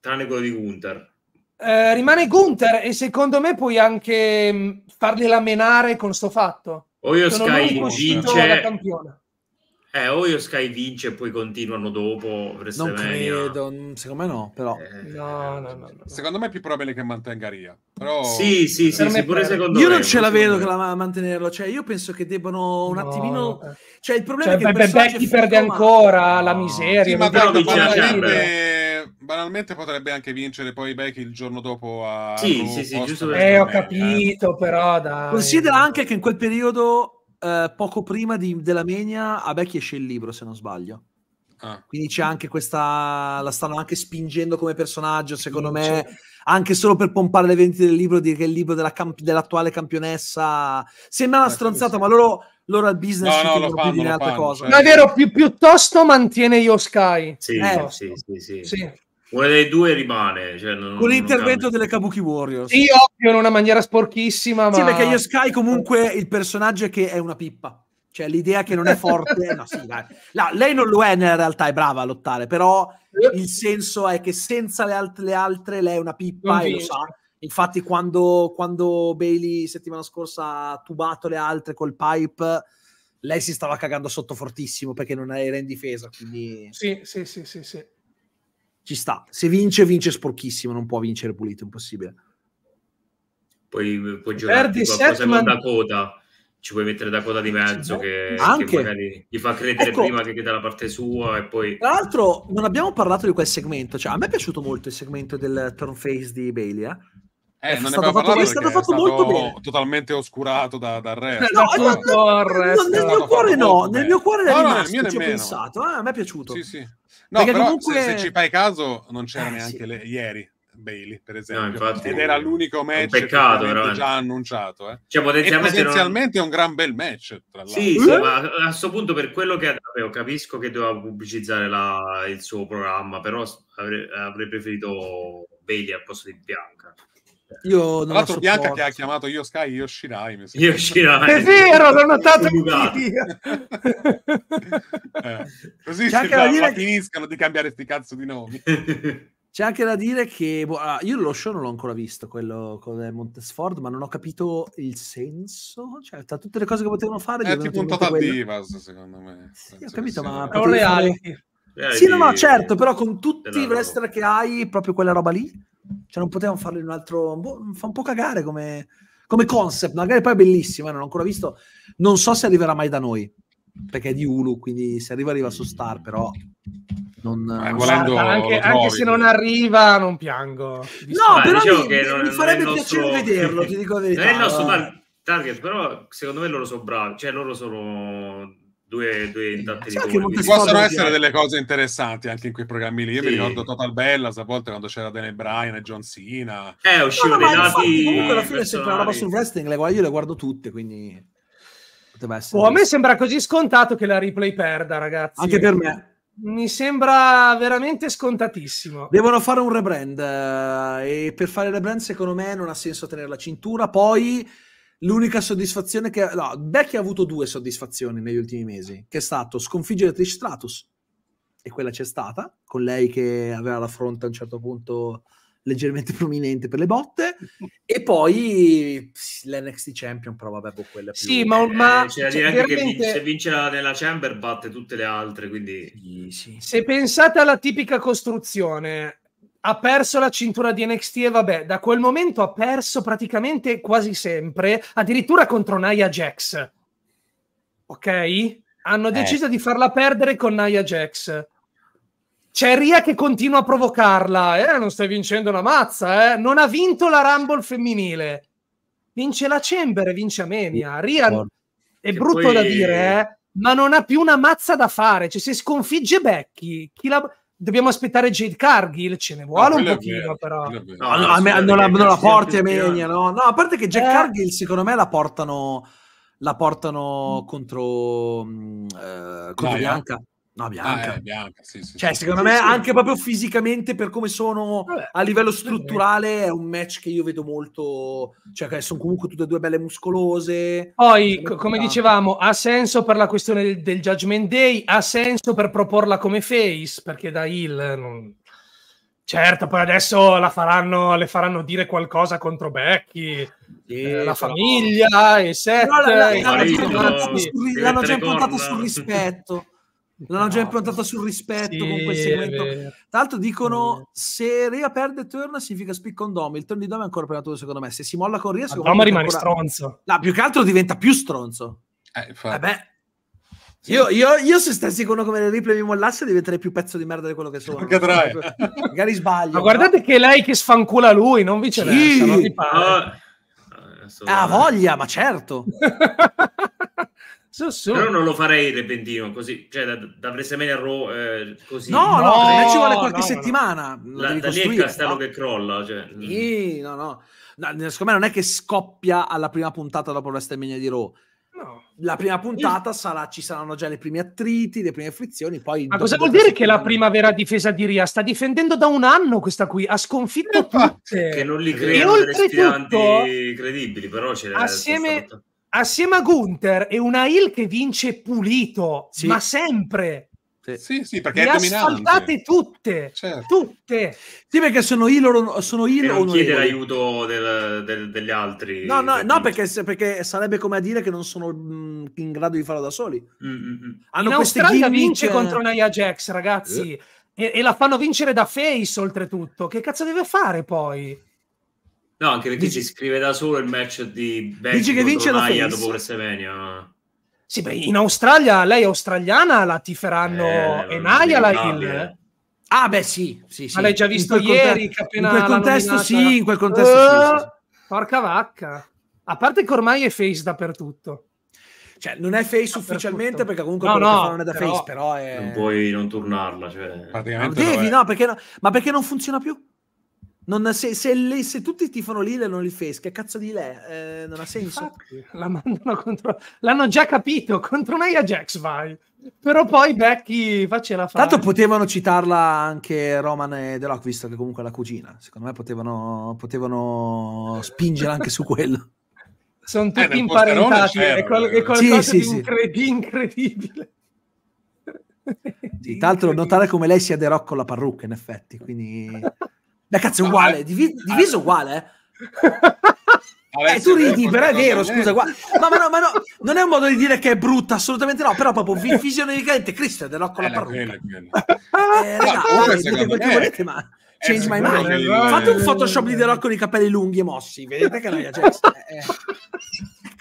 tranne quello di Gunther. Eh, rimane Gunther e secondo me puoi anche mm, fargliela menare con sto fatto. O io Sono Sky vince, eh, o io Sky vince e poi continuano dopo. Non credo, mm, secondo me no, però. Eh, no, no, no, secondo me è più probabile che mantenga Ria. Però... Sì, sì, sì, sì pure secondo io me. Io non ce la vedo che la mantenerlo, cioè io penso che debbano un attimino... Eh. Cioè il problema cioè, è che... Beh, chi perde ancora la miseria. ma però banalmente, banalmente potrebbe anche vincere poi Becky il giorno dopo a... Sì, sì, sì, giusto. Eh, ho eh. capito, però dai. Considera anche che in quel periodo eh, poco prima di, della Menia a Becky esce il libro, se non sbaglio. Ah. Quindi c'è anche questa, la stanno anche spingendo come personaggio, secondo me, anche solo per pompare le vendite del libro, dire che il libro della camp- dell'attuale campionessa sembra una stronzata, ma loro, loro al business no, no, lo fanno, più di altre cose. Cioè... No, è vero, pi- piuttosto mantiene io Sky. Sì, eh, sì, sì, sì. sì. Una delle due rimane. Cioè non, con l'intervento delle Kabuki Warriors. Sì, ovvio, in una maniera sporchissima. Ma... Sì, perché io Sky comunque il personaggio è che è una pippa. Cioè l'idea che non è forte... no, sì, dai. No, lei non lo è nella realtà, è brava a lottare, però il senso è che senza le, alt- le altre lei è una pippa non e vince. lo sa. Infatti quando, quando Bailey settimana scorsa ha tubato le altre col pipe lei si stava cagando sotto fortissimo perché non era in difesa. Quindi... Sì, sì, sì, sì, sì ci sta. Se vince, vince sporchissimo, non può vincere pulito, impossibile. Poi puoi giocare qualcosa Setman... con Dakota, ci puoi mettere Dakota di mezzo che, Anche. che magari gli fa credere ecco. prima che, che dalla parte sua e poi... Tra l'altro non abbiamo parlato di quel segmento, cioè a me è piaciuto molto il segmento del turn face di Bailey, eh? Eh, è, stato fatto, è, stato fatto, è stato molto bene. Totalmente oscurato da, dal resto. Eh, no, eh, no, no, no, nel mio cuore no, nel mio cuore è no, ci ho pensato. Ah, a me è piaciuto. Sì, sì. No, però comunque... se, se, ci fai caso non c'era eh, neanche sì. le, ieri Bailey, per esempio. No, infatti, Ed era l'unico match peccato, veramente. Eh. già annunciato. Eh. Cioè, potenzialmente, potenzialmente non... è un gran bel match. Tra l'altro. Sì, sì, eh? ma a questo punto, per quello che avevo, capisco che doveva pubblicizzare la... il suo programma, però avrei, avrei preferito Bailey al posto di Bianca. Io non Tra l'altro, Bianca che ha chiamato io Sky, io Shirai. Io Shirai. È vero, l'ho notato eh, Così C'è se la, dire... la finiscano di cambiare sti cazzo di nomi. C'è anche da dire che boh, ah, io lo show non l'ho ancora visto, quello con eh, Montesford, ma non ho capito il senso. Cioè, tra tutte le cose che potevano fare... È tipo un Total Divas, secondo me. Sì, ho capito, ma... È un reality. Eh, sì, no, no, certo, però con tutti i wrestler che hai, proprio quella roba lì cioè, non potevano farlo in un altro. Boh, fa un po' cagare come, come concept. Magari poi è bellissimo, non l'ho ancora visto. Non so se arriverà mai da noi perché è di Hulu, quindi se arriva arriva su Star, però non, eh, non so. Ah, anche, anche, se non arriva non piango. No, Ma però diciamo mi, mi, non, mi farebbe non piacere nostro... vederlo, ti dico la verità. Non è il nostro target, però secondo me loro sono bravi, cioè loro sono due, due intanti sì, di Ci possono essere delle cose interessanti anche in quei programmi lì. Io sì. mi ricordo Total Bellas a volte quando c'era Daniel Bryan e John Cena. Eh, uscivano no, dei dati. Infatti, comunque alla fine è sempre una roba sul wrestling, le guardo, io le guardo tutte, quindi. Oh, a me sembra così scontato che la replay perda, ragazzi. Anche per me. Mi sembra veramente scontatissimo. Devono fare un rebrand eh, e per fare il rebrand secondo me non ha senso tenere la cintura. Poi L'unica soddisfazione che... No, Becky ha avuto due soddisfazioni negli ultimi mesi, che è stato sconfiggere Trish Stratus, e quella c'è stata, con lei che aveva la fronte a un certo punto leggermente prominente per le botte, e poi l'NXT Champion, però vabbè, boh, quella più... Sì, ma... Eh, ma c'è da dire veramente... anche che se vince la, nella Chamber batte tutte le altre, quindi... Sì, sì. Se pensate alla tipica costruzione, ha perso la cintura di NXT e vabbè, da quel momento ha perso praticamente quasi sempre, addirittura contro Nia Jax. Ok? Hanno eh. deciso di farla perdere con Nia Jax. C'è Ria che continua a provocarla. Eh, non stai vincendo una mazza, eh? Non ha vinto la Rumble femminile. Vince la Chamber vince Amenia. Ria è brutto poi... da dire, eh? Ma non ha più una mazza da fare. Cioè, se sconfigge Becky, chi la dobbiamo aspettare Jade Cargill, ce ne vuole no, un pochino vero, però. No, no, me, non, la, non la porti a Mania, no? No, a parte che Jade eh. Cargill secondo me la portano, la portano contro, mm, eh, contro Bianca. No, eh, Bianca. Ah, eh, bianca sì, sì, cioè, sì, secondo me, anche proprio fisicamente, per come sono Vabbè, a livello strutturale, è un match che io vedo molto. Cioè, sono comunque tutte e due belle muscolose. Poi, come dicevamo, ha senso per la questione del, del Judgment Day, ha senso per proporla come face, perché da Hill non... Certo, poi adesso la faranno, le faranno dire qualcosa contro Becky, sì, eh, la famiglia, e set. L'hanno eh, già puntato sul rispetto. L'hanno già improntata sul rispetto sì, con quel segmento. Tra l'altro dicono se Ria perde turn significa split con Dom. Il turn di Dom è ancora prima secondo me. Se si molla con Ria, secondo Dom me rimane ancora... stronzo. No, più che altro diventa più stronzo. Eh, Vabbè. Eh, sì. Io, io, io, se stessi con uno come le replay mi mollasse diventerei più pezzo di merda di quello che sono. Che trae. Magari sbaglio. Ma guardate che lei che sfancula lui, non viceversa. Sì. Non ti pare. Ah, ah voglia, ma certo. So, so. Però non lo farei repentino così, cioè da, da WrestleMania Raw eh, così. No, no, no per me ci vuole qualche no, settimana. No. La, da lì è il castello che crolla. Cioè. Sì, no, no. no. Secondo me non è che scoppia alla prima puntata dopo WrestleMania di Raw. No. La prima puntata sarà, ci saranno già le prime attriti, le prime frizioni. Poi Ma cosa vuol dire che la prima vera difesa di Ria sta difendendo da un anno questa qui? Ha sconfitto eh, tutte. Che non li creano delle sfidanti credibili, però ce l'ha. Assieme, assieme a Gunther è una Hill che vince pulito, sì. ma sempre. Sì, sì, perché le ascoltate tutte, certo. tutte. Sì, perché sono io o sono io non onorevoli. chiede l'aiuto del, del, degli altri. No, no, no perché, perché, sarebbe come a dire che non sono in grado di farlo da soli. Mm-hmm. Hanno in Australia gimmick... vince contro Nia Jax, ragazzi, eh. e, e, la fanno vincere da face oltretutto. Che cazzo deve fare poi? No, anche perché Dici... si scrive da solo il match di Becky Dici che vince la Face. dopo WrestleMania. Sì, beh, in Australia, lei è australiana, la tiferanno eh, e Naya la il... Ah, beh, sì, sì, sì. Ma l'hai già visto in ieri, contesto, in quel contesto nominata. sì, in quel contesto uh, sì, sì, sì, oh, Porca vacca. A parte che ormai è face dappertutto. Cioè, non è face dappertutto. ufficialmente perché comunque no, no, non è da però, face, però è... Non puoi non turnarla, cioè... Devi, no, perché no, ma perché non funziona più? Non, se, se, le, se tutti tifano Lille e non li fesca, che cazzo di lei? Eh, non ha senso. Infatti, la mandano contro... L'hanno già capito, contro me Ajax vai. Però poi Becky faccia la fare. Tanto potevano citarla anche Roman e Deloc, visto che comunque è la cugina. Secondo me potevano, potevano spingere anche su quello. Sono eh, tutti eh, imparentati, è, qual- è eh. qualcosa sì, di sì, incred- incredibile. Sì, tra l'altro notare come lei sia The Rock con la parrucca, in effetti, quindi... cazzo, è uguale, eh. divi- diviso uguale. Eh. Vabbè, eh, tu ridi, però è vero, scusa, guarda. No, ma no, ma no, non è un modo di dire che è brutta, assolutamente no, però proprio vi- fisionomicamente Cristo è dell'occo alla parrucca. Quella, quella. Eh, raga, vabbè, dite volete, ma... Eh, change my mind. Fate un Photoshop di The Rock con i capelli lunghi e mossi, vedete che la gente... Cioè,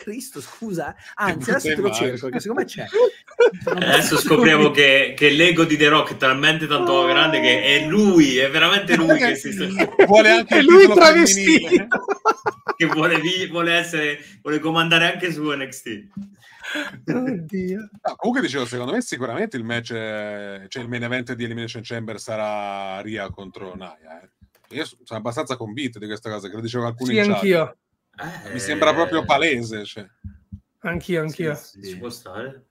Cristo, scusa. Eh. Anzi, adesso te lo cerco, perché secondo c'è. Adesso scopriamo che, che, l'ego di The Rock è talmente tanto oh. grande che è lui, è veramente lui che si Vuole anche è lui travestito. che vuole, vuole, essere, vuole comandare anche su NXT. Oddio. No, comunque dicevo, secondo me sicuramente il match, è... Eh, cioè il main event di Elimination Chamber sarà Ria contro Naya. Eh. Io sono abbastanza convinto di questa cosa, che lo dicevo a alcuni. Sì, anch'io. Eh, Mi sembra proprio eh. palese. Cioè. Anch'io, anch'io. Sì, sì. Ci può stare.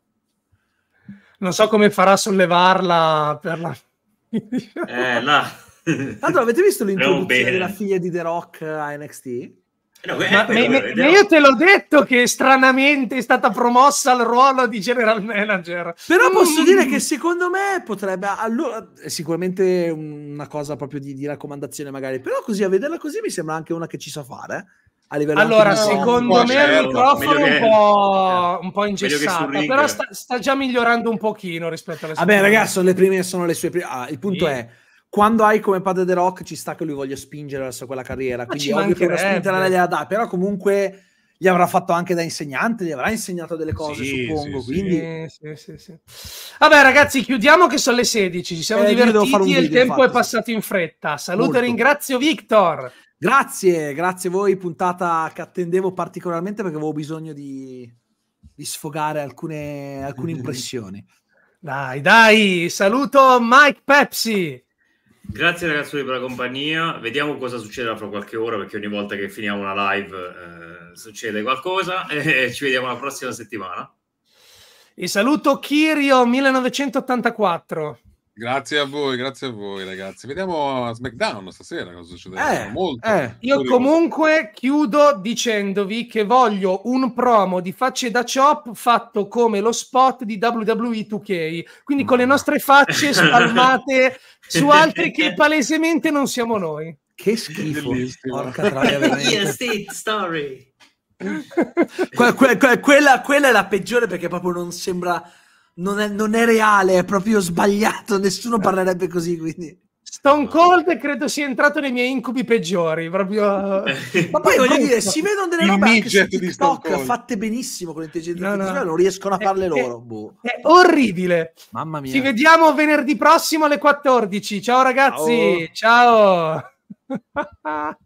Non so come farà a sollevarla per la... eh, no. Tanto avete visto l'introduzione della figlia di The Rock a NXT? No, eh, ma, me, me, io te l'ho detto che stranamente è stata promossa al ruolo di general manager. Però posso mm. dire che secondo me potrebbe, allora, è sicuramente una cosa proprio di, di, raccomandazione magari, però così a vederla così mi sembra anche una che ci sa fare a livello allora, secondo me il certo, microfono è un po', un po ingessato, però sta, sta, già migliorando un pochino rispetto alle sue. Vabbè, ragazzi, le prime sono le sue prime. Ah, il punto sì. è quando hai come padre The Rock ci sta che lui voglia spingere verso quella carriera, Ma quindi ovvio che una spinta la gliela dà, però comunque gli avrà fatto anche da insegnante, gli avrà insegnato delle cose, sì, suppongo. Sì, quindi... Sì, Vabbè, ragazzi, chiudiamo che sono le 16. Ci siamo eh, divertiti video, e il tempo infatti. è passato in fretta. Saluto e ringrazio Victor. Grazie, grazie a voi, puntata che attendevo particolarmente perché avevo bisogno di, di sfogare alcune, alcune impressioni. Dai, dai, saluto Mike Pepsi. Grazie ragazzi per la compagnia, vediamo cosa succederà fra qualche ora perché ogni volta che finiamo una live eh, succede qualcosa e ci vediamo la prossima settimana. E saluto Kirio 1984. Grazie a voi, grazie a voi ragazzi. Vediamo a SmackDown stasera cosa succede. Eh, eh, io comunque chiudo dicendovi che voglio un promo di facce da chop fatto come lo spot di WWE 2K, quindi con le nostre facce spalmate su altri che palesemente non siamo noi. Che schifo. Porca traia, veramente. story. que- que- quella, quella è la peggiore perché proprio non sembra non è, non è reale, è proprio sbagliato, nessuno parlerebbe così, quindi... Stone Cold credo sia entrato nei miei incubi peggiori. Proprio. Eh. Ma poi voglio dire, si vedono delle robe anche su TikTok fatte benissimo con l'intelligenza no, no. non riescono a eh, farle è, eh, loro. È, boh. è, orribile. Mamma mia. Ci vediamo venerdì prossimo alle 14. Ciao ragazzi. Ciao. Ciao.